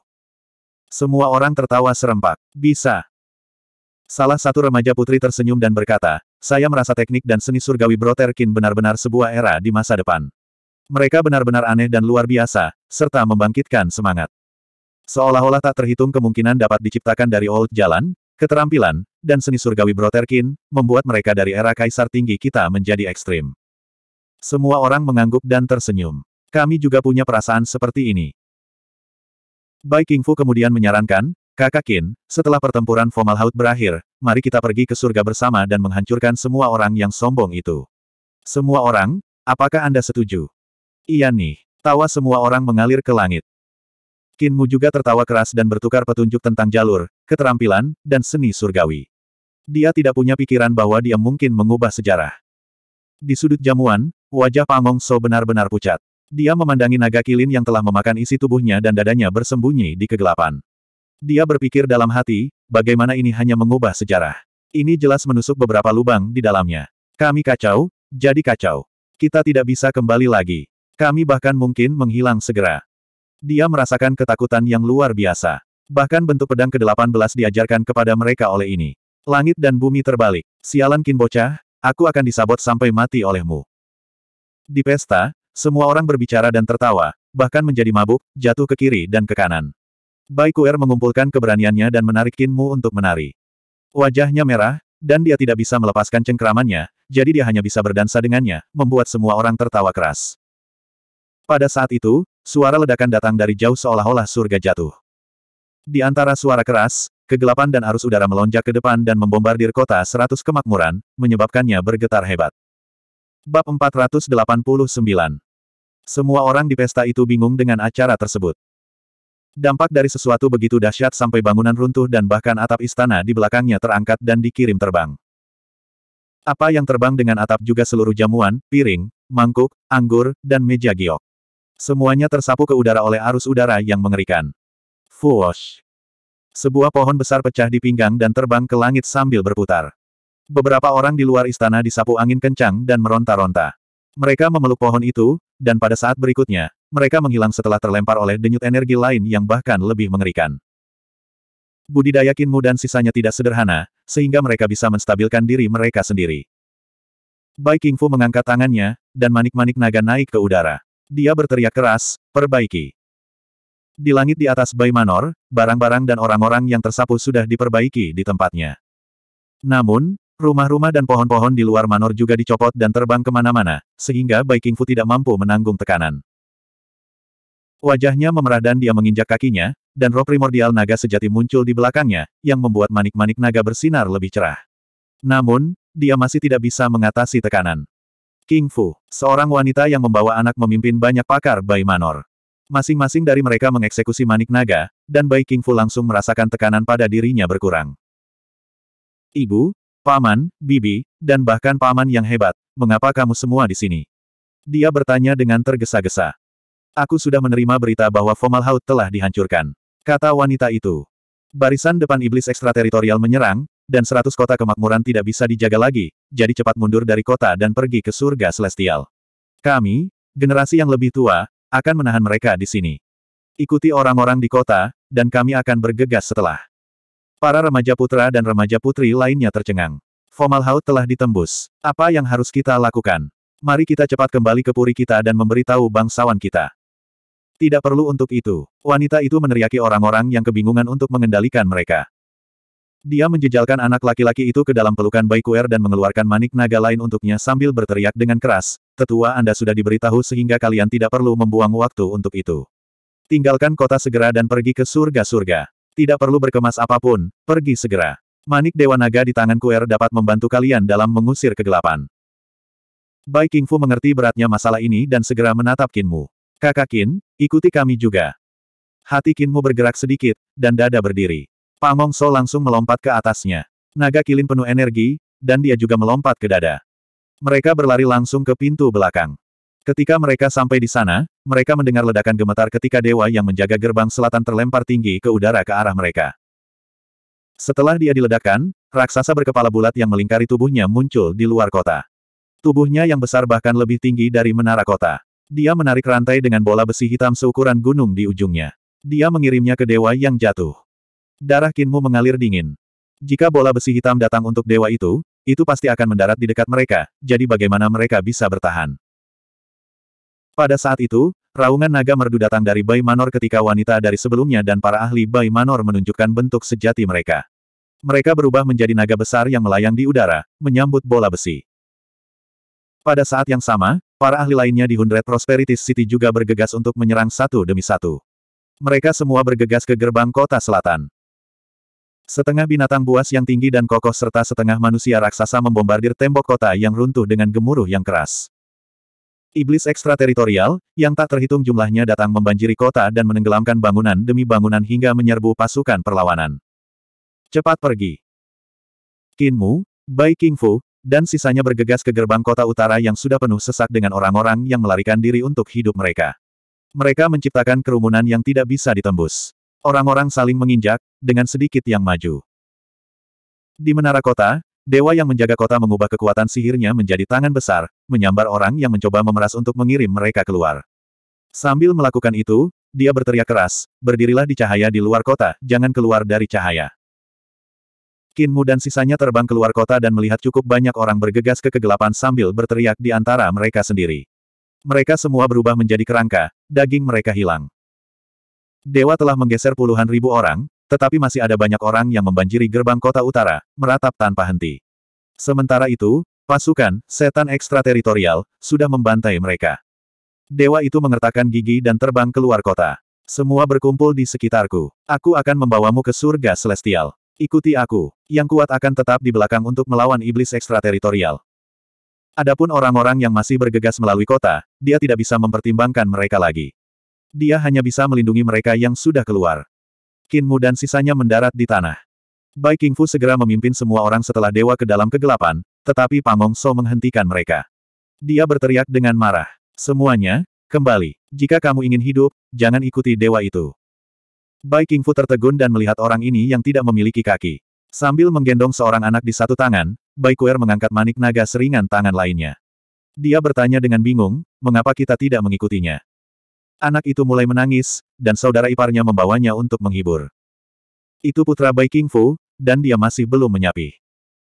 Semua orang tertawa serempak. Bisa. Salah satu remaja putri tersenyum dan berkata, saya merasa teknik dan seni surgawi Broter Qin benar-benar sebuah era di masa depan. Mereka benar-benar aneh dan luar biasa, serta membangkitkan semangat. Seolah-olah tak terhitung kemungkinan dapat diciptakan dari old jalan, keterampilan, dan seni surgawi Broterkin, membuat mereka dari era kaisar tinggi kita menjadi ekstrim. Semua orang mengangguk dan tersenyum. Kami juga punya perasaan seperti ini. Bai Kingfu kemudian menyarankan, Kakak Qin, setelah pertempuran formal haut berakhir, mari kita pergi ke surga bersama dan menghancurkan semua orang yang sombong itu. Semua orang, apakah Anda setuju? Iya nih, tawa semua orang mengalir ke langit. Kinmu juga tertawa keras dan bertukar petunjuk tentang jalur, keterampilan, dan seni surgawi. Dia tidak punya pikiran bahwa dia mungkin mengubah sejarah. Di sudut jamuan, wajah pamong So benar-benar pucat. Dia memandangi naga kilin yang telah memakan isi tubuhnya dan dadanya bersembunyi di kegelapan. Dia berpikir dalam hati, bagaimana ini hanya mengubah sejarah. Ini jelas menusuk beberapa lubang di dalamnya. Kami kacau, jadi kacau. Kita tidak bisa kembali lagi. Kami bahkan mungkin menghilang segera. Dia merasakan ketakutan yang luar biasa. Bahkan bentuk pedang ke-18 diajarkan kepada mereka oleh ini. Langit dan bumi terbalik. Sialan kin bocah, aku akan disabot sampai mati olehmu. Di pesta, semua orang berbicara dan tertawa, bahkan menjadi mabuk, jatuh ke kiri dan ke kanan. Bai Kuer mengumpulkan keberaniannya dan menarik Kinmu untuk menari. Wajahnya merah, dan dia tidak bisa melepaskan cengkeramannya, jadi dia hanya bisa berdansa dengannya, membuat semua orang tertawa keras. Pada saat itu, Suara ledakan datang dari jauh seolah-olah surga jatuh. Di antara suara keras, kegelapan dan arus udara melonjak ke depan dan membombardir kota seratus kemakmuran, menyebabkannya bergetar hebat. Bab 489 Semua orang di pesta itu bingung dengan acara tersebut. Dampak dari sesuatu begitu dahsyat sampai bangunan runtuh dan bahkan atap istana di belakangnya terangkat dan dikirim terbang. Apa yang terbang dengan atap juga seluruh jamuan, piring, mangkuk, anggur, dan meja giok. Semuanya tersapu ke udara oleh arus udara yang mengerikan. Fuosh! Sebuah pohon besar pecah di pinggang dan terbang ke langit sambil berputar. Beberapa orang di luar istana disapu angin kencang dan meronta-ronta. Mereka memeluk pohon itu, dan pada saat berikutnya, mereka menghilang setelah terlempar oleh denyut energi lain yang bahkan lebih mengerikan. Budidaya Kinmu dan sisanya tidak sederhana, sehingga mereka bisa menstabilkan diri mereka sendiri. Bai Kingfu mengangkat tangannya, dan manik-manik naga naik ke udara. Dia berteriak keras, perbaiki. Di langit di atas Bay Manor, barang-barang dan orang-orang yang tersapu sudah diperbaiki di tempatnya. Namun, rumah-rumah dan pohon-pohon di luar Manor juga dicopot dan terbang kemana-mana, sehingga Bai Kingfu tidak mampu menanggung tekanan. Wajahnya memerah dan dia menginjak kakinya, dan roh primordial naga sejati muncul di belakangnya, yang membuat manik-manik naga bersinar lebih cerah. Namun, dia masih tidak bisa mengatasi tekanan. King Fu, seorang wanita yang membawa anak memimpin banyak pakar Bai Manor. Masing-masing dari mereka mengeksekusi manik naga, dan Bai King Fu langsung merasakan tekanan pada dirinya berkurang. Ibu, paman, bibi, dan bahkan paman yang hebat, mengapa kamu semua di sini? Dia bertanya dengan tergesa-gesa. Aku sudah menerima berita bahwa formal Haut telah dihancurkan. Kata wanita itu. Barisan depan iblis ekstrateritorial menyerang, dan seratus kota kemakmuran tidak bisa dijaga lagi, jadi cepat mundur dari kota dan pergi ke surga celestial. Kami, generasi yang lebih tua, akan menahan mereka di sini. Ikuti orang-orang di kota, dan kami akan bergegas setelah. Para remaja putra dan remaja putri lainnya tercengang. Formal Haut telah ditembus. Apa yang harus kita lakukan? Mari kita cepat kembali ke puri kita dan memberitahu bangsawan kita. Tidak perlu untuk itu. Wanita itu meneriaki orang-orang yang kebingungan untuk mengendalikan mereka. Dia menjejalkan anak laki-laki itu ke dalam pelukan Baikuer dan mengeluarkan manik naga lain untuknya sambil berteriak dengan keras, tetua Anda sudah diberitahu sehingga kalian tidak perlu membuang waktu untuk itu. Tinggalkan kota segera dan pergi ke surga-surga. Tidak perlu berkemas apapun, pergi segera. Manik Dewa Naga di tangan Kuer dapat membantu kalian dalam mengusir kegelapan. Bai King Fu mengerti beratnya masalah ini dan segera menatap Kinmu. Kakak Kin, ikuti kami juga. Hati Kinmu bergerak sedikit, dan dada berdiri. Pak Mongso langsung melompat ke atasnya. Naga kilin penuh energi, dan dia juga melompat ke dada. Mereka berlari langsung ke pintu belakang. Ketika mereka sampai di sana, mereka mendengar ledakan gemetar ketika dewa yang menjaga gerbang selatan terlempar tinggi ke udara ke arah mereka. Setelah dia diledakkan, raksasa berkepala bulat yang melingkari tubuhnya muncul di luar kota. Tubuhnya yang besar bahkan lebih tinggi dari menara kota. Dia menarik rantai dengan bola besi hitam seukuran gunung di ujungnya. Dia mengirimnya ke dewa yang jatuh. Darah Kinmu mengalir dingin. Jika bola besi hitam datang untuk dewa itu, itu pasti akan mendarat di dekat mereka, jadi bagaimana mereka bisa bertahan? Pada saat itu, raungan naga merdu datang dari Bai Manor ketika wanita dari sebelumnya dan para ahli Bai Manor menunjukkan bentuk sejati mereka. Mereka berubah menjadi naga besar yang melayang di udara, menyambut bola besi. Pada saat yang sama, para ahli lainnya di Hundred Prosperity City juga bergegas untuk menyerang satu demi satu. Mereka semua bergegas ke gerbang kota selatan. Setengah binatang buas yang tinggi dan kokoh serta setengah manusia raksasa membombardir tembok kota yang runtuh dengan gemuruh yang keras. Iblis ekstrateritorial, yang tak terhitung jumlahnya datang membanjiri kota dan menenggelamkan bangunan demi bangunan hingga menyerbu pasukan perlawanan. Cepat pergi. Kinmu, Bai Kingfu, dan sisanya bergegas ke gerbang kota utara yang sudah penuh sesak dengan orang-orang yang melarikan diri untuk hidup mereka. Mereka menciptakan kerumunan yang tidak bisa ditembus. Orang-orang saling menginjak, dengan sedikit yang maju. Di menara kota, dewa yang menjaga kota mengubah kekuatan sihirnya menjadi tangan besar, menyambar orang yang mencoba memeras untuk mengirim mereka keluar. Sambil melakukan itu, dia berteriak keras, berdirilah di cahaya di luar kota, jangan keluar dari cahaya. Kinmu dan sisanya terbang keluar kota dan melihat cukup banyak orang bergegas ke kegelapan sambil berteriak di antara mereka sendiri. Mereka semua berubah menjadi kerangka, daging mereka hilang. Dewa telah menggeser puluhan ribu orang, tetapi masih ada banyak orang yang membanjiri gerbang kota utara, meratap tanpa henti. Sementara itu, pasukan, setan ekstrateritorial, sudah membantai mereka. Dewa itu mengertakkan gigi dan terbang keluar kota. Semua berkumpul di sekitarku. Aku akan membawamu ke surga celestial. Ikuti aku. Yang kuat akan tetap di belakang untuk melawan iblis ekstrateritorial. Adapun orang-orang yang masih bergegas melalui kota, dia tidak bisa mempertimbangkan mereka lagi. Dia hanya bisa melindungi mereka yang sudah keluar. Kinmu dan sisanya mendarat di tanah. Bai Qingfu segera memimpin semua orang setelah dewa ke dalam kegelapan, tetapi Pangong So menghentikan mereka. Dia berteriak dengan marah. Semuanya, kembali. Jika kamu ingin hidup, jangan ikuti dewa itu. Bai Qingfu tertegun dan melihat orang ini yang tidak memiliki kaki. Sambil menggendong seorang anak di satu tangan, Bai Kuer mengangkat manik naga seringan tangan lainnya. Dia bertanya dengan bingung, mengapa kita tidak mengikutinya. Anak itu mulai menangis, dan saudara iparnya membawanya untuk menghibur. Itu putra Bai King Fu, dan dia masih belum menyapi.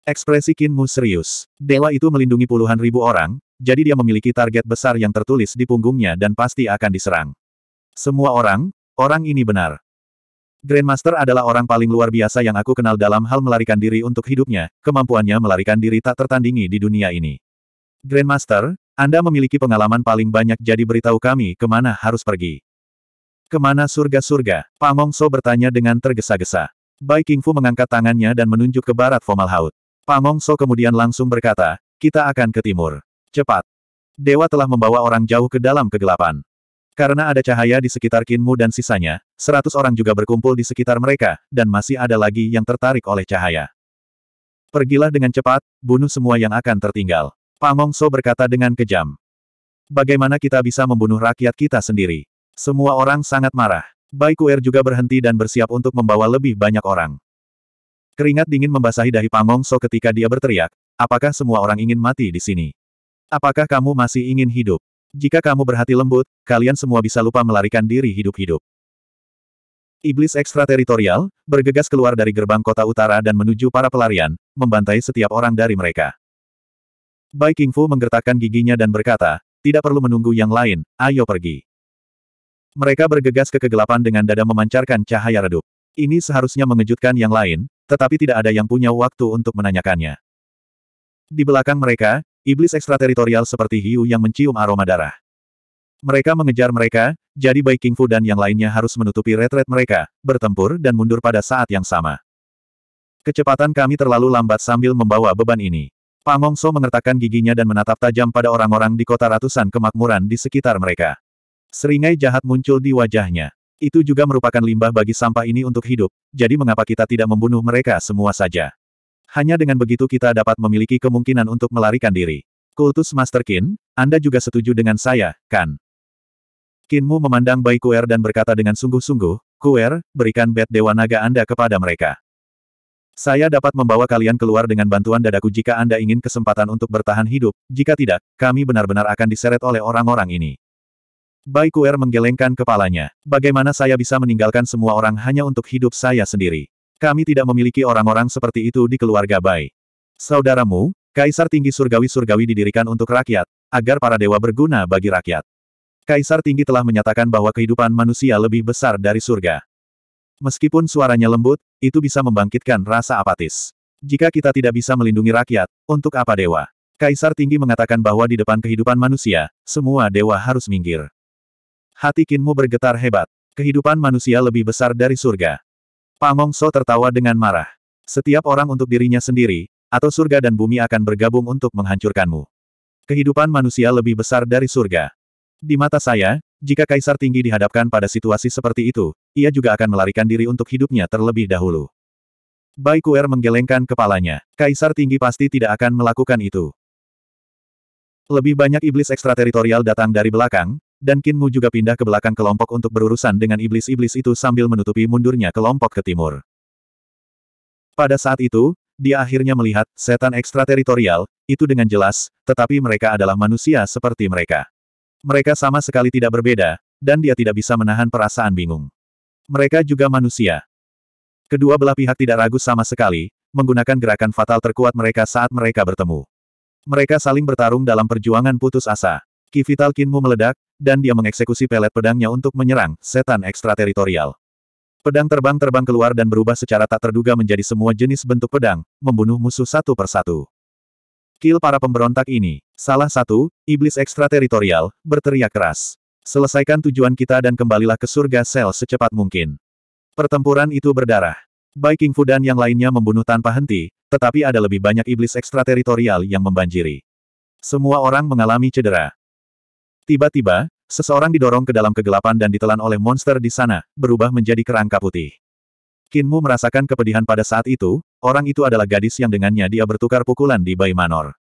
Ekspresi Qin Mu serius. Dewa itu melindungi puluhan ribu orang, jadi dia memiliki target besar yang tertulis di punggungnya dan pasti akan diserang. Semua orang, orang ini benar. Grandmaster adalah orang paling luar biasa yang aku kenal dalam hal melarikan diri untuk hidupnya, kemampuannya melarikan diri tak tertandingi di dunia ini. Grandmaster, anda memiliki pengalaman paling banyak jadi beritahu kami kemana harus pergi. Kemana surga-surga? So bertanya dengan tergesa-gesa. Bai Kingfu mengangkat tangannya dan menunjuk ke barat Formal Haut. So kemudian langsung berkata, kita akan ke timur. Cepat. Dewa telah membawa orang jauh ke dalam kegelapan. Karena ada cahaya di sekitar Kinmu dan sisanya, seratus orang juga berkumpul di sekitar mereka, dan masih ada lagi yang tertarik oleh cahaya. Pergilah dengan cepat, bunuh semua yang akan tertinggal. Pamongso berkata dengan kejam. Bagaimana kita bisa membunuh rakyat kita sendiri? Semua orang sangat marah. Bai Kuer juga berhenti dan bersiap untuk membawa lebih banyak orang. Keringat dingin membasahi dahi Pamongso ketika dia berteriak, apakah semua orang ingin mati di sini? Apakah kamu masih ingin hidup? Jika kamu berhati lembut, kalian semua bisa lupa melarikan diri hidup-hidup. Iblis ekstrateritorial, bergegas keluar dari gerbang kota utara dan menuju para pelarian, membantai setiap orang dari mereka. Bai Qingfu menggertakkan giginya dan berkata, tidak perlu menunggu yang lain, ayo pergi. Mereka bergegas ke kegelapan dengan dada memancarkan cahaya redup. Ini seharusnya mengejutkan yang lain, tetapi tidak ada yang punya waktu untuk menanyakannya. Di belakang mereka, iblis ekstrateritorial seperti hiu yang mencium aroma darah. Mereka mengejar mereka, jadi Bai Qingfu dan yang lainnya harus menutupi retret mereka, bertempur dan mundur pada saat yang sama. Kecepatan kami terlalu lambat sambil membawa beban ini. Pak mengertakkan giginya dan menatap tajam pada orang-orang di kota ratusan kemakmuran di sekitar mereka. Seringai jahat muncul di wajahnya. Itu juga merupakan limbah bagi sampah ini untuk hidup, jadi mengapa kita tidak membunuh mereka semua saja? Hanya dengan begitu kita dapat memiliki kemungkinan untuk melarikan diri. Kultus Master Qin, Anda juga setuju dengan saya, kan? Kinmu memandang Bai Kuer dan berkata dengan sungguh-sungguh, Kuer, berikan bed Dewa Naga Anda kepada mereka. Saya dapat membawa kalian keluar dengan bantuan dadaku jika Anda ingin kesempatan untuk bertahan hidup, jika tidak, kami benar-benar akan diseret oleh orang-orang ini. Bai Kuer menggelengkan kepalanya. Bagaimana saya bisa meninggalkan semua orang hanya untuk hidup saya sendiri? Kami tidak memiliki orang-orang seperti itu di keluarga Bai. Saudaramu, Kaisar Tinggi Surgawi-Surgawi didirikan untuk rakyat, agar para dewa berguna bagi rakyat. Kaisar Tinggi telah menyatakan bahwa kehidupan manusia lebih besar dari surga. Meskipun suaranya lembut, itu bisa membangkitkan rasa apatis. Jika kita tidak bisa melindungi rakyat, untuk apa dewa? Kaisar tinggi mengatakan bahwa di depan kehidupan manusia, semua dewa harus minggir. Hati Kinmu bergetar hebat. Kehidupan manusia lebih besar dari surga. Pangong So tertawa dengan marah. Setiap orang untuk dirinya sendiri, atau surga dan bumi akan bergabung untuk menghancurkanmu. Kehidupan manusia lebih besar dari surga. Di mata saya, jika Kaisar Tinggi dihadapkan pada situasi seperti itu, ia juga akan melarikan diri untuk hidupnya terlebih dahulu. Bai Kuer menggelengkan kepalanya. Kaisar Tinggi pasti tidak akan melakukan itu. Lebih banyak iblis ekstrateritorial datang dari belakang, dan Kinmu juga pindah ke belakang kelompok untuk berurusan dengan iblis-iblis itu sambil menutupi mundurnya kelompok ke timur. Pada saat itu, dia akhirnya melihat setan ekstrateritorial itu dengan jelas, tetapi mereka adalah manusia seperti mereka. Mereka sama sekali tidak berbeda, dan dia tidak bisa menahan perasaan bingung. Mereka juga manusia. Kedua belah pihak tidak ragu sama sekali, menggunakan gerakan fatal terkuat mereka saat mereka bertemu. Mereka saling bertarung dalam perjuangan putus asa. Ki Vital Kinmu meledak, dan dia mengeksekusi pelet pedangnya untuk menyerang setan ekstrateritorial. Pedang terbang-terbang keluar dan berubah secara tak terduga menjadi semua jenis bentuk pedang, membunuh musuh satu persatu. Kill para pemberontak ini. Salah satu, iblis ekstrateritorial, berteriak keras. Selesaikan tujuan kita dan kembalilah ke surga sel secepat mungkin. Pertempuran itu berdarah. Baik Fu dan yang lainnya membunuh tanpa henti, tetapi ada lebih banyak iblis ekstrateritorial yang membanjiri. Semua orang mengalami cedera. Tiba-tiba, seseorang didorong ke dalam kegelapan dan ditelan oleh monster di sana, berubah menjadi kerangka putih. Kinmu merasakan kepedihan pada saat itu, Orang itu adalah gadis yang dengannya dia bertukar pukulan di Bay Manor.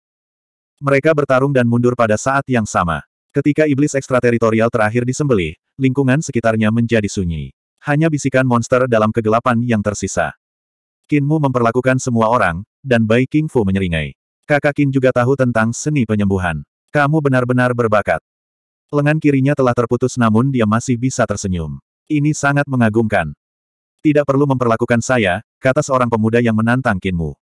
Mereka bertarung dan mundur pada saat yang sama. Ketika iblis ekstrateritorial terakhir disembelih, lingkungan sekitarnya menjadi sunyi. Hanya bisikan monster dalam kegelapan yang tersisa. Kinmu memperlakukan semua orang, dan Bai King Fu menyeringai. Kakak Kin juga tahu tentang seni penyembuhan. Kamu benar-benar berbakat. Lengan kirinya telah terputus namun dia masih bisa tersenyum. Ini sangat mengagumkan. Tidak perlu memperlakukan saya, kata seorang pemuda yang menantang Kinmu.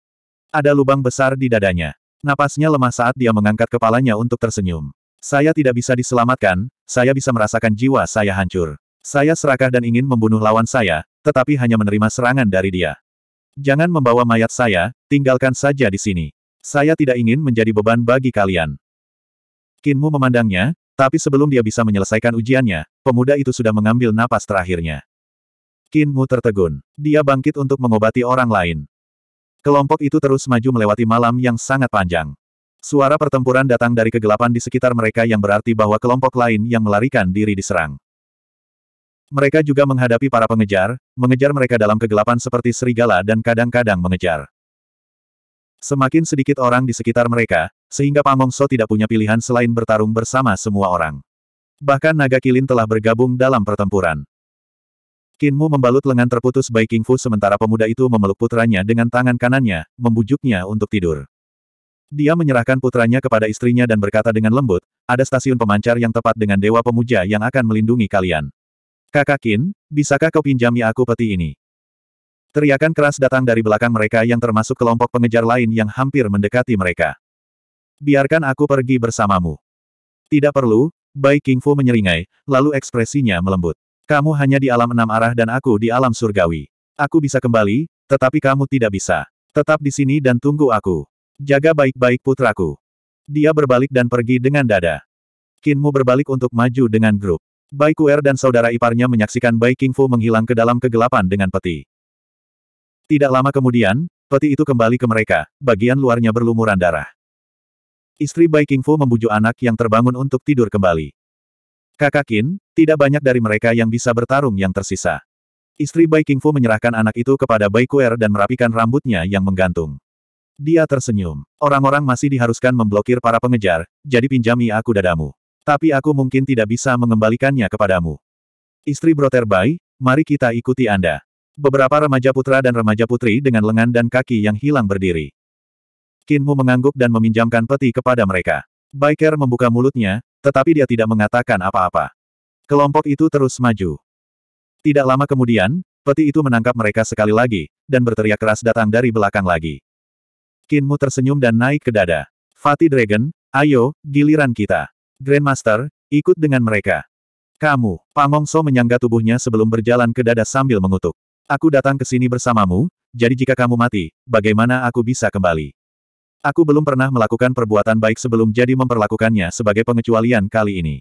Ada lubang besar di dadanya. Napasnya lemah saat dia mengangkat kepalanya untuk tersenyum. Saya tidak bisa diselamatkan, saya bisa merasakan jiwa saya hancur. Saya serakah dan ingin membunuh lawan saya, tetapi hanya menerima serangan dari dia. Jangan membawa mayat saya, tinggalkan saja di sini. Saya tidak ingin menjadi beban bagi kalian. Kinmu memandangnya, tapi sebelum dia bisa menyelesaikan ujiannya, pemuda itu sudah mengambil napas terakhirnya. Qin Mu tertegun. Dia bangkit untuk mengobati orang lain. Kelompok itu terus maju melewati malam yang sangat panjang. Suara pertempuran datang dari kegelapan di sekitar mereka yang berarti bahwa kelompok lain yang melarikan diri diserang. Mereka juga menghadapi para pengejar, mengejar mereka dalam kegelapan seperti serigala dan kadang-kadang mengejar. Semakin sedikit orang di sekitar mereka, sehingga Pangongso tidak punya pilihan selain bertarung bersama semua orang. Bahkan naga kilin telah bergabung dalam pertempuran. Kinmu membalut lengan terputus Bai Fu sementara pemuda itu memeluk putranya dengan tangan kanannya, membujuknya untuk tidur. Dia menyerahkan putranya kepada istrinya dan berkata dengan lembut, ada stasiun pemancar yang tepat dengan dewa pemuja yang akan melindungi kalian. Kakak Kin, bisakah kau pinjami aku peti ini? Teriakan keras datang dari belakang mereka yang termasuk kelompok pengejar lain yang hampir mendekati mereka. Biarkan aku pergi bersamamu. Tidak perlu, Bai Fu menyeringai, lalu ekspresinya melembut. Kamu hanya di alam enam arah dan aku di alam surgawi. Aku bisa kembali, tetapi kamu tidak bisa. Tetap di sini dan tunggu aku. Jaga baik-baik putraku. Dia berbalik dan pergi dengan dada. Kinmu berbalik untuk maju dengan grup. Bai Kuer dan saudara iparnya menyaksikan Bai Kingfu menghilang ke dalam kegelapan dengan peti. Tidak lama kemudian, peti itu kembali ke mereka, bagian luarnya berlumuran darah. Istri Bai Kingfu membujuk anak yang terbangun untuk tidur kembali. Kakak Kin, tidak banyak dari mereka yang bisa bertarung yang tersisa. Istri Bai Qingfu menyerahkan anak itu kepada Bai Kuer dan merapikan rambutnya yang menggantung. Dia tersenyum. Orang-orang masih diharuskan memblokir para pengejar, jadi pinjami aku dadamu. Tapi aku mungkin tidak bisa mengembalikannya kepadamu. Istri Broter Bai, mari kita ikuti Anda. Beberapa remaja putra dan remaja putri dengan lengan dan kaki yang hilang berdiri. Kinmu mengangguk dan meminjamkan peti kepada mereka. Baiker membuka mulutnya, tetapi dia tidak mengatakan apa-apa. Kelompok itu terus maju. Tidak lama kemudian, peti itu menangkap mereka sekali lagi, dan berteriak keras datang dari belakang lagi. Kinmu tersenyum dan naik ke dada. Fatih Dragon, ayo, giliran kita. Grandmaster, ikut dengan mereka. Kamu, Pangongso menyangga tubuhnya sebelum berjalan ke dada sambil mengutuk. Aku datang ke sini bersamamu, jadi jika kamu mati, bagaimana aku bisa kembali? Aku belum pernah melakukan perbuatan baik sebelum jadi memperlakukannya sebagai pengecualian kali ini.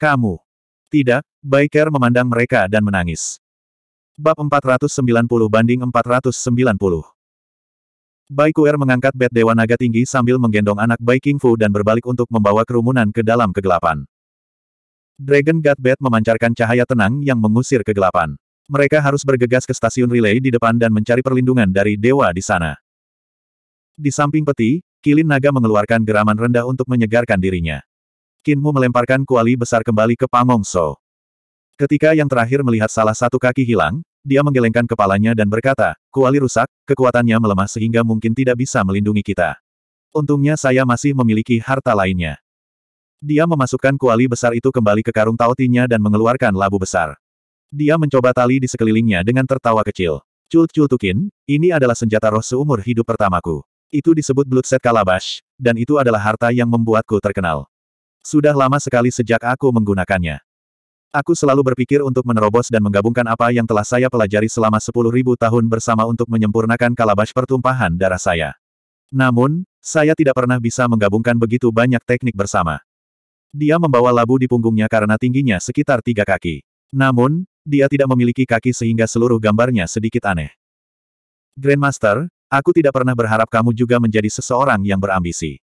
Kamu. Tidak, Baiker memandang mereka dan menangis. Bab 490 banding 490. Baikuer mengangkat bed Dewa Naga tinggi sambil menggendong anak Bai Fu dan berbalik untuk membawa kerumunan ke dalam kegelapan. Dragon God Bed memancarkan cahaya tenang yang mengusir kegelapan. Mereka harus bergegas ke stasiun relay di depan dan mencari perlindungan dari dewa di sana. Di samping peti, kilin naga mengeluarkan geraman rendah untuk menyegarkan dirinya. Kinmu melemparkan kuali besar kembali ke Pangong Ketika yang terakhir melihat salah satu kaki hilang, dia menggelengkan kepalanya dan berkata, kuali rusak, kekuatannya melemah sehingga mungkin tidak bisa melindungi kita. Untungnya saya masih memiliki harta lainnya. Dia memasukkan kuali besar itu kembali ke karung tautinya dan mengeluarkan labu besar. Dia mencoba tali di sekelilingnya dengan tertawa kecil. Cul-cul tukin, ini adalah senjata roh seumur hidup pertamaku. Itu disebut Bloodset Kalabash, dan itu adalah harta yang membuatku terkenal. Sudah lama sekali sejak aku menggunakannya. Aku selalu berpikir untuk menerobos dan menggabungkan apa yang telah saya pelajari selama sepuluh ribu tahun bersama untuk menyempurnakan kalabash pertumpahan darah saya. Namun, saya tidak pernah bisa menggabungkan begitu banyak teknik bersama. Dia membawa labu di punggungnya karena tingginya sekitar tiga kaki. Namun, dia tidak memiliki kaki sehingga seluruh gambarnya sedikit aneh. Grandmaster, Aku tidak pernah berharap kamu juga menjadi seseorang yang berambisi.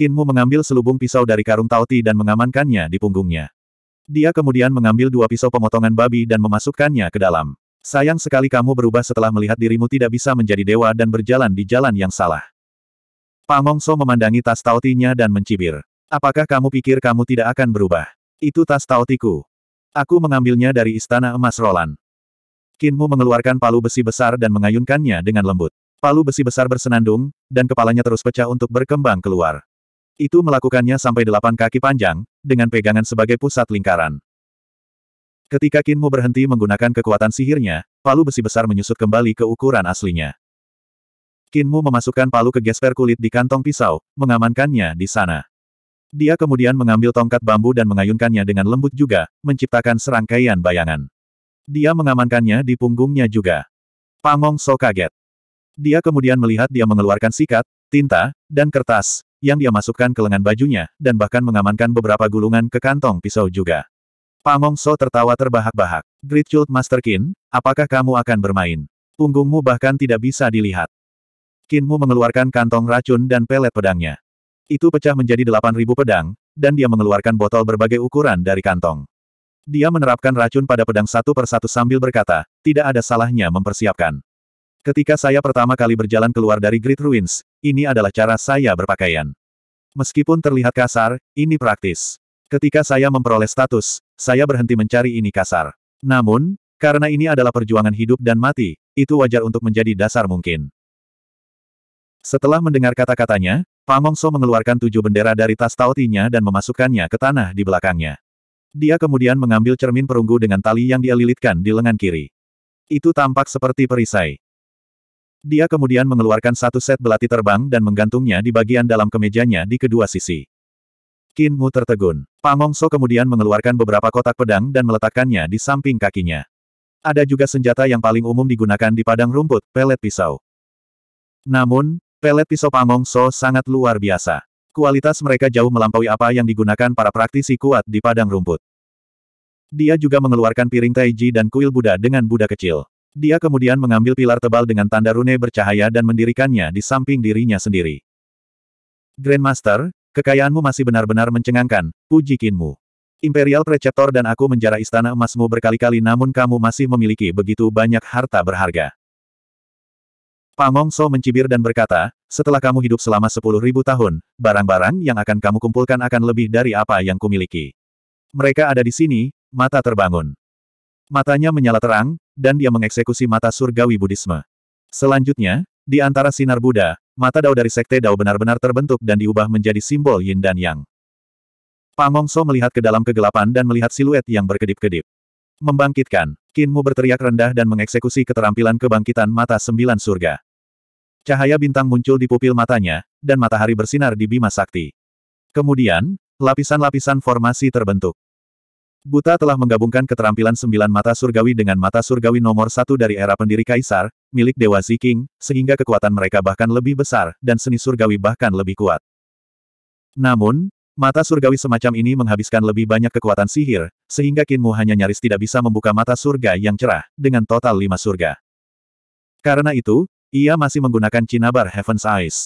Kinmu mengambil selubung pisau dari karung tauti dan mengamankannya di punggungnya. Dia kemudian mengambil dua pisau pemotongan babi dan memasukkannya ke dalam. Sayang sekali kamu berubah setelah melihat dirimu tidak bisa menjadi dewa dan berjalan di jalan yang salah. Pamongso memandangi tas tautinya dan mencibir. Apakah kamu pikir kamu tidak akan berubah? Itu tas tautiku. Aku mengambilnya dari istana emas Roland. Kinmu mengeluarkan palu besi besar dan mengayunkannya dengan lembut. Palu besi besar bersenandung, dan kepalanya terus pecah untuk berkembang keluar. Itu melakukannya sampai delapan kaki panjang, dengan pegangan sebagai pusat lingkaran. Ketika Kinmu berhenti menggunakan kekuatan sihirnya, palu besi besar menyusut kembali ke ukuran aslinya. Kinmu memasukkan palu ke gesper kulit di kantong pisau, mengamankannya di sana. Dia kemudian mengambil tongkat bambu dan mengayunkannya dengan lembut juga, menciptakan serangkaian bayangan. Dia mengamankannya di punggungnya juga. Pangong So kaget. Dia kemudian melihat dia mengeluarkan sikat, tinta, dan kertas, yang dia masukkan ke lengan bajunya, dan bahkan mengamankan beberapa gulungan ke kantong pisau juga. Pangong So tertawa terbahak-bahak. Great Chult Master Kin, apakah kamu akan bermain? Punggungmu bahkan tidak bisa dilihat. Kinmu mengeluarkan kantong racun dan pelet pedangnya. Itu pecah menjadi 8.000 pedang, dan dia mengeluarkan botol berbagai ukuran dari kantong. Dia menerapkan racun pada pedang satu persatu sambil berkata, tidak ada salahnya mempersiapkan. Ketika saya pertama kali berjalan keluar dari Great Ruins, ini adalah cara saya berpakaian. Meskipun terlihat kasar, ini praktis. Ketika saya memperoleh status, saya berhenti mencari ini kasar. Namun, karena ini adalah perjuangan hidup dan mati, itu wajar untuk menjadi dasar mungkin. Setelah mendengar kata-katanya, Pamongso mengeluarkan tujuh bendera dari tas tautinya dan memasukkannya ke tanah di belakangnya. Dia kemudian mengambil cermin perunggu dengan tali yang dia lilitkan di lengan kiri. Itu tampak seperti perisai. Dia kemudian mengeluarkan satu set belati terbang dan menggantungnya di bagian dalam kemejanya di kedua sisi. Qin Mu tertegun. Pangong So kemudian mengeluarkan beberapa kotak pedang dan meletakkannya di samping kakinya. Ada juga senjata yang paling umum digunakan di padang rumput, pelet pisau. Namun, pelet pisau Pangong So sangat luar biasa. Kualitas mereka jauh melampaui apa yang digunakan para praktisi kuat di padang rumput. Dia juga mengeluarkan piring Taiji dan kuil Buddha dengan Buddha kecil. Dia kemudian mengambil pilar tebal dengan tanda rune bercahaya dan mendirikannya di samping dirinya sendiri. Grandmaster, kekayaanmu masih benar-benar mencengangkan, puji kinmu. Imperial Preceptor dan aku menjara istana emasmu berkali-kali namun kamu masih memiliki begitu banyak harta berharga. Pangongso So mencibir dan berkata, setelah kamu hidup selama sepuluh ribu tahun, barang-barang yang akan kamu kumpulkan akan lebih dari apa yang kumiliki. Mereka ada di sini, mata terbangun. Matanya menyala terang, dan dia mengeksekusi mata surgawi Buddhisme. Selanjutnya, di antara sinar Buddha, mata dao dari sekte dao benar-benar terbentuk dan diubah menjadi simbol yin dan yang. Pangongso melihat ke dalam kegelapan dan melihat siluet yang berkedip-kedip. Membangkitkan, Kinmu berteriak rendah dan mengeksekusi keterampilan kebangkitan mata sembilan surga. Cahaya bintang muncul di pupil matanya, dan matahari bersinar di bima sakti. Kemudian, lapisan-lapisan formasi terbentuk. Buta telah menggabungkan keterampilan sembilan mata surgawi dengan mata surgawi nomor satu dari era pendiri Kaisar, milik Dewa Ziking, sehingga kekuatan mereka bahkan lebih besar, dan seni surgawi bahkan lebih kuat. Namun, Mata surgawi semacam ini menghabiskan lebih banyak kekuatan sihir, sehingga Kinmu hanya nyaris tidak bisa membuka mata surga yang cerah, dengan total lima surga. Karena itu, ia masih menggunakan cinabar Heaven's Eyes.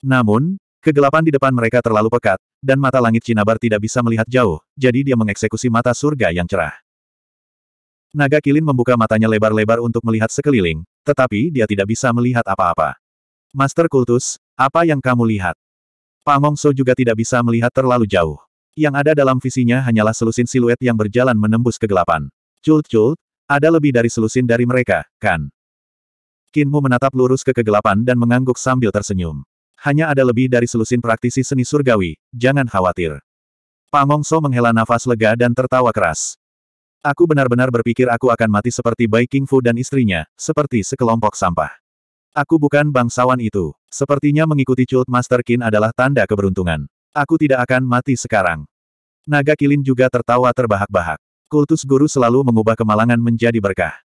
Namun, kegelapan di depan mereka terlalu pekat, dan mata langit cinabar tidak bisa melihat jauh, jadi dia mengeksekusi mata surga yang cerah. Naga Kilin membuka matanya lebar-lebar untuk melihat sekeliling, tetapi dia tidak bisa melihat apa-apa. Master Kultus, apa yang kamu lihat? Pamong juga tidak bisa melihat terlalu jauh. Yang ada dalam visinya hanyalah selusin siluet yang berjalan menembus kegelapan. Cult-cult, ada lebih dari selusin dari mereka, kan? Kinmu menatap lurus ke kegelapan dan mengangguk sambil tersenyum. Hanya ada lebih dari selusin praktisi seni surgawi, jangan khawatir. Pangongso menghela nafas lega dan tertawa keras. Aku benar-benar berpikir aku akan mati seperti Bai King dan istrinya, seperti sekelompok sampah. Aku bukan bangsawan itu. Sepertinya mengikuti cult Master Kin adalah tanda keberuntungan. Aku tidak akan mati sekarang. Naga Kilin juga tertawa terbahak-bahak. Kultus guru selalu mengubah kemalangan menjadi berkah.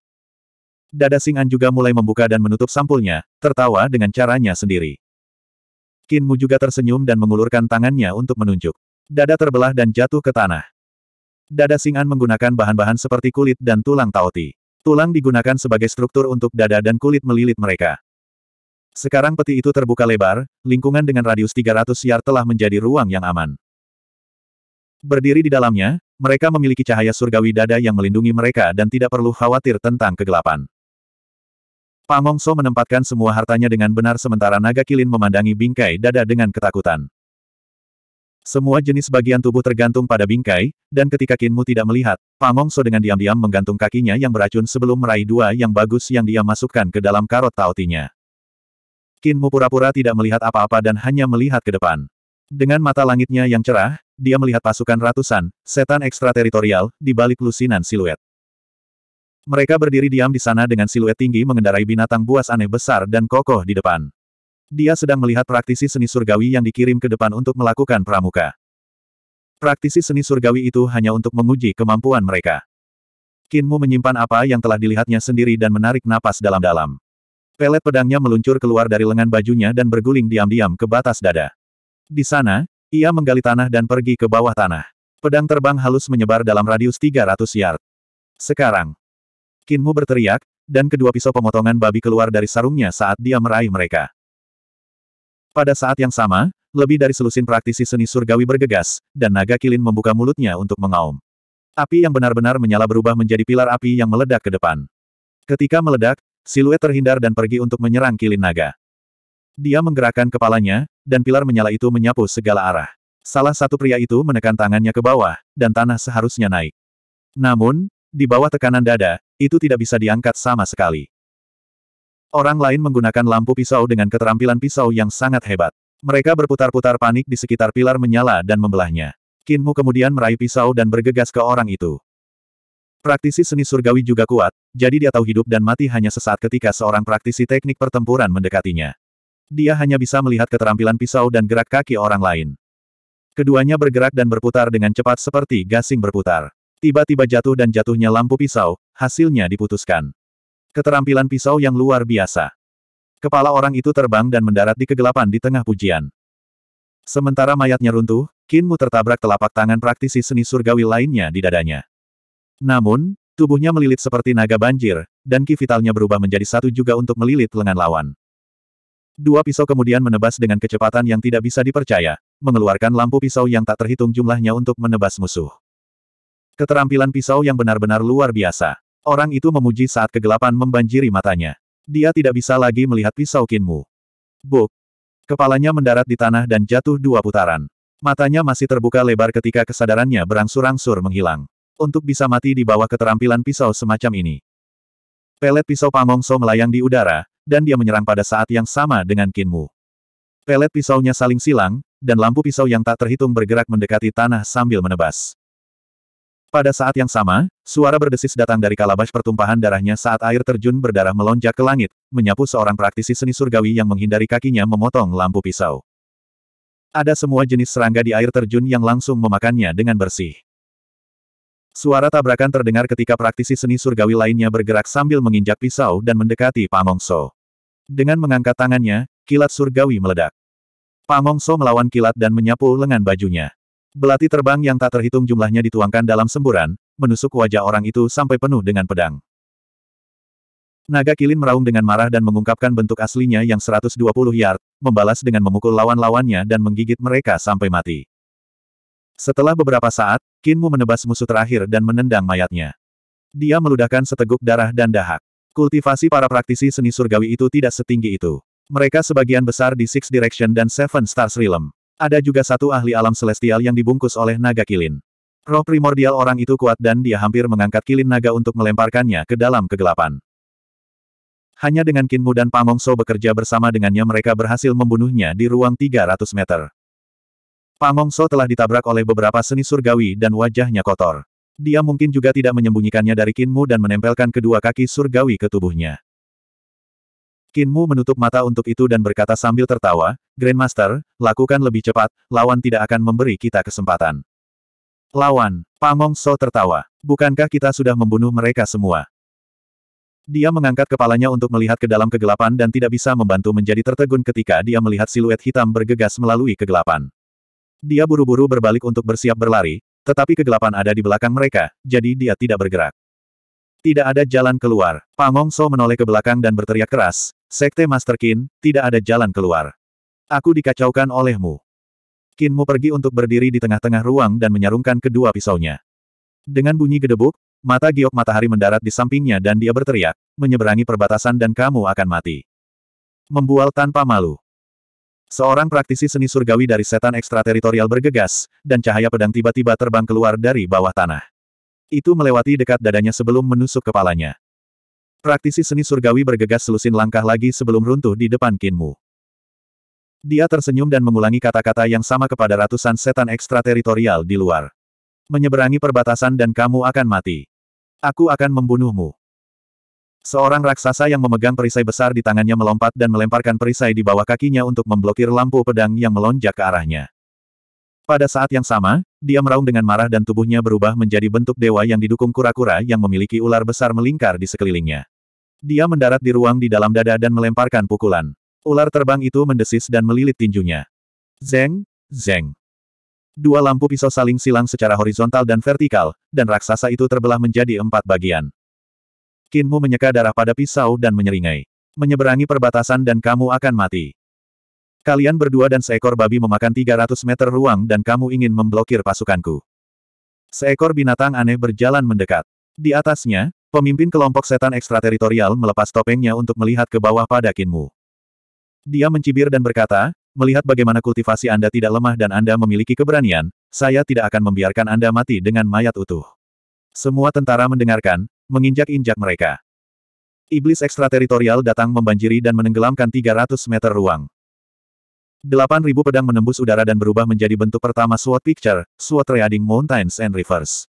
Dada Sing'an juga mulai membuka dan menutup sampulnya, tertawa dengan caranya sendiri. Kinmu juga tersenyum dan mengulurkan tangannya untuk menunjuk. Dada terbelah dan jatuh ke tanah. Dada Sing'an menggunakan bahan-bahan seperti kulit dan tulang taoti. Tulang digunakan sebagai struktur untuk dada dan kulit melilit mereka. Sekarang peti itu terbuka lebar, lingkungan dengan radius 300 yard telah menjadi ruang yang aman. Berdiri di dalamnya, mereka memiliki cahaya surgawi dada yang melindungi mereka dan tidak perlu khawatir tentang kegelapan. Pak menempatkan semua hartanya dengan benar sementara naga kilin memandangi bingkai dada dengan ketakutan. Semua jenis bagian tubuh tergantung pada bingkai, dan ketika Kinmu tidak melihat, Pangongso dengan diam-diam menggantung kakinya yang beracun sebelum meraih dua yang bagus yang dia masukkan ke dalam karot tautinya. Kinmu pura-pura tidak melihat apa-apa dan hanya melihat ke depan. Dengan mata langitnya yang cerah, dia melihat pasukan ratusan, setan ekstrateritorial, di balik lusinan siluet. Mereka berdiri diam di sana dengan siluet tinggi mengendarai binatang buas aneh besar dan kokoh di depan. Dia sedang melihat praktisi seni surgawi yang dikirim ke depan untuk melakukan pramuka. Praktisi seni surgawi itu hanya untuk menguji kemampuan mereka. Kinmu menyimpan apa yang telah dilihatnya sendiri dan menarik napas dalam-dalam. Pelet pedangnya meluncur keluar dari lengan bajunya dan berguling diam-diam ke batas dada. Di sana, ia menggali tanah dan pergi ke bawah tanah. Pedang terbang halus menyebar dalam radius 300 yard. Sekarang, Kinmu berteriak, dan kedua pisau pemotongan babi keluar dari sarungnya saat dia meraih mereka. Pada saat yang sama, lebih dari selusin praktisi seni surgawi bergegas, dan naga kilin membuka mulutnya untuk mengaum. Api yang benar-benar menyala berubah menjadi pilar api yang meledak ke depan. Ketika meledak, siluet terhindar dan pergi untuk menyerang kilin naga. Dia menggerakkan kepalanya, dan pilar menyala itu menyapu segala arah. Salah satu pria itu menekan tangannya ke bawah, dan tanah seharusnya naik. Namun, di bawah tekanan dada, itu tidak bisa diangkat sama sekali. Orang lain menggunakan lampu pisau dengan keterampilan pisau yang sangat hebat. Mereka berputar-putar panik di sekitar pilar menyala dan membelahnya. Kinmu kemudian meraih pisau dan bergegas ke orang itu. Praktisi seni surgawi juga kuat, jadi dia tahu hidup dan mati hanya sesaat ketika seorang praktisi teknik pertempuran mendekatinya. Dia hanya bisa melihat keterampilan pisau dan gerak kaki orang lain. Keduanya bergerak dan berputar dengan cepat seperti gasing berputar. Tiba-tiba jatuh dan jatuhnya lampu pisau, hasilnya diputuskan. Keterampilan pisau yang luar biasa. Kepala orang itu terbang dan mendarat di kegelapan di tengah pujian. Sementara mayatnya runtuh, Kinmu tertabrak telapak tangan praktisi seni surgawi lainnya di dadanya. Namun, tubuhnya melilit seperti naga banjir, dan ki vitalnya berubah menjadi satu juga untuk melilit lengan lawan. Dua pisau kemudian menebas dengan kecepatan yang tidak bisa dipercaya, mengeluarkan lampu pisau yang tak terhitung jumlahnya untuk menebas musuh. Keterampilan pisau yang benar-benar luar biasa. Orang itu memuji saat kegelapan membanjiri matanya. Dia tidak bisa lagi melihat pisau Kinmu. Buk. Kepalanya mendarat di tanah dan jatuh dua putaran. Matanya masih terbuka lebar ketika kesadarannya berangsur-angsur menghilang. Untuk bisa mati di bawah keterampilan pisau semacam ini. Pelet pisau Pamongso melayang di udara, dan dia menyerang pada saat yang sama dengan Kinmu. Pelet pisaunya saling silang, dan lampu pisau yang tak terhitung bergerak mendekati tanah sambil menebas. Pada saat yang sama, suara berdesis datang dari kalabas pertumpahan darahnya saat air terjun berdarah melonjak ke langit, menyapu seorang praktisi seni surgawi yang menghindari kakinya memotong lampu pisau. Ada semua jenis serangga di air terjun yang langsung memakannya dengan bersih. Suara tabrakan terdengar ketika praktisi seni surgawi lainnya bergerak sambil menginjak pisau dan mendekati Pamongso. Dengan mengangkat tangannya, kilat surgawi meledak. Pamongso melawan kilat dan menyapu lengan bajunya. Belati terbang yang tak terhitung jumlahnya dituangkan dalam semburan, menusuk wajah orang itu sampai penuh dengan pedang. Naga kilin meraung dengan marah dan mengungkapkan bentuk aslinya yang 120 yard, membalas dengan memukul lawan-lawannya dan menggigit mereka sampai mati. Setelah beberapa saat, Kinmu menebas musuh terakhir dan menendang mayatnya. Dia meludahkan seteguk darah dan dahak. Kultivasi para praktisi seni surgawi itu tidak setinggi itu. Mereka sebagian besar di Six Direction dan Seven Stars Realm. Ada juga satu ahli alam celestial yang dibungkus oleh naga kilin. Roh primordial orang itu kuat dan dia hampir mengangkat kilin naga untuk melemparkannya ke dalam kegelapan. Hanya dengan Kinmu dan Pamongso bekerja bersama dengannya mereka berhasil membunuhnya di ruang 300 meter. Pamongso telah ditabrak oleh beberapa seni surgawi dan wajahnya kotor. Dia mungkin juga tidak menyembunyikannya dari Kinmu dan menempelkan kedua kaki surgawi ke tubuhnya. Kinmu menutup mata untuk itu dan berkata sambil tertawa, Grandmaster, lakukan lebih cepat, lawan tidak akan memberi kita kesempatan. Lawan, Pamong So tertawa. Bukankah kita sudah membunuh mereka semua? Dia mengangkat kepalanya untuk melihat ke dalam kegelapan dan tidak bisa membantu menjadi tertegun ketika dia melihat siluet hitam bergegas melalui kegelapan. Dia buru-buru berbalik untuk bersiap berlari, tetapi kegelapan ada di belakang mereka, jadi dia tidak bergerak. Tidak ada jalan keluar. Pangong So menoleh ke belakang dan berteriak keras, Sekte Master Qin, tidak ada jalan keluar. Aku dikacaukan olehmu. Qinmu pergi untuk berdiri di tengah-tengah ruang dan menyarungkan kedua pisaunya. Dengan bunyi gedebuk, mata giok matahari mendarat di sampingnya dan dia berteriak, menyeberangi perbatasan dan kamu akan mati. Membual tanpa malu. Seorang praktisi seni surgawi dari setan ekstrateritorial bergegas, dan cahaya pedang tiba-tiba terbang keluar dari bawah tanah. Itu melewati dekat dadanya sebelum menusuk kepalanya. Praktisi seni surgawi bergegas selusin langkah lagi sebelum runtuh di depan Kinmu. Dia tersenyum dan mengulangi kata-kata yang sama kepada ratusan setan ekstrateritorial di luar. Menyeberangi perbatasan dan kamu akan mati. Aku akan membunuhmu. Seorang raksasa yang memegang perisai besar di tangannya melompat dan melemparkan perisai di bawah kakinya untuk memblokir lampu pedang yang melonjak ke arahnya. Pada saat yang sama, dia meraung dengan marah dan tubuhnya berubah menjadi bentuk dewa yang didukung kura-kura yang memiliki ular besar melingkar di sekelilingnya. Dia mendarat di ruang di dalam dada dan melemparkan pukulan. Ular terbang itu mendesis dan melilit tinjunya. Zeng, zeng. Dua lampu pisau saling silang secara horizontal dan vertikal, dan raksasa itu terbelah menjadi empat bagian. Kinmu menyeka darah pada pisau dan menyeringai. Menyeberangi perbatasan dan kamu akan mati. Kalian berdua dan seekor babi memakan 300 meter ruang dan kamu ingin memblokir pasukanku. Seekor binatang aneh berjalan mendekat. Di atasnya, Pemimpin kelompok setan ekstrateritorial melepas topengnya untuk melihat ke bawah pada Kinmu. Dia mencibir dan berkata, melihat bagaimana kultivasi Anda tidak lemah dan Anda memiliki keberanian, saya tidak akan membiarkan Anda mati dengan mayat utuh. Semua tentara mendengarkan, menginjak-injak mereka. Iblis ekstrateritorial datang membanjiri dan menenggelamkan 300 meter ruang. 8.000 pedang menembus udara dan berubah menjadi bentuk pertama SWOT Picture, SWOT reading Mountains and Rivers.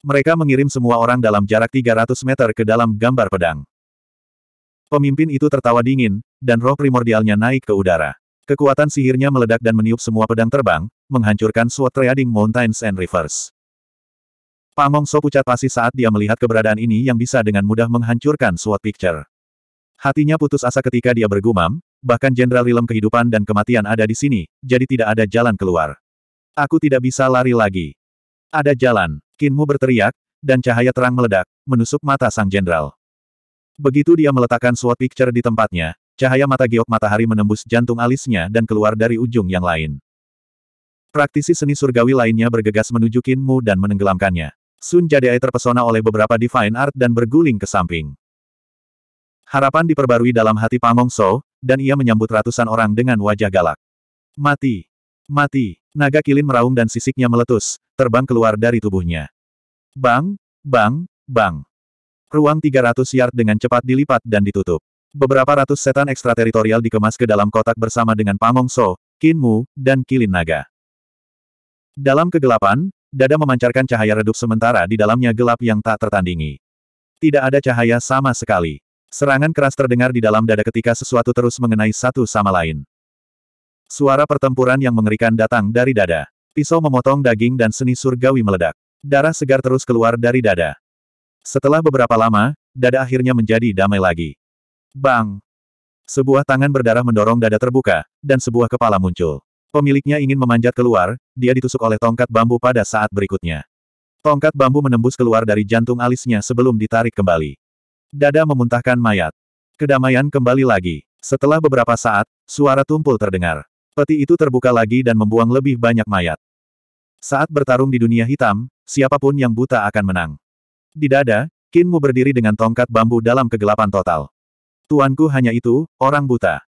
Mereka mengirim semua orang dalam jarak 300 meter ke dalam gambar pedang. Pemimpin itu tertawa dingin, dan roh primordialnya naik ke udara. Kekuatan sihirnya meledak dan meniup semua pedang terbang, menghancurkan SWOT Trading Mountains and Rivers. Pamong So pucat pasti saat dia melihat keberadaan ini yang bisa dengan mudah menghancurkan SWOT Picture. Hatinya putus asa ketika dia bergumam, bahkan Jenderal Rilem kehidupan dan kematian ada di sini, jadi tidak ada jalan keluar. Aku tidak bisa lari lagi. Ada jalan. Kinmu berteriak, dan cahaya terang meledak, menusuk mata sang jenderal. Begitu dia meletakkan SWAT picture di tempatnya, cahaya mata giok matahari menembus jantung alisnya dan keluar dari ujung yang lain. Praktisi seni surgawi lainnya bergegas menuju Kinmu dan menenggelamkannya. Sun Jadae terpesona oleh beberapa divine art dan berguling ke samping. Harapan diperbarui dalam hati Pamongso, dan ia menyambut ratusan orang dengan wajah galak. Mati! Mati! Naga kilin meraung dan sisiknya meletus, terbang keluar dari tubuhnya. Bang, bang, bang. Ruang 300 yard dengan cepat dilipat dan ditutup. Beberapa ratus setan ekstrateritorial dikemas ke dalam kotak bersama dengan Pamong So, Kinmu, dan Kilin Naga. Dalam kegelapan, dada memancarkan cahaya redup sementara di dalamnya gelap yang tak tertandingi. Tidak ada cahaya sama sekali. Serangan keras terdengar di dalam dada ketika sesuatu terus mengenai satu sama lain. Suara pertempuran yang mengerikan datang dari dada. Pisau memotong daging dan seni surgawi meledak. Darah segar terus keluar dari dada. Setelah beberapa lama, dada akhirnya menjadi damai lagi. Bang! Sebuah tangan berdarah mendorong dada terbuka, dan sebuah kepala muncul. Pemiliknya ingin memanjat keluar, dia ditusuk oleh tongkat bambu pada saat berikutnya. Tongkat bambu menembus keluar dari jantung alisnya sebelum ditarik kembali. Dada memuntahkan mayat. Kedamaian kembali lagi. Setelah beberapa saat, suara tumpul terdengar. Peti itu terbuka lagi dan membuang lebih banyak mayat. Saat bertarung di dunia hitam, siapapun yang buta akan menang. Di dada, Kinmu berdiri dengan tongkat bambu dalam kegelapan total. Tuanku hanya itu, orang buta.